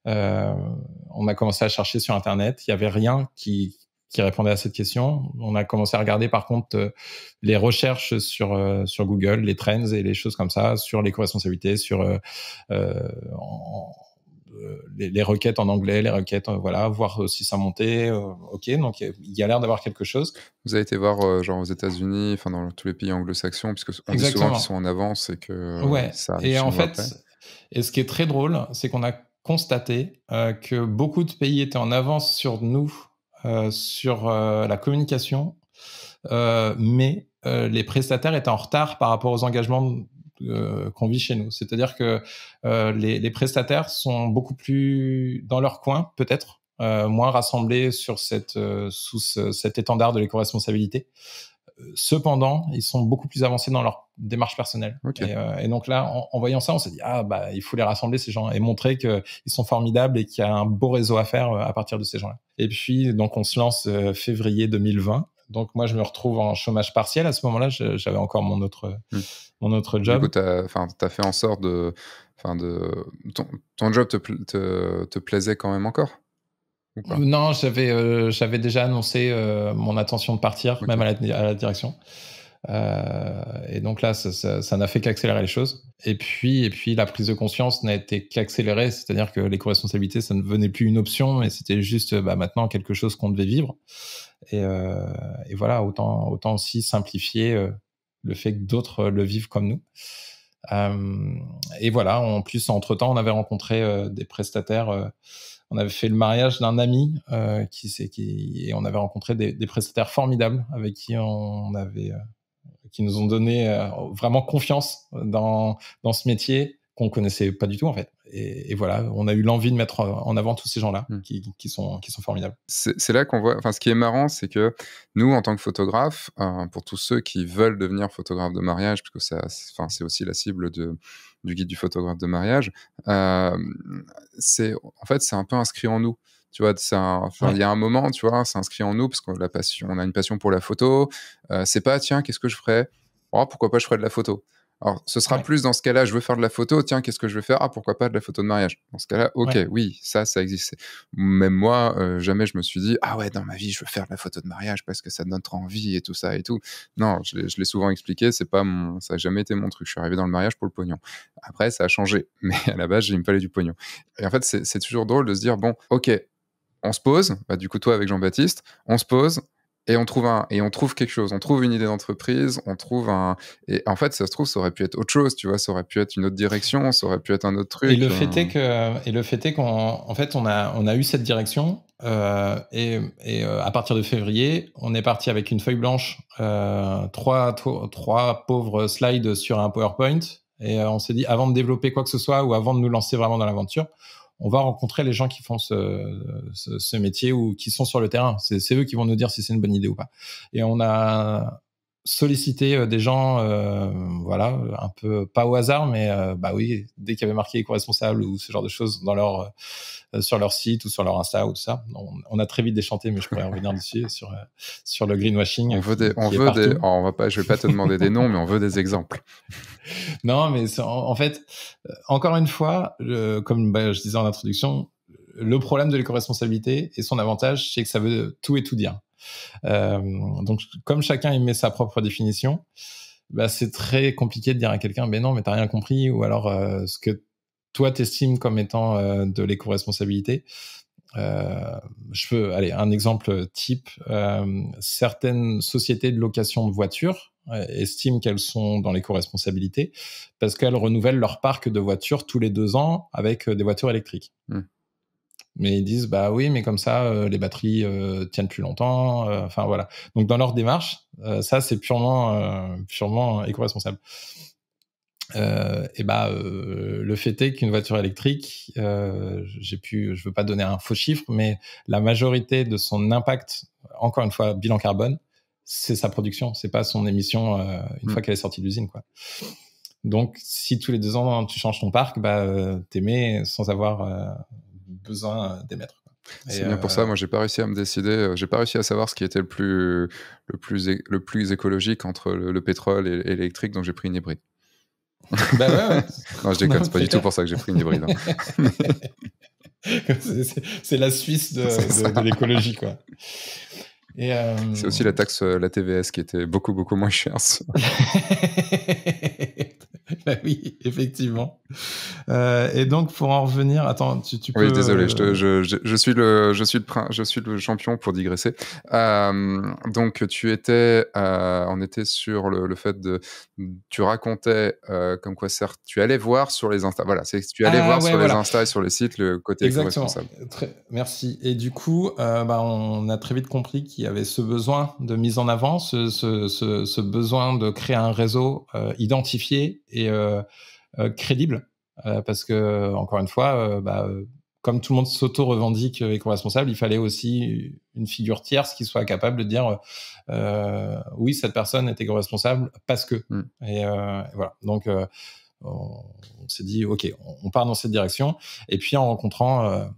Speaker 2: Euh, on a commencé à chercher sur Internet. Il n'y avait rien qui, répondait à cette question. On a commencé à regarder, par contre, euh, les recherches sur, Google, les trends et les choses comme ça, sur l'éco-responsabilité, sur, euh, les, requêtes en anglais, les requêtes, euh, voilà, voir euh, si ça montait.
Speaker 1: ok, donc il y a, l'air d'avoir quelque chose. Vous avez été voir, genre aux États-Unis, enfin dans tous les pays anglo-saxons, puisque on dit souvent qu'ils sont en avance et que ouais. ça. Et en fait, et ce qui est
Speaker 2: très drôle, c'est qu'on a constaté que beaucoup de pays étaient en avance sur nous, sur la communication, mais les prestataires étaient en retard par rapport aux engagements euh, qu'on vit chez nous. C'est-à-dire que euh, les, prestataires sont beaucoup plus dans leur coin, peut-être, euh, moins rassemblés sur cette, sous cet étendard de l'éco-responsabilité. Cependant, ils sont beaucoup plus avancés dans leur démarche personnelle. Et, donc là, en, voyant ça, on s'est dit ah bah il faut les rassembler ces gens et montrer qu'ils sont formidables et qu'il y a un beau réseau à faire à partir de ces gens-là. Et puis donc on se lance février 2020 donc moi, je me retrouve en chômage partiel à ce moment-là. J'avais encore mon autre,
Speaker 1: hmm. mon autre job. Du tu as, fait en sorte de... de ton, job te, plaisait quand même encore
Speaker 2: Non, euh, j'avais déjà annoncé euh, mon intention de partir, même à la, direction. Euh, et donc là, ça n'a fait qu'accélérer les choses. Et puis, et puis, la prise de conscience n'a été qu'accélérée, c'est-à-dire que les co-responsabilités, ça ne venait plus une option, mais c'était juste bah, maintenant quelque chose qu'on devait vivre. Euh, et, voilà, autant, aussi simplifier euh, le fait que d'autres euh, le vivent comme nous. et voilà, en plus, entre-temps, on avait rencontré des prestataires. on avait fait le mariage d'un ami et on avait rencontré des, des prestataires formidables avec qui on avait, qui nous ont donné vraiment confiance dans, dans ce métier, qu'on connaissait pas du tout en fait. Et, voilà, on a eu l'envie de mettre en avant tous ces gens-là hmm. qui, sont, qui sont formidables.
Speaker 1: C'est là qu'on voit, enfin ce qui est marrant, c'est que nous, en tant que photographe, euh, pour tous ceux qui veulent devenir photographe de mariage, puisque c'est aussi la cible de, du guide du photographe de mariage, euh, c'est en fait c'est un peu inscrit en nous tu vois il y a un moment tu vois c'est inscrit en nous parce qu'on a a une passion pour la photo euh, c'est pas tiens qu'est-ce que je ferais oh, pourquoi pas je ferais de la photo alors, ce sera plus dans ce cas-là, je veux faire de la photo, tiens, qu'est-ce que je vais faire Ah, pourquoi pas de la photo de mariage Dans ce cas-là, ok, oui, ça, ça existe. Même moi, euh, jamais je me suis dit, ah ouais, dans ma vie, je veux faire de la photo de mariage parce que ça donne trop envie et tout ça et tout. Non, je, l'ai souvent expliqué, c'est pas mon, ça n'a jamais été mon truc. Je suis arrivé dans le mariage pour le pognon. Après, ça a changé, mais à la base, il me fallait du pognon. Et en fait, c'est toujours drôle de se dire, bon, ok, on se pose, bah, du coup toi avec Jean-Baptiste, on se pose, et on trouve un et on trouve quelque chose on trouve une idée d'entreprise on trouve un et en fait ça se trouve ça aurait pu être autre chose tu vois ça aurait pu être une autre direction ça aurait pu être un autre truc et le fait
Speaker 2: est que et le fait est qu'on en fait on a on a eu cette direction euh, et, euh, à partir de février on est parti avec une feuille blanche euh, trois trois pauvres slides sur un PowerPoint et on s'est dit avant de développer quoi que ce soit ou avant de nous lancer vraiment dans l'aventure on va rencontrer les gens qui font ce, métier ou qui sont sur le terrain. C'est eux qui vont nous dire si c'est une bonne idée ou pas. Et on a solliciter euh, des gens, euh, voilà, un peu pas au hasard, mais euh, bah oui, dès qu'il y avait marqué éco-responsable ou ce genre de choses dans leur, sur leur site ou sur leur Insta ou tout ça, on, a très vite déchanté, mais je pourrais revenir dessus sur sur le greenwashing.
Speaker 1: On veut des, on va pas, je vais pas te demander des noms, mais on veut des exemples.
Speaker 2: non, mais en, fait, encore une fois, comme bah, je disais en introduction, le problème de l'éco-responsabilité et son avantage, c'est que ça veut tout et tout dire. Euh, donc, comme chacun y met sa propre définition, bah, c'est très compliqué de dire à quelqu'un, mais non, mais t'as rien compris, ou alors euh, ce que toi t'estimes comme étant euh, de l'éco-responsabilité. je peux, aller un exemple type. certaines sociétés de location de voitures estiment qu'elles sont dans l'éco-responsabilité parce qu'elles renouvellent leur parc de voitures tous les deux ans avec des voitures électriques. Mmh mais ils disent bah oui, mais comme ça euh, les batteries euh, tiennent plus longtemps. Euh, enfin voilà. Donc dans leur démarche, ça c'est purement purement éco-responsable. et bah le fait est qu'une voiture électrique, j'ai pu, je veux pas donner un faux chiffre, mais la majorité de son impact, encore une fois bilan carbone, c'est sa production, c'est pas son émission une mm. fois qu'elle est sortie de l'usine quoi. Donc, si tous les deux ans tu changes ton parc, bah, mais sans avoir besoin euh, d'émettre.
Speaker 1: C'est bien pour ça, euh, moi j'ai pas réussi à me décider, euh, j'ai pas réussi à savoir ce qui était le plus, le plus, le plus écologique entre le, pétrole et l'électrique, donc j'ai pris une hybride. Bah ouais, ouais. non, je déconne, c'est pas du tout pour ça que j'ai pris une hybride. Hein.
Speaker 2: c'est la Suisse de, l'écologie, quoi. C'est
Speaker 1: aussi la taxe, la TVS qui était beaucoup, beaucoup moins chère.
Speaker 2: Bah oui, effectivement. Euh, et donc, pour en revenir, attends, tu, tu peux. Oui, désolé, euh,
Speaker 1: je, suis le, je suis le, je suis le champion pour digresser. Euh, donc, tu étais, on était sur le, fait de, tu racontais comme quoi certes, tu allais voir sur les Insta, voilà, c'est tu allais ah voir sur les Insta et sur les sites le côté responsable.
Speaker 2: Très, merci. Et du coup, bah, on a très vite compris qu'il y avait ce besoin de mise en avant, ce, ce besoin de créer un réseau identifié et euh, euh, crédible. Euh, parce que, encore une fois, bah, comme tout le monde s'auto-revendique éco-responsable, il fallait aussi une figure tierce qui soit capable de dire oui, cette personne était éco-responsable parce que. Mm. Et, voilà. Donc, on, s'est dit, OK, on, part dans cette direction. Et puis, en rencontrant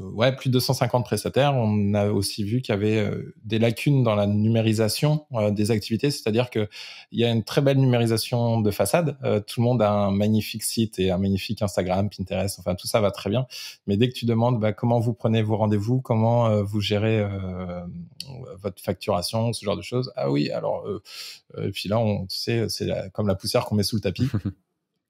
Speaker 2: ouais, plus de 250 prestataires. On a aussi vu qu'il y avait euh, des lacunes dans la numérisation euh, des activités, c'est-à-dire qu'il y a une très belle numérisation de façade. Euh, tout le monde a un magnifique site et un magnifique Instagram, Pinterest, enfin tout ça va très bien. Mais dès que tu demandes bah, comment vous prenez vos rendez-vous, comment vous gérez votre facturation, ce genre de choses, ah oui, alors, et puis là, tu sais, c'est comme la poussière qu'on met sous le tapis.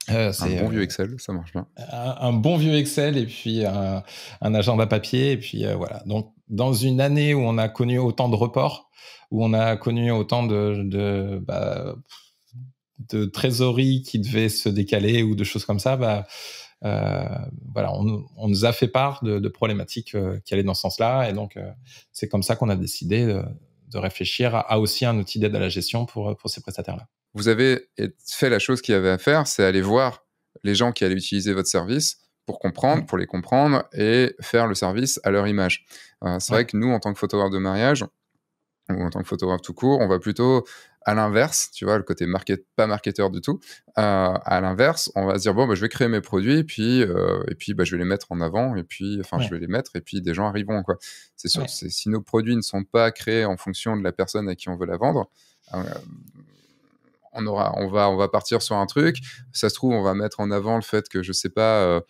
Speaker 2: Ah, un bon euh, vieux Excel, ça marche bien. Un, bon vieux Excel et puis euh, un, agenda papier. Et puis euh, voilà. Donc, dans une année où on a connu autant de reports, où on a connu autant de, de, bah, trésorerie qui devait se décaler ou de choses comme ça, bah, voilà, on, nous a fait part de, problématiques qui allaient dans ce sens-là. Et donc, c'est comme ça qu'on a décidé de, réfléchir à, aussi un outil d'aide à la gestion pour, pour ces prestataires-là
Speaker 1: vous avez fait la chose qu'il y avait à faire, c'est aller voir les gens qui allaient utiliser votre service pour comprendre, mmh. pour les comprendre et faire le service à leur image. Euh, c'est vrai que nous, en tant que photographe de mariage, ou en tant que photographe tout court, on va plutôt à l'inverse, tu vois, le côté market, pas marketeur du tout. Euh, à l'inverse, on va se dire bon, bah, je vais créer mes produits, puis euh, et puis bah, je vais les mettre en avant, et puis enfin je vais les mettre, et puis des gens arriveront quoi. C'est sûr, si nos produits ne sont pas créés en fonction de la personne à qui on veut la vendre, on aura, on va, on va partir sur un truc. Ça se trouve, on va mettre en avant le fait que je sais pas. Euh,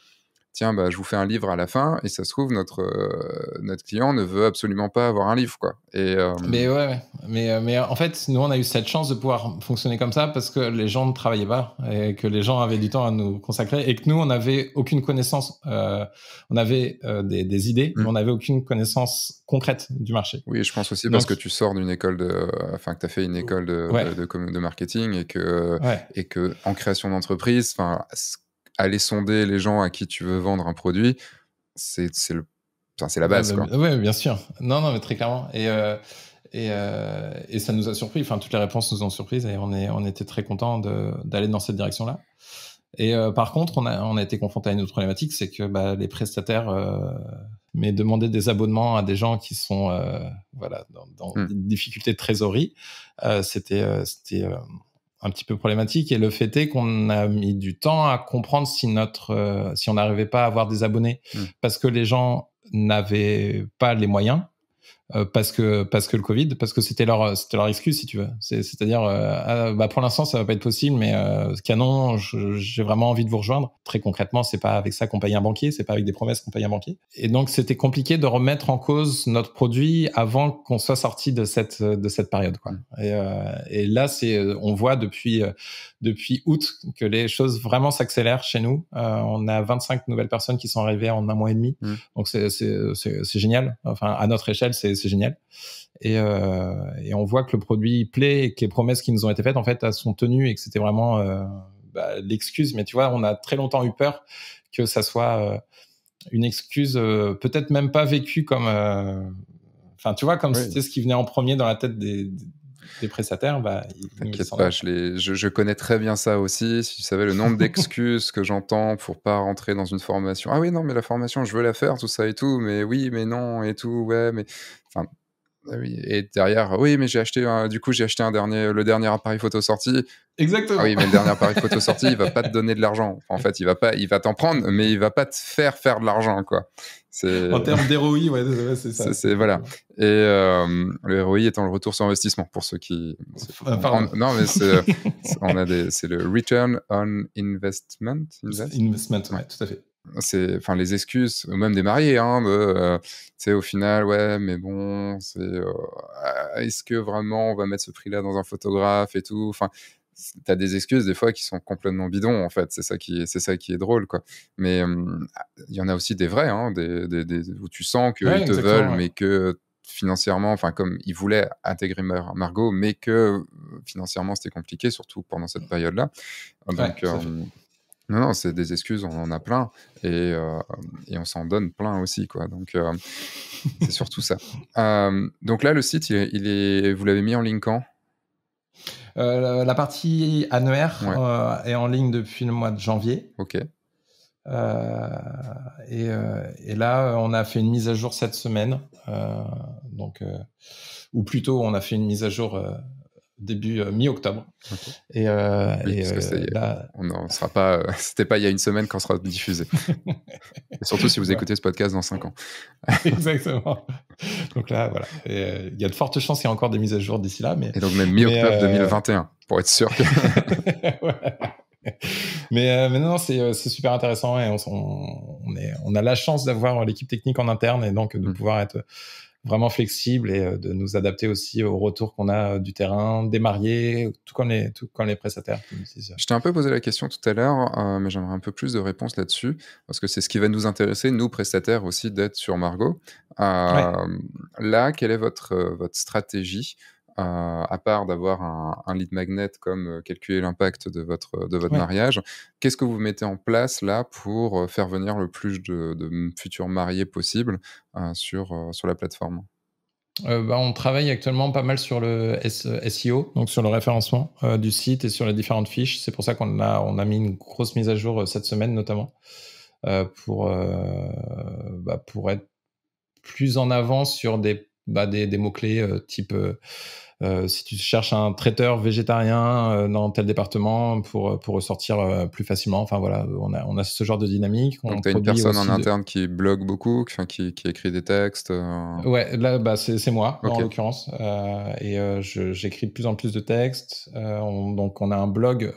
Speaker 1: tiens, bah, je vous fais un livre à la fin, et ça se trouve, notre, euh, notre client ne veut absolument pas avoir un livre. Quoi. Et, euh, Mais
Speaker 2: ouais, mais, euh, mais en fait, nous, on a eu cette chance de pouvoir fonctionner comme ça parce que les gens ne travaillaient pas et que les gens avaient du temps à nous consacrer et que nous, on n'avait aucune connaissance. on avait des, idées, mmh. mais on n'avait aucune connaissance concrète du marché. Oui, je pense aussi parce que
Speaker 1: tu sors d'une école de. Enfin, que tu as fait une école de, de, marketing et que, et que en création d'entreprise, enfin aller sonder les gens à qui tu veux vendre un produit, c'est le c'est la base. Bah, oui, bah,
Speaker 2: ouais, bien sûr. Non, non, mais très clairement. Et, euh, et, euh, et, ça nous a surpris. Enfin, toutes les réponses nous ont surpris et on, est, on était très contents d'aller dans cette direction-là. Et euh, par contre, on a, on a été confronté à une autre problématique, c'est que bah, les prestataires mais demander des abonnements à des gens qui sont voilà dans, dans mmh. des difficultés de trésorerie, c'était c'était un petit peu problématique. Et le fait est qu'on a mis du temps à comprendre si notre, euh, si on n'arrivait pas à avoir des abonnés, mmh. parce que les gens n'avaient pas les moyens euh, parce que parce que le Covid, parce que c'était leur c'était leur excuse si tu veux. C'est-à-dire euh, ah, bah pour l'instant ça va pas être possible, mais euh, canon, j'ai vraiment envie de vous rejoindre. Très concrètement, c'est pas avec ça qu'on paye un banquier, c'est pas avec des promesses qu'on paye un banquier. Et donc c'était compliqué de remettre en cause notre produit avant qu'on soit sorti de cette de cette période quoi. Mm. Et, euh, et là c'est on voit depuis depuis août que les choses vraiment s'accélèrent chez nous. on a 25 nouvelles personnes qui sont arrivées en un mois et demi, mm. donc c'est génial. Enfin à notre échelle c'est c'est génial. Et, euh, et, on voit que le produit plaît et que les promesses qui nous ont été faites, en fait, elles sont tenues et que c'était vraiment euh, bah, l'excuse. Mais tu vois, on a très longtemps eu peur que ça soit euh, une excuse, peut-être même pas vécue comme. Enfin, tu vois, comme c'était ce qui venait en premier dans la tête des, des prestataires, bah,
Speaker 1: t'inquiète pas, je, je, connais très bien ça aussi. Si tu savais le nombre d'excuses que j'entends pour pas rentrer dans une formation. Ah oui, non, mais la formation, je veux la faire, tout ça et tout, mais oui, mais non et tout, ouais, mais ah et derrière, oui, mais j'ai acheté du coup, j'ai acheté un dernier, le dernier appareil photo sorti. Exactement. Ah oui, mais le dernier appareil photo sorti, il va pas te donner de l'argent. en fait, il va pas, il va t'en prendre, mais il va pas te faire faire de l'argent, quoi. En termes
Speaker 2: d'ROI, ouais, c'est ça.
Speaker 1: voilà. Et euh, le ROI étant le retour sur investissement pour ceux qui. Ah, non, mais c'est, on a c'est le return on investment. investment, ouais, tout à fait c'est enfin les excuses même des mariés c'est hein, euh, au final ouais mais bon c'est euh, ah, est-ce que vraiment on va mettre ce prix là dans un photographe et tout enfin t'as des excuses des fois qui sont complètement bidons en fait c'est ça qui c'est ça qui est drôle quoi mais ah, il y en a aussi des vrais hein, des, où tu sens qu'ils te veulent mais que financièrement, enfin comme ils voulaient intégrer Margot, mais que financièrement c'était compliqué, surtout pendant cette période-là. Donc non, non, c'est des excuses, on en a plein et, euh, on s'en donne plein aussi, quoi. Donc, euh, c'est surtout ça. Euh, donc là, le site, il, est, vous l'avez mis en ligne quand
Speaker 2: la, partie annuaire est en ligne depuis le mois de janvier. Ok. Et, là, on a fait une mise à jour cette semaine, donc, ou plutôt, on a fait une mise à jour début euh, mi-octobre. Et,
Speaker 1: euh, oui, euh, là... on sera pas. C'était pas il y a une semaine qu'on sera diffusé. surtout si vous écoutez ce podcast dans cinq ans.
Speaker 2: Exactement. Donc là, voilà. Il y a de fortes chances qu'il y ait encore des mises à jour d'ici là, mais. Et donc
Speaker 1: même mi-octobre 2021 pour être sûr. Que...
Speaker 2: mais, mais, non, non c'est super intéressant et on, on on, a la chance d'avoir l'équipe technique en interne et donc de mm. pouvoir être vraiment flexible et euh, de nous adapter aussi au retour qu'on a euh, du terrain, des mariés, tout comme les, tout comme les prestataires.
Speaker 1: Je t'ai un peu posé la question tout à l'heure, euh, mais j'aimerais un peu plus de réponses là-dessus, parce que c'est ce qui va nous intéresser, nous prestataires aussi, d'être sur Margot. Là, quelle est votre, votre stratégie à part d'avoir un, un, lead magnet comme euh, calculer l'impact de votre, de votre mariage, qu'est-ce que vous mettez en place là pour euh, faire venir le plus de, futurs mariés possible euh, sur, sur la plateforme
Speaker 2: bah, on travaille actuellement pas mal sur le SEO, donc sur le référencement du site et sur les différentes fiches. C'est pour ça qu'on a, on a mis une grosse mise à jour cette semaine notamment pour, bah, pour être plus en avant sur des bah, des, des mots-clés euh, type euh, euh, si tu cherches un traiteur végétarien dans tel département pour, pour ressortir plus facilement. Enfin voilà, on a, on a ce genre de dynamique. On Donc tu as une personne en interne
Speaker 1: qui blogue beaucoup, qui, écrit des textes Ouais,
Speaker 2: là bah, c'est moi en l'occurrence. et j'écris de plus en plus de textes. donc on a un blog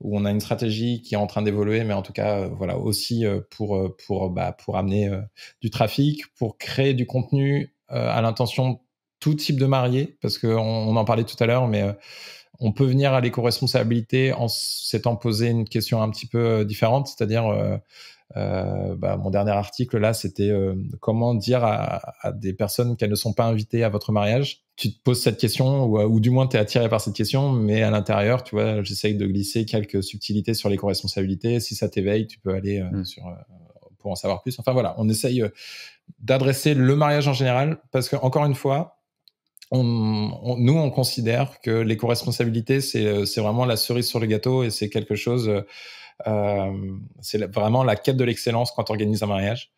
Speaker 2: où on a une stratégie qui est en train d'évoluer, mais en tout cas, voilà, aussi pour, pour, bah, pour amener du trafic, pour créer du contenu euh, à l'intention tout type de marié, parce qu'on on en parlait tout à l'heure, mais euh, on peut venir à l'éco-responsabilité en s'étant posé une question un petit peu euh, différente, c'est-à-dire bah, mon dernier article là, c'était comment dire à, des personnes qu'elles ne sont pas invitées à votre mariage. Tu te poses cette question, ou, du moins tu es attiré par cette question, mais à l'intérieur, tu vois, j'essaye de glisser quelques subtilités sur l'éco-responsabilité. Si ça t'éveille, tu peux aller mmh. pour en savoir plus. Enfin voilà, on essaye d'adresser le mariage en général, parce que encore une fois, nous, on considère que l'éco-responsabilité, euh, c'est vraiment la cerise sur le gâteau et c'est quelque chose, euh, euh, c'est vraiment la quête de l'excellence quand on organise un mariage.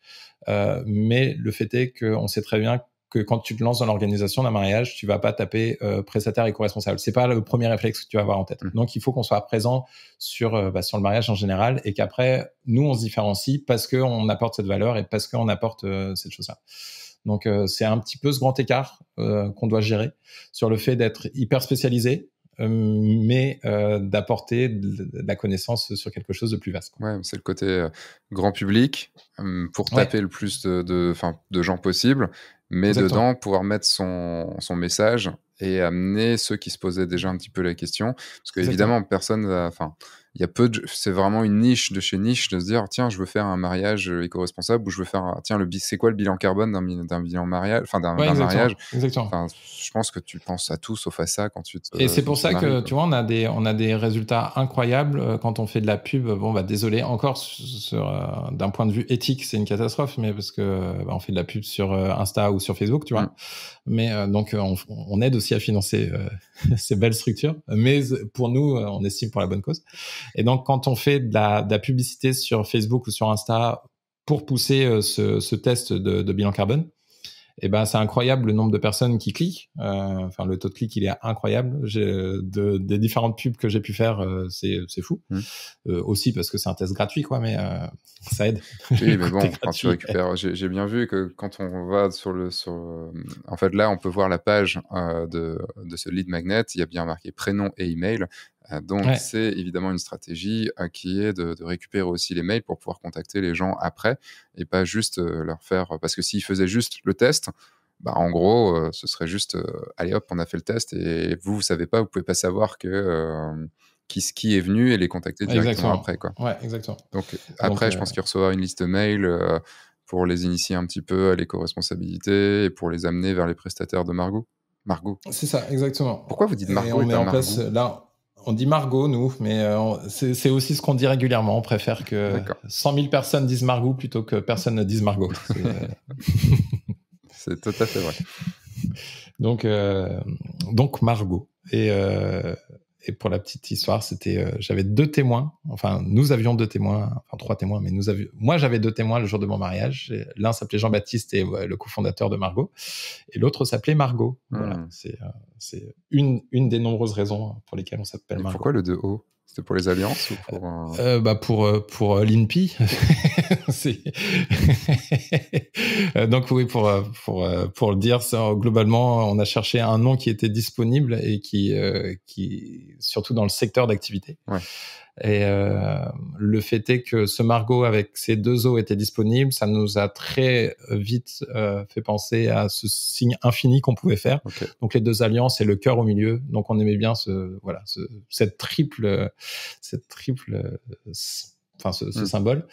Speaker 2: mais le fait est qu'on sait très bien que quand tu te lances dans l'organisation d'un mariage, tu vas pas taper euh, prestataire et co-responsable. C'est pas le premier réflexe que tu vas avoir en tête. Mmh. Donc, il faut qu'on soit présent sur, euh, bah, sur le mariage en général et qu'après, nous, on se différencie parce qu'on apporte cette valeur et parce qu'on apporte euh, cette chose-là. Donc, c'est un petit peu ce grand écart qu'on doit gérer sur le fait d'être hyper spécialisé euh, mais
Speaker 1: euh, d'apporter de la connaissance sur quelque chose de plus vaste. Ouais, c'est le côté euh, grand public pour taper le plus de, gens possible, mais dedans pouvoir mettre son, son message et amener ceux qui se posaient déjà un petit peu la question. Parce qu'évidemment, personne va. Enfin, il y a peu de. C'est vraiment une niche de chez niche de se dire tiens, je veux faire un mariage éco-responsable ou je veux faire. Tiens, le c'est quoi le bilan carbone d'un bilan mariage Enfin, d'un mariage. Exactement. Enfin, je pense que tu penses à tout sauf à ça quand tu Et c'est pour ça que, tu
Speaker 2: vois, on a, des, on a des résultats incroyables euh, quand on fait de la pub. Bon, bah, désolé, encore sur, euh, d'un point de vue éthique, c'est une catastrophe, mais parce que bah, on fait de la pub sur euh, Insta ou sur Facebook, tu vois. Mmh. Mais euh, donc, euh, on, aide aussi à financer euh, ces belles structures. Mais pour nous, on estime pour la bonne cause. Et donc, quand on fait de la, publicité sur Facebook ou sur Insta pour pousser ce, test de bilan carbone, et eh ben c'est incroyable le nombre de personnes qui cliquent. Euh, enfin, le taux de clic, il est incroyable. Euh, des différentes pubs que j'ai pu faire, euh, c'est fou. Mmh. aussi parce que c'est un test gratuit, quoi, mais ça aide.
Speaker 1: Oui, mais bon, quand tu récupères, j'ai bien vu que quand on va sur le, en fait, là, on peut voir la page de, de, ce lead magnet. Il y a bien marqué prénom et email. Euh, donc, c'est évidemment une stratégie euh, qui est de, récupérer aussi les mails pour pouvoir contacter les gens après et pas juste euh, leur faire. Parce que s'ils faisaient juste le test, bah, en gros, ce serait juste, allez hop, on a fait le test et vous, vous savez pas, vous pouvez pas savoir que qui, qui est venu et les contacter directement après. Quoi. Ouais, exactement. Donc après, je pense qu'il recevront une liste mail pour les initier un petit peu à l'éco-responsabilité et pour les amener vers les prestataires de Margot. Margot.
Speaker 2: C'est ça, exactement. Pourquoi vous dites Margot et on on dit Margot, nous, mais euh, c'est aussi ce qu'on dit régulièrement. On préfère que 100 000 personnes disent Margot plutôt que personne ne dise Margot.
Speaker 1: C'est tout à fait vrai.
Speaker 2: Donc, euh, donc Margot. Et, euh, et pour la petite histoire, c'était, euh, j'avais deux témoins. Enfin, nous avions deux témoins, enfin trois témoins, mais nous avions, moi j'avais deux témoins le jour de mon mariage. L'un s'appelait Jean-Baptiste et le cofondateur de Margot, et l'autre s'appelait Margot. Hmm. Euh, c'est, une, une des nombreuses raisons pour lesquelles on s'appelle Margot. Pourquoi
Speaker 1: le 2 haut c'était pour les alliances ou pour
Speaker 2: euh, bah, pour euh, pour euh, l'INPI. Donc oui pour pour le dire, globalement, on a cherché un nom qui était disponible et qui qui surtout dans le secteur d'activité. Et euh, le fait est que ce Margot avec ses deux os était disponible, ça nous a très vite euh, fait penser à ce signe infini qu'on pouvait faire. Donc les deux alliances et le cœur au milieu. Donc on aimait bien ce voilà cette triple cette triple euh, enfin ce, mm. symbole.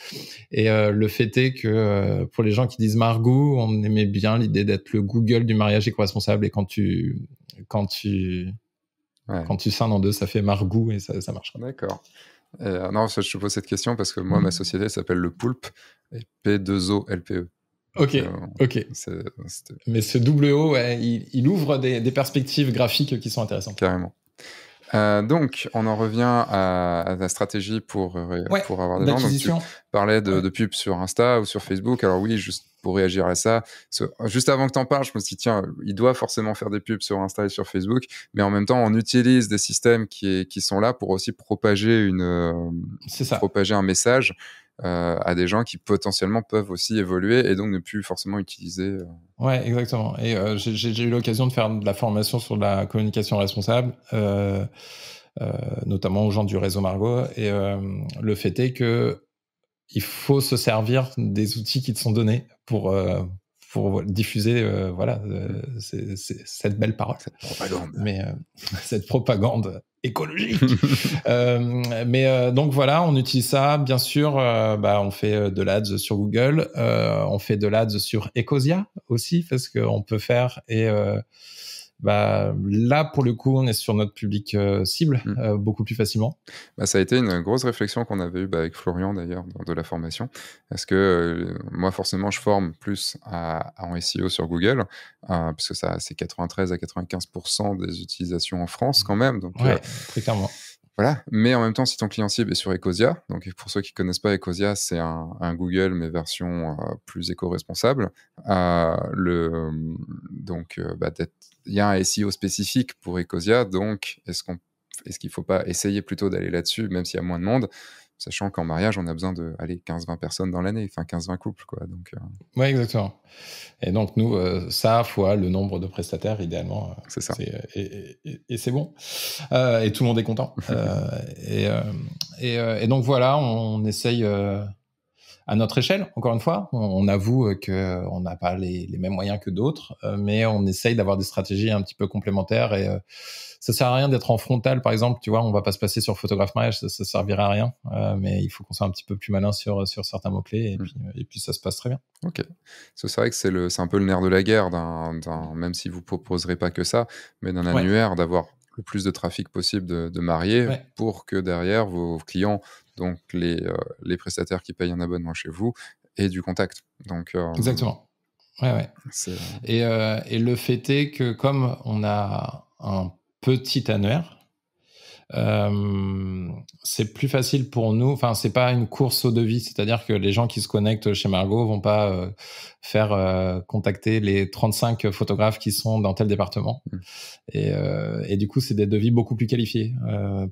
Speaker 2: Et le fait est que pour les gens qui disent Margot, on aimait bien l'idée d'être le Google du mariage éco-responsable. Et quand tu quand tu quand tu scindes en deux, ça fait Margot et
Speaker 1: ça marche. D'accord. Euh, non, je te pose cette question parce que moi, ma mmh. société s'appelle Le Poulpe et P2O LPE. Ok, euh, ok. Mais ce double il, ouvre des, perspectives graphiques qui sont intéressantes. Carrément. Euh, donc, on en revient à, la stratégie pour, euh, pour avoir des gens. Donc, tu parlais de, pubs sur Insta ou sur Facebook. Alors oui, juste pour réagir à ça, juste avant que t'en parles, je me suis dit, tiens, il doit forcément faire des pubs sur Insta et sur Facebook, mais en même temps, on utilise des systèmes qui, qui sont là pour aussi propager, une, euh, propager un message. Euh, à des gens qui potentiellement peuvent aussi évoluer et donc ne plus forcément utiliser. Euh.
Speaker 2: Ouais, exactement. Et euh, j'ai eu l'occasion de faire de la formation sur la communication responsable, notamment aux gens du réseau Margot. Et le fait est que il faut se servir des outils qui te sont donnés pour pour diffuser voilà cette belle parole. Cette propagande. Mais cette propagande écologique. Euh, mais euh, donc voilà, on utilise ça. Bien sûr, euh, bah, on fait de l'ads sur Google, on fait de l'ads sur Ecosia aussi parce qu'on peut faire et
Speaker 1: bah, là, pour le coup, on est sur notre public euh, cible mm. euh, beaucoup plus facilement. Bah, ça a été une grosse réflexion qu'on avait eue bah, avec Florian d'ailleurs de, la formation. Parce que euh, moi, forcément, je forme plus à, en SEO sur Google, puisque ça, c'est 93 à 95% des utilisations en France quand même. Donc, ouais, très clairement. Voilà. Mais en même temps, si ton client cible est sur Ecosia, donc pour ceux qui ne connaissent pas Ecosia, c'est un, Google mais version plus éco-responsable. donc d'être il y a un SEO spécifique pour Ecosia, donc est-ce qu'on qu'il ne faut pas essayer plutôt d'aller là-dessus, même s'il y a moins de monde, sachant qu'en mariage, on a besoin de 15-20 personnes dans l'année, enfin 15-20 couples. Quoi, donc, euh.
Speaker 2: Oui, exactement.
Speaker 1: Et donc, nous, euh, ça fois le nombre de
Speaker 2: prestataires, idéalement. Euh, c'est ça. et, c'est bon. et tout le monde est content. et, et, donc, voilà, on, on essaye à notre échelle, encore une fois, on, avoue avoue euh, qu'on euh, n'a pas les, mêmes moyens que d'autres, euh, mais on essaye d'avoir des stratégies un petit peu complémentaires et ça sert à rien d'être en frontal, par exemple, tu vois, on va pas se passer sur photographe mariage, ça, ne servira à rien, mais il faut qu'on soit un petit peu plus malin sur, sur certains mots-clés mm. et, puis, ça se passe très bien.
Speaker 1: Ok, c'est vrai que c'est un peu le nerf de la guerre, même si vous proposerez pas que ça, mais d'un annuaire, d'avoir le plus de trafic possible de, mariés pour que derrière vos clients donc euh, les, prestataires qui payent un abonnement chez vous, et du contact. Euh, Exactement. Euh,
Speaker 2: et, et le fait est que comme on a un petit annuaire, euh, c'est plus facile pour nous. Enfin, c'est pas une course au devis, c'est-à-dire que les gens qui se connectent chez Margot vont pas euh, faire euh, contacter les 35 photographes qui sont dans tel département. Mmh. Et, du coup, c'est des devis beaucoup plus qualifiés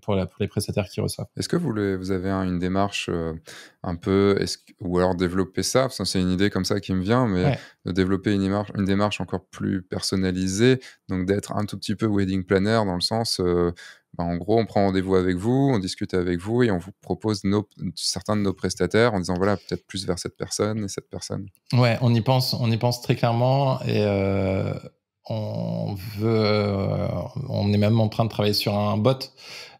Speaker 2: pour, la, les prestataires qui reçoivent.
Speaker 1: Est-ce que vous, vous avez une démarche un peu, ou alors développer ça C'est une idée comme ça qui me vient, mais de développer une démarche, une démarche encore plus personnalisée, donc d'être un tout petit peu wedding planner dans le sens bah, en gros, on prend rendez-vous avec vous, on discute avec vous et on vous propose certains de nos prestataires en disant voilà, peut-être plus vers cette personne et cette personne.
Speaker 2: Ouais, on y pense, on y pense très clairement et euh, on veut, euh, on est même en train de travailler sur un bot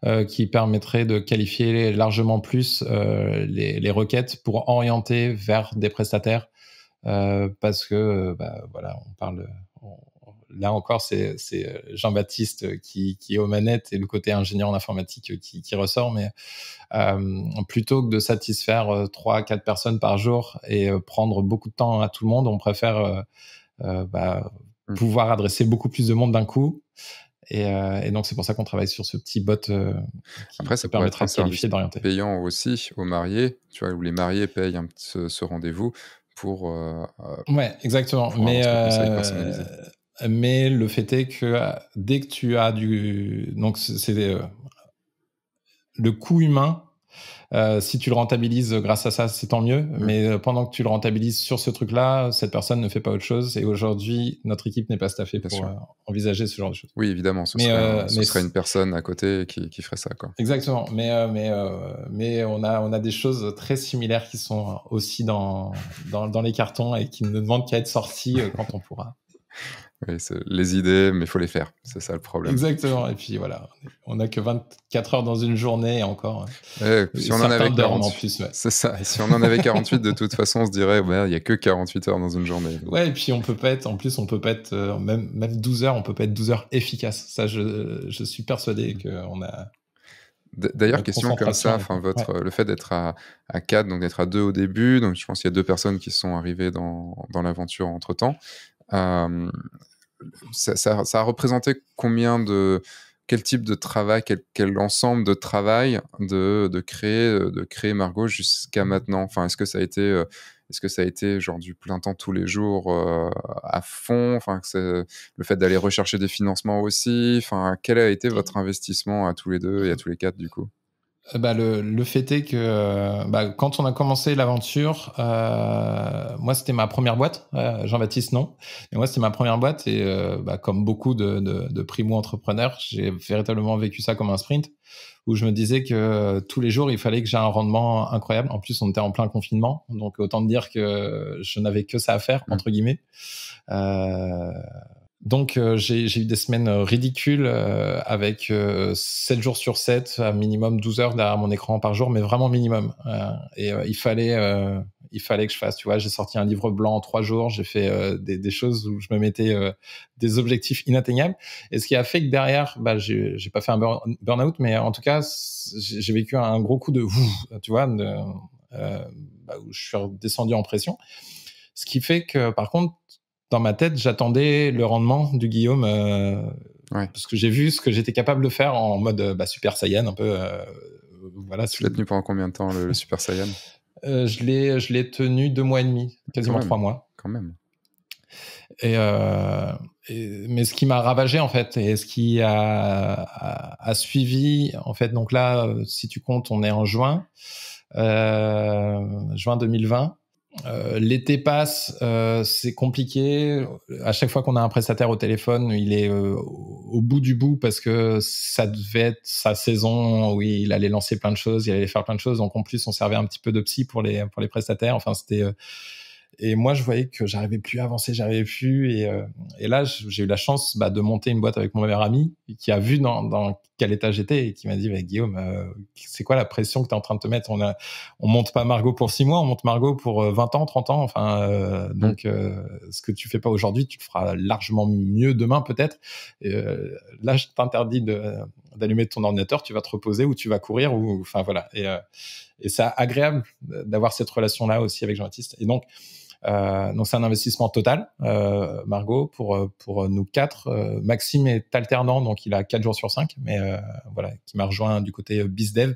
Speaker 2: euh, qui permettrait de qualifier largement plus les, requêtes pour orienter vers des prestataires parce que bah, voilà, on parle de là encore, c'est euh, Jean-Baptiste qui, est aux manettes et le côté ingénieur en informatique qui, ressort. Mais euh, plutôt que de satisfaire euh, trois, quatre personnes par jour et prendre beaucoup de temps à tout le monde, on préfère bah, hmm. pouvoir adresser beaucoup plus de monde d'un coup. Et, donc, c'est pour ça qu'on travaille sur ce petit bot
Speaker 1: Après, ça permettra de qualifier d'orienter. Payant aussi aux mariés, tu vois, où les mariés payent ce, rendez-vous pour. ouais, exactement. mais mais
Speaker 2: le fait est que euh, dès que tu as du... Donc c'est euh, le coût humain. Euh, si tu le rentabilises grâce à ça, c'est tant mieux. Mmh. Mais pendant que tu le rentabilises sur ce truc-là, cette personne ne fait pas autre chose. Et aujourd'hui, notre équipe n'est pas staffée pour envisager ce genre de choses.
Speaker 1: Oui, évidemment. Ce, mais, serait, une personne à côté qui, ferait ça. Quoi.
Speaker 2: Exactement. Mais, mais, mais on, a, on a des choses très similaires qui sont aussi dans, dans, dans les cartons et qui ne demandent qu'à être sorties quand on pourra.
Speaker 1: Oui, les idées, mais il faut les faire. C'est ça le problème. Exactement. Et puis
Speaker 2: voilà, on n'a que 24 heures dans une journée encore. si on en avait C'est ça.
Speaker 1: si on en avait 48, de toute façon, on se dirait, il ouais, n'y a que 48 heures dans une journée.
Speaker 2: Ouais, et puis on peut pas être, en plus, on peut pas être, euh, même, même 12 heures, on peut pas être 12 heures efficaces Ça, je, suis persuadé mm. qu'on a,
Speaker 1: D'ailleurs, question comme ça, enfin, votre, le fait d'être à, 4, donc d'être à 2 au début, donc je pense qu'il y a deux personnes qui sont arrivées dans, l'aventure entre temps ça, a représenté combien de quel type de travail, quel, quel ensemble de travail de, créer de créer Margot jusqu'à mmh. maintenant. Enfin, est-ce que ça a été euh, est-ce que ça a été genre du plein temps tous les jours euh, à fond Enfin, le fait d'aller rechercher des financements aussi. Enfin, quel a été votre investissement à tous les deux et à mmh. tous les quatre du coup
Speaker 2: euh, bah, le, le, fait est que euh, bah, quand on a commencé l'aventure, euh, moi c'était ma première boîte, euh, Jean-Baptiste non, mais moi c'était ma première boîte et bah, comme beaucoup de, de, de primo-entrepreneurs, j'ai véritablement vécu ça comme un sprint où je me disais que tous les jours il fallait que j'ai un rendement incroyable. En plus on était en plein confinement, donc autant dire que je n'avais que ça à faire entre guillemets. Euh, donc euh, j'ai eu des semaines euh, ridicules euh, avec 7 jours sur 7, à minimum 12 heures derrière mon écran par jour, mais vraiment minimum. et il fallait il fallait que je fasse, tu vois, j'ai sorti un livre blanc en 3 jours, j'ai fait des, choses où je me mettais des objectifs inatteignables. Et ce qui a fait que derrière, bah, j'ai pas fait un burn-out, mais en tout cas, j'ai vécu un gros coup de, tu vois, bah, où je suis redescendu en pression. Ce qui fait que, par contre, dans ma tête, j'attendais le rendement du Guillaume. Euh, parce que j'ai vu ce que j'étais capable de faire en mode euh, bah, Super Saiyan, un peu. Euh,
Speaker 1: voilà, tu l'as tenu pendant combien de temps, le, Super Saiyan
Speaker 2: euh, Je l'ai tenu deux mois et demi, quasiment trois mois. Quand même. Et, mais ce qui m'a ravagé, en fait, et ce qui a, a, suivi, en fait, donc là, si tu comptes, on est en juin, juin 2020. Euh, l'été passe, euh, c'est compliqué. À chaque fois qu'on a un prestataire au téléphone, il est euh, au bout du bout parce que ça devait être sa saison où il allait lancer plein de choses, il allait faire plein de choses. Donc en plus, on servait un petit peu de psy pour les pour les prestataires. Enfin, c'était et moi, je voyais que j'arrivais plus à avancer, j'arrivais plus. Et, là, j'ai eu la chance bah, de monter une boîte avec mon meilleur ami qui a vu dans quel état j'étais et qui m'a dit «Bah, Guillaume, euh, c'est quoi la pression que tu es en train de te mettre on, a, on monte pas Margot pour 6 mois, on monte Margot pour 20 euh, ans, 30 ans. Enfin, euh, mm. donc ce que tu fais pas aujourd'hui, tu le feras largement mieux demain peut-être. là, je t'interdis d'allumer ton ordinateur, tu vas te reposer ou tu vas courir ou enfin voilà. Et, et c'est agréable d'avoir cette relation là aussi avec Jean-Baptiste. Et donc euh, donc c'est un investissement total, euh, Margot, pour, euh, pour nous quatre. Maxime est alternant, donc il a quatre jours sur cinq, mais voilà, qui m'a rejoint du côté BizDev.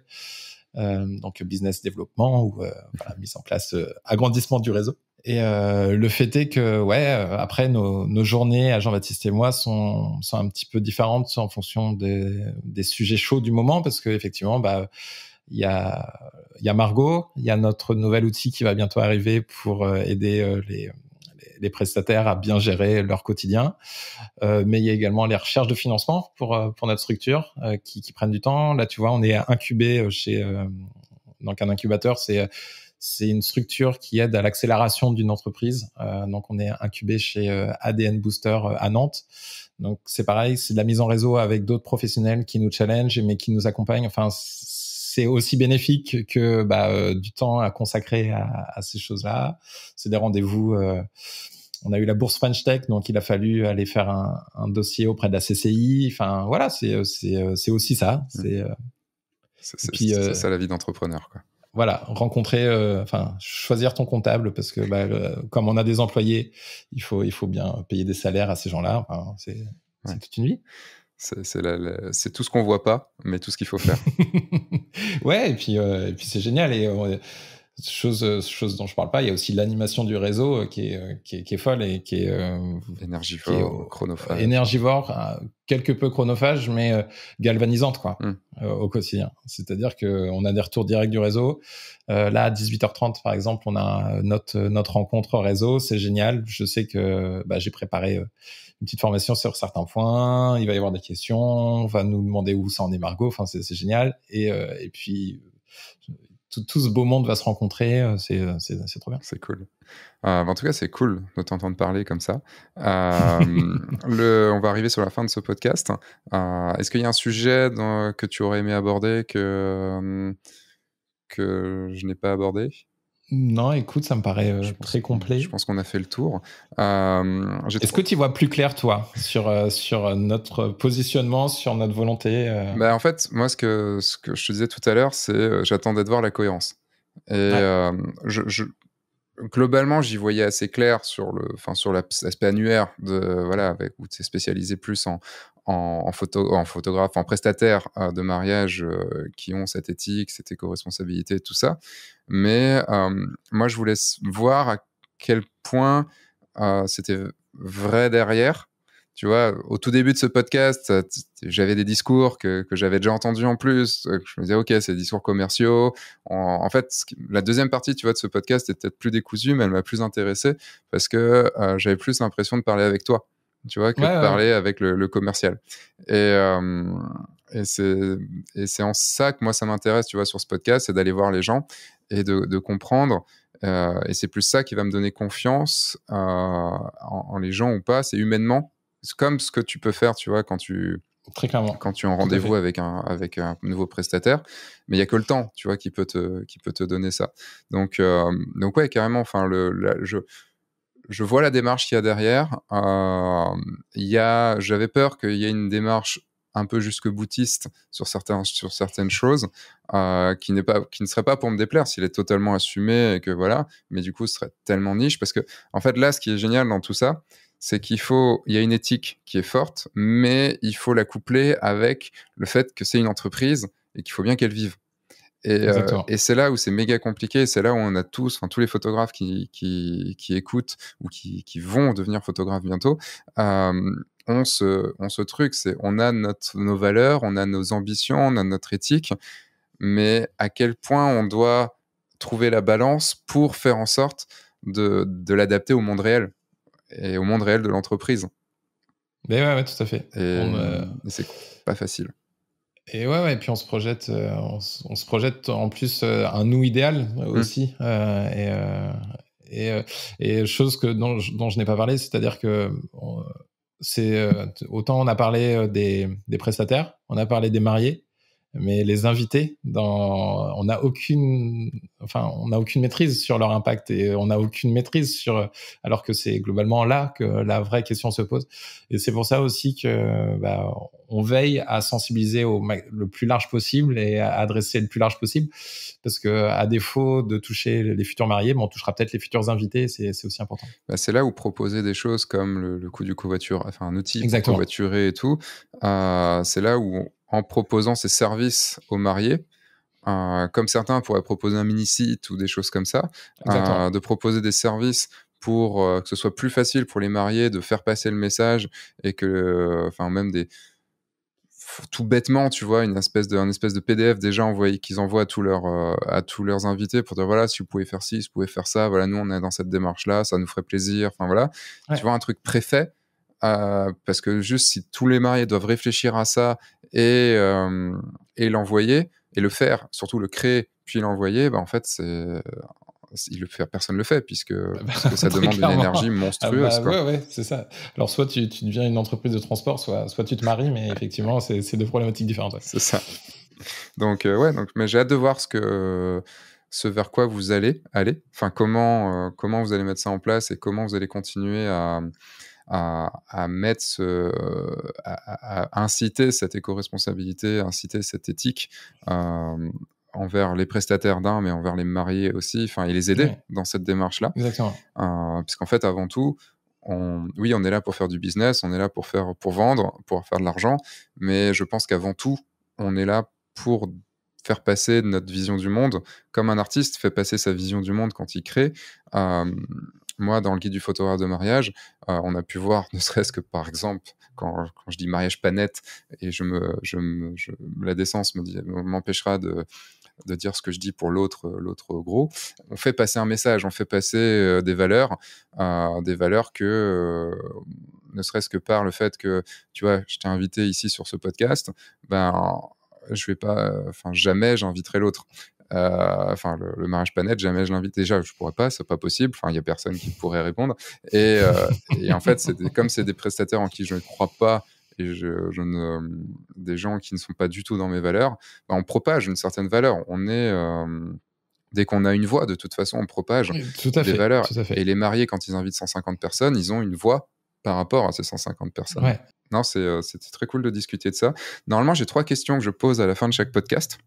Speaker 2: donc business développement ou mise en place, agrandissement du réseau. Et euh, le fait est que, ouais, après, nos, nos, journées à Jean-Baptiste et moi sont, sont un petit peu différentes en fonction des, des sujets chauds du moment, parce que effectivement bah, il y a, y a Margot, il y a notre nouvel outil qui va bientôt arriver pour euh, aider euh, les, les prestataires à bien gérer leur quotidien. Euh, mais il y a également les recherches de financement pour, pour notre structure qui, prennent du temps. Là, tu vois, on est incubé chez donc un incubateur, c'est c'est une structure qui aide à l'accélération d'une entreprise. donc, on est incubé chez ADN Booster à Nantes. Donc, c'est pareil, c'est de la mise en réseau avec d'autres professionnels qui nous challengent, mais qui nous accompagnent. Enfin, c'est aussi bénéfique que bah, euh, du temps à consacrer à, ces choses-là. C'est des rendez-vous. Euh, on a eu la bourse French Tech, donc il a fallu aller faire un, dossier auprès de la CCI. Enfin, voilà, c'est, euh, aussi ça. Mmh.
Speaker 1: C'est, ça la vie d'entrepreneur, quoi
Speaker 2: voilà, rencontrer, enfin, choisir ton comptable parce que bah, comme on a des employés, il faut, bien payer des salaires à ces gens-là. c'est
Speaker 1: toute une vie. C'est tout ce qu'on voit pas, mais tout ce qu'il faut faire.
Speaker 2: ouais, et puis, euh, puis c'est génial. Et euh, chose, dont je parle pas, il y a aussi l'animation du réseau euh, qui, est, folle et qui est énergivore, chronophage. Énergivore, quelque peu chronophage, mais galvanisante quoi, hmm. au quotidien. C'est-à-dire qu'on a des retours directs du réseau. là, à 18h30, par exemple, on a notre, notre rencontre réseau. C'est génial. Je sais que bah, j'ai préparé petite formation sur certains points. Il va y avoir des questions. On va nous demander où ça en est Margot. Enfin, c'est génial. Et, euh, et puis, tout, ce beau monde va se rencontrer. Euh, euh, c'est trop bien. C'est cool.
Speaker 1: en tout cas, c'est cool de t'entendre parler comme ça. le, on va arriver sur la fin de ce podcast. Est-ce qu'il y a un sujet que tu aurais aimé aborder que, que je n'ai pas abordé non, écoute, ça me paraît euh, très complet. Je pense qu'on a fait le tour. Euh, Est-ce que tu vois plus clair, toi, sur, euh,
Speaker 2: sur notre positionnement, sur notre volonté
Speaker 1: bah, En fait, moi, ce que, ce que je te disais tout à l'heure, c'est j'attendais de voir la cohérence. Et je, globalement, j'y voyais assez clair sur l'aspect annuaire, de, voilà, avec, où tu es spécialisé plus en, en, photo, en photographe, en prestataire de mariage qui ont cette éthique, cette éco-responsabilité, tout ça. Mais euh, moi, je vous laisse voir à quel point euh, c'était vrai derrière tu vois, au tout début de ce podcast, euh, j'avais des discours que, j'avais déjà entendus en plus. Je me disais, OK, c'est des discours commerciaux. En, fait, la deuxième partie, tu vois, de ce podcast était peut-être plus décousue, mais elle m'a plus intéressé parce que j'avais plus l'impression de parler avec toi, tu vois, que de parler avec le, commercial. Et, et c'est en ça que moi, ça m'intéresse, tu vois, sur ce podcast, c'est d'aller voir les gens et de, comprendre. Euh, et c'est plus ça qui va me donner confiance euh, en, les gens ou pas. C'est humainement. C'est comme ce que tu peux faire, tu vois, quand tu. Très Quand tu es en rendez-vous avec un, avec un nouveau prestataire. Mais il n'y a que le temps, tu vois, qui peut te, qui peut te donner ça. Donc, euh, donc ouais, carrément. Enfin, le, je, je vois la démarche qu'il y a derrière. Euh, J'avais peur qu'il y ait une démarche un peu jusque boutiste sur, certains, sur certaines choses, euh, qui, pas, qui ne serait pas pour me déplaire s'il est totalement assumé et que voilà, mais du coup, ce serait tellement niche parce que, en fait, là, ce qui est génial dans tout ça, c'est qu'il faut, il y a une éthique qui est forte, mais il faut la coupler avec le fait que c'est une entreprise et qu'il faut bien qu'elle vive. Et, euh, et c'est là où c'est méga compliqué. C'est là où on a tous, enfin tous les photographes qui, qui, qui écoutent ou qui, qui, vont devenir photographes bientôt, euh, on se truque truc, c'est on a notre, nos valeurs, on a nos ambitions, on a notre éthique, mais à quel point on doit trouver la balance pour faire en sorte de, l'adapter au monde réel et au monde réel de l'entreprise. Mais ouais, tout à fait. Et, euh, euh, c'est pas facile.
Speaker 2: Et ouais, et puis on se projette, euh, on, se projette en plus un nous idéal mmh. aussi. et, chose que, dont, je n'ai pas parlé, c'est-à-dire que c'est euh, autant on a parlé euh, des, des prestataires, on a parlé des mariés, mais les invités, dans, on n'a aucune, enfin, on a aucune maîtrise sur leur impact et on n'a aucune maîtrise sur, alors que c'est globalement là que la vraie question se pose. Et c'est pour ça aussi que bah, on veille à sensibiliser au, le plus large possible et à adresser le plus large possible, parce que à défaut de toucher les futurs mariés, on touchera peut-être les futurs invités. C'est aussi important.
Speaker 1: Bah, c'est là où proposer des choses comme le, coût du covoiture, enfin un outil covoituré et tout. Euh, c'est là où en proposant ses services aux mariés, euh, comme certains pourraient proposer un mini-site ou des choses comme ça, euh, de proposer des services pour euh, que ce soit plus facile pour les mariés de faire passer le message et que, enfin, même des tout bêtement, tu vois, une espèce de, espèce de PDF déjà envoyé qu'ils envoient à tous leurs, à tous leurs invités pour dire voilà, si vous pouvez faire ci, si vous pouvez faire ça, voilà, nous on est dans cette démarche là, ça nous ferait plaisir, enfin voilà, tu vois un truc préfet. parce que juste si tous les mariés doivent réfléchir à ça euh, et, l'envoyer et le faire, surtout le créer puis l'envoyer, bah, en fait, c'est il le fait, personne le fait puisque, ah bah, ça demande une énergie ah monstrueuse. Bah, oui,
Speaker 2: c'est ça. Alors soit tu, deviens une entreprise de transport, soit, soit tu te maries, mais effectivement, c'est deux problématiques différentes. C'est
Speaker 1: ça. Donc euh, ouais, donc mais j'ai hâte de voir ce que ce vers quoi vous allez aller. Enfin comment euh, comment vous allez mettre ça en place et comment vous allez continuer à à, mettre ce, euh, inciter cette éco-responsabilité, inciter cette éthique euh, envers les prestataires d'un, mais envers les mariés aussi, enfin, et les aider dans cette démarche-là. Euh, puisqu'en fait, avant tout, on, oui, on est là pour faire du business, on est là pour, faire, pour vendre, pour faire de l'argent, mais je pense qu'avant tout, on est là pour faire passer notre vision du monde, comme un artiste fait passer sa vision du monde quand il crée moi, dans le guide du photographe de mariage, euh, on a pu voir, ne serait-ce que par exemple, quand, je dis mariage pas net et je me, je me je, la décence m'empêchera de, de dire ce que je dis pour l'autre l'autre gros. On fait passer un message, on fait passer euh, des valeurs, euh, des valeurs que ne serait-ce que par le fait que tu vois, je t'ai invité ici sur ce podcast, ben je vais pas, enfin jamais j'inviterai l'autre. Euh, enfin le, mariage net jamais je l'invite déjà, je pourrais pas, c'est pas possible, enfin il y a personne qui pourrait répondre. Et, euh, en fait, c'est comme c'est des prestataires en qui je ne crois pas et des gens qui ne sont pas du tout dans mes valeurs, ben, on propage une certaine valeur. On est euh, dès qu'on a une voix, de toute façon, on propage des valeurs. Et les mariés, quand ils invitent 150 personnes, ils ont une voix par rapport à ces 150 personnes. Non, c'était très cool de discuter de ça. Normalement, j'ai trois questions que je pose à la fin de chaque podcast.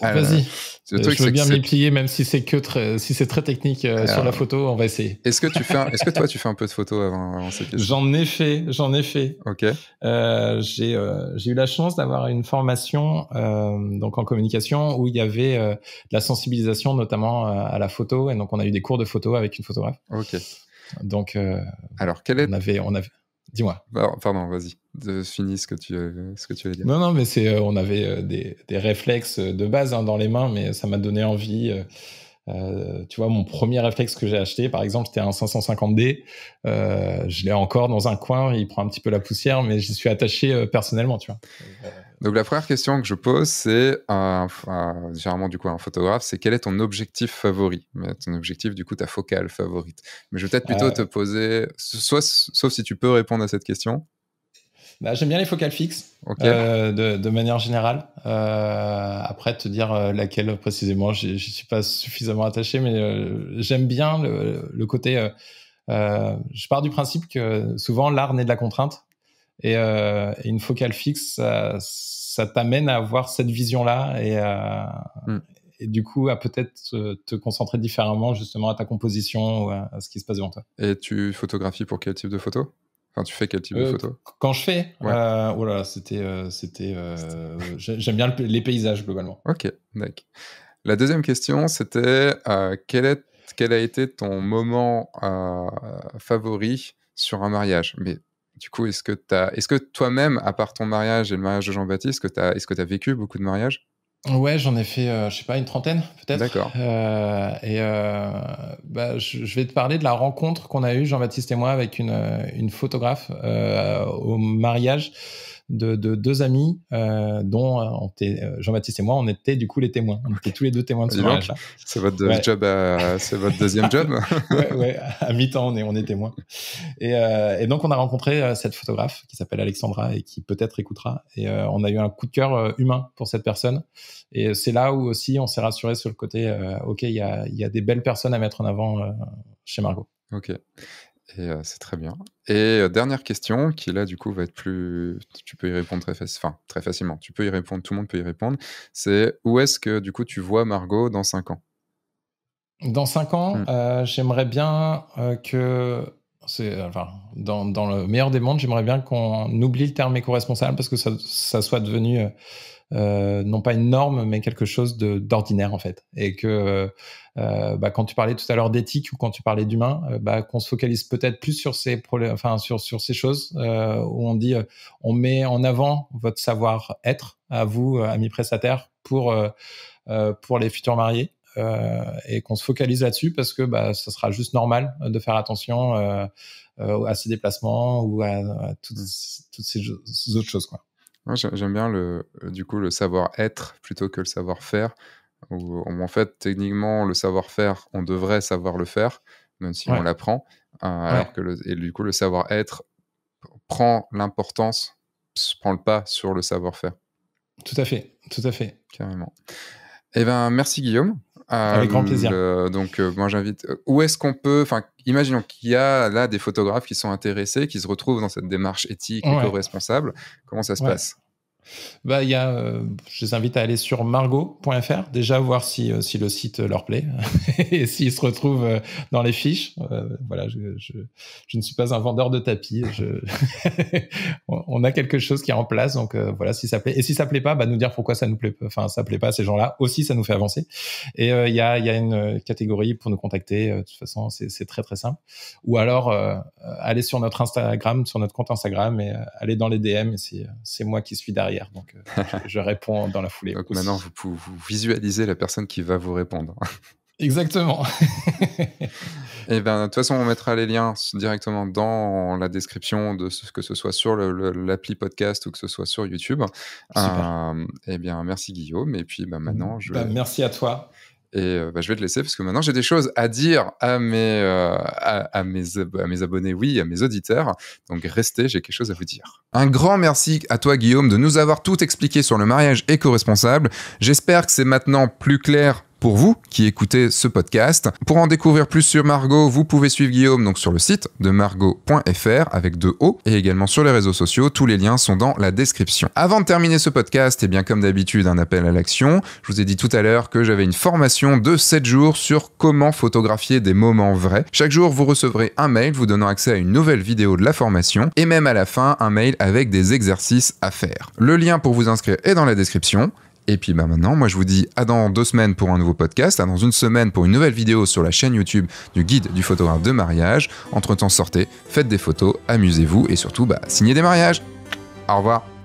Speaker 1: Ah Vas-y. Euh, je veux bien m'y
Speaker 2: plier, même si c'est que très, si c'est très technique euh, sur la photo, on va essayer.
Speaker 1: Est-ce que tu fais, est-ce que toi tu fais un peu de photo avant, cette question J'en ai fait, j'en ai fait. Ok.
Speaker 2: Euh, j'ai, euh, j'ai eu la chance d'avoir une formation donc en communication où il y avait de la sensibilisation notamment à la photo et donc on a eu des cours de photo avec une photographe. Ok.
Speaker 1: Donc. Alors quel est on avait on avait Dis-moi. Pardon, vas-y. Finis ce que tu euh, ce que tu dire. Non, non, mais c'est
Speaker 2: euh, on avait euh, des, réflexes de base hein, dans les mains, mais ça m'a donné envie. tu vois, mon premier réflexe que j'ai acheté, par exemple, c'était un 550D. je l'ai encore dans un coin. Il prend un petit peu la poussière, mais j'y suis attaché personnellement, tu vois.
Speaker 1: Donc la première question que je pose, c'est généralement du coup un photographe, c'est quel est ton objectif favori Ton objectif du coup, ta focale favorite. Mais je vais peut-être plutôt ah. te poser, soit, sauf si tu peux répondre à cette question.
Speaker 2: Bah, j'aime bien les focales fixes, euh, de, manière générale. Euh, après, te dire euh, laquelle précisément, je ne suis pas suffisamment attaché, mais j'aime bien le, le côté... je pars du principe que souvent l'art naît de la contrainte. Euh, et, une focale fixe, ça, t'amène à avoir cette vision-là et, euh, hmm. du coup à peut-être te, concentrer différemment justement à ta composition ou à, ce qui se passe devant toi.
Speaker 1: Et tu photographies pour quel type de photo Enfin, tu fais quel type de euh, photo
Speaker 2: Quand je fais, oh là, c'était, c'était, j'aime bien les paysages globalement.
Speaker 1: Ok, d'accord. La deuxième question, c'était quel, quel a été ton moment favori sur un mariage Mais du coup, est-ce que, est que toi-même, à part ton mariage et le mariage de Jean-Baptiste, est-ce que tu as vécu beaucoup de mariages
Speaker 2: Ouais, j'en ai fait, euh, je sais pas, une trentaine peut-être. D'accord. Euh, et euh, bah, je, vais te parler de la rencontre qu'on a eue, Jean-Baptiste et moi, avec une, euh, une photographe au mariage de, deux amis euh, dont euh, euh, Jean-Baptiste et moi, on était du coup les témoins. On était tous les deux témoins de ce C'est
Speaker 1: votre, job, c'est votre deuxième job.
Speaker 2: ouais, à mi-temps, on est, on est témoins. Et, donc, on a rencontré cette photographe qui s'appelle Alexandra et qui peut-être écoutera. Et on a eu un coup de cœur humain pour cette personne. Et c'est là où aussi on s'est rassuré sur le côté, OK, il y a, y a, des belles personnes à mettre en avant chez
Speaker 1: Margot. Ok. Et c'est très bien. Et dernière question, qui là, du coup, va être plus. Tu peux y répondre très, enfin, très facilement. Tu peux y répondre, tout le monde peut y répondre. C'est où est-ce que, du coup, tu vois Margot dans 5 ans
Speaker 2: Dans 5 ans, mmh. j'aimerais bien que. Enfin, dans, le meilleur des mondes, j'aimerais bien qu'on oublie le terme éco-responsable parce que ça, ça soit devenu euh, non pas une norme, mais quelque chose d'ordinaire en fait. Et que euh, euh, bah, quand tu parlais tout à l'heure d'éthique ou quand tu parlais d'humain, euh, bah, qu'on se focalise peut-être plus sur ces problèmes, enfin sur sur ces choses où on dit, on met en avant votre savoir-être à vous, amis prestataires, pour pour les futurs mariés. et qu'on se focalise là-dessus parce que bah, ça sera juste normal de faire attention à ces déplacements ou à, toutes, toutes ces,
Speaker 1: ces autres choses. Quoi. Moi, j'aime bien le, euh, du coup le savoir-être plutôt que le savoir-faire. en fait, techniquement, le savoir-faire, on devrait savoir le faire, même si on l'apprend. Hein, alors que et du coup, le savoir-être prend l'importance, prend le pas sur le savoir-faire.
Speaker 2: Tout à fait, tout à fait. Carrément.
Speaker 1: Eh bien, merci Guillaume. Avec grand euh, plaisir. donc, euh, moi, j'invite. Euh, où est-ce qu'on peut. Enfin, imaginons qu'il y a là des photographes qui sont intéressés, qui se retrouvent dans cette démarche éthique, et responsable Comment ça se passe
Speaker 2: bah, y euh, je les invite à aller sur margot.fr, déjà voir si, euh, si le site leur plaît et s'ils se retrouvent euh, dans les fiches. voilà, je, ne suis pas un vendeur de tapis. on, a quelque chose qui est en place, donc voilà, si ça plaît. Et si ça plaît pas, bah, nous dire pourquoi ça nous plaît, enfin, ça plaît pas à ces gens-là. Aussi, ça nous fait avancer. Et il y, a, une catégorie pour nous contacter. De toute façon, c'est très très simple. Ou alors, allez sur notre Instagram, sur notre compte Instagram et aller dans les DM. c'est moi qui suis derrière donc, euh, je, réponds dans la foulée.
Speaker 1: maintenant, vous, vous visualisez la personne qui va vous répondre.
Speaker 2: Exactement. et
Speaker 1: eh ben, de toute façon, on mettra les liens directement dans la description de ce que ce soit sur l'appli podcast ou que ce soit sur YouTube. Super. et euh, eh bien, merci Guillaume. Et puis, ben, maintenant, mmh. je. Bah, merci à toi. Et euh, bah, je vais te laisser parce que maintenant j'ai des choses à dire à mes, euh, à, mes, à mes abonnés, oui, à mes auditeurs. Donc restez, j'ai quelque chose à vous dire. Un grand merci à toi Guillaume de nous avoir tout expliqué sur le mariage éco-responsable. J'espère que c'est maintenant plus clair pour vous qui écoutez ce podcast. Pour en découvrir plus sur Margot, vous pouvez suivre Guillaume donc sur le site de margot.fr avec deux O et également sur les réseaux sociaux. Tous les liens sont dans la description. Avant de terminer ce podcast, et eh bien comme d'habitude, un appel à l'action. Je vous ai dit tout à l'heure que j'avais une formation de 7 jours sur comment photographier des moments vrais. Chaque jour, vous recevrez un mail vous donnant accès à une nouvelle vidéo de la formation et même à la fin, un mail avec des exercices à faire. Le lien pour vous inscrire est dans la description. Et puis bah maintenant, moi je vous dis à dans deux semaines pour un nouveau podcast, à dans une semaine pour une nouvelle vidéo sur la chaîne YouTube du guide du photographe de mariage. Entre-temps, sortez, faites des photos, amusez-vous et surtout, bah, signez des mariages. Au revoir.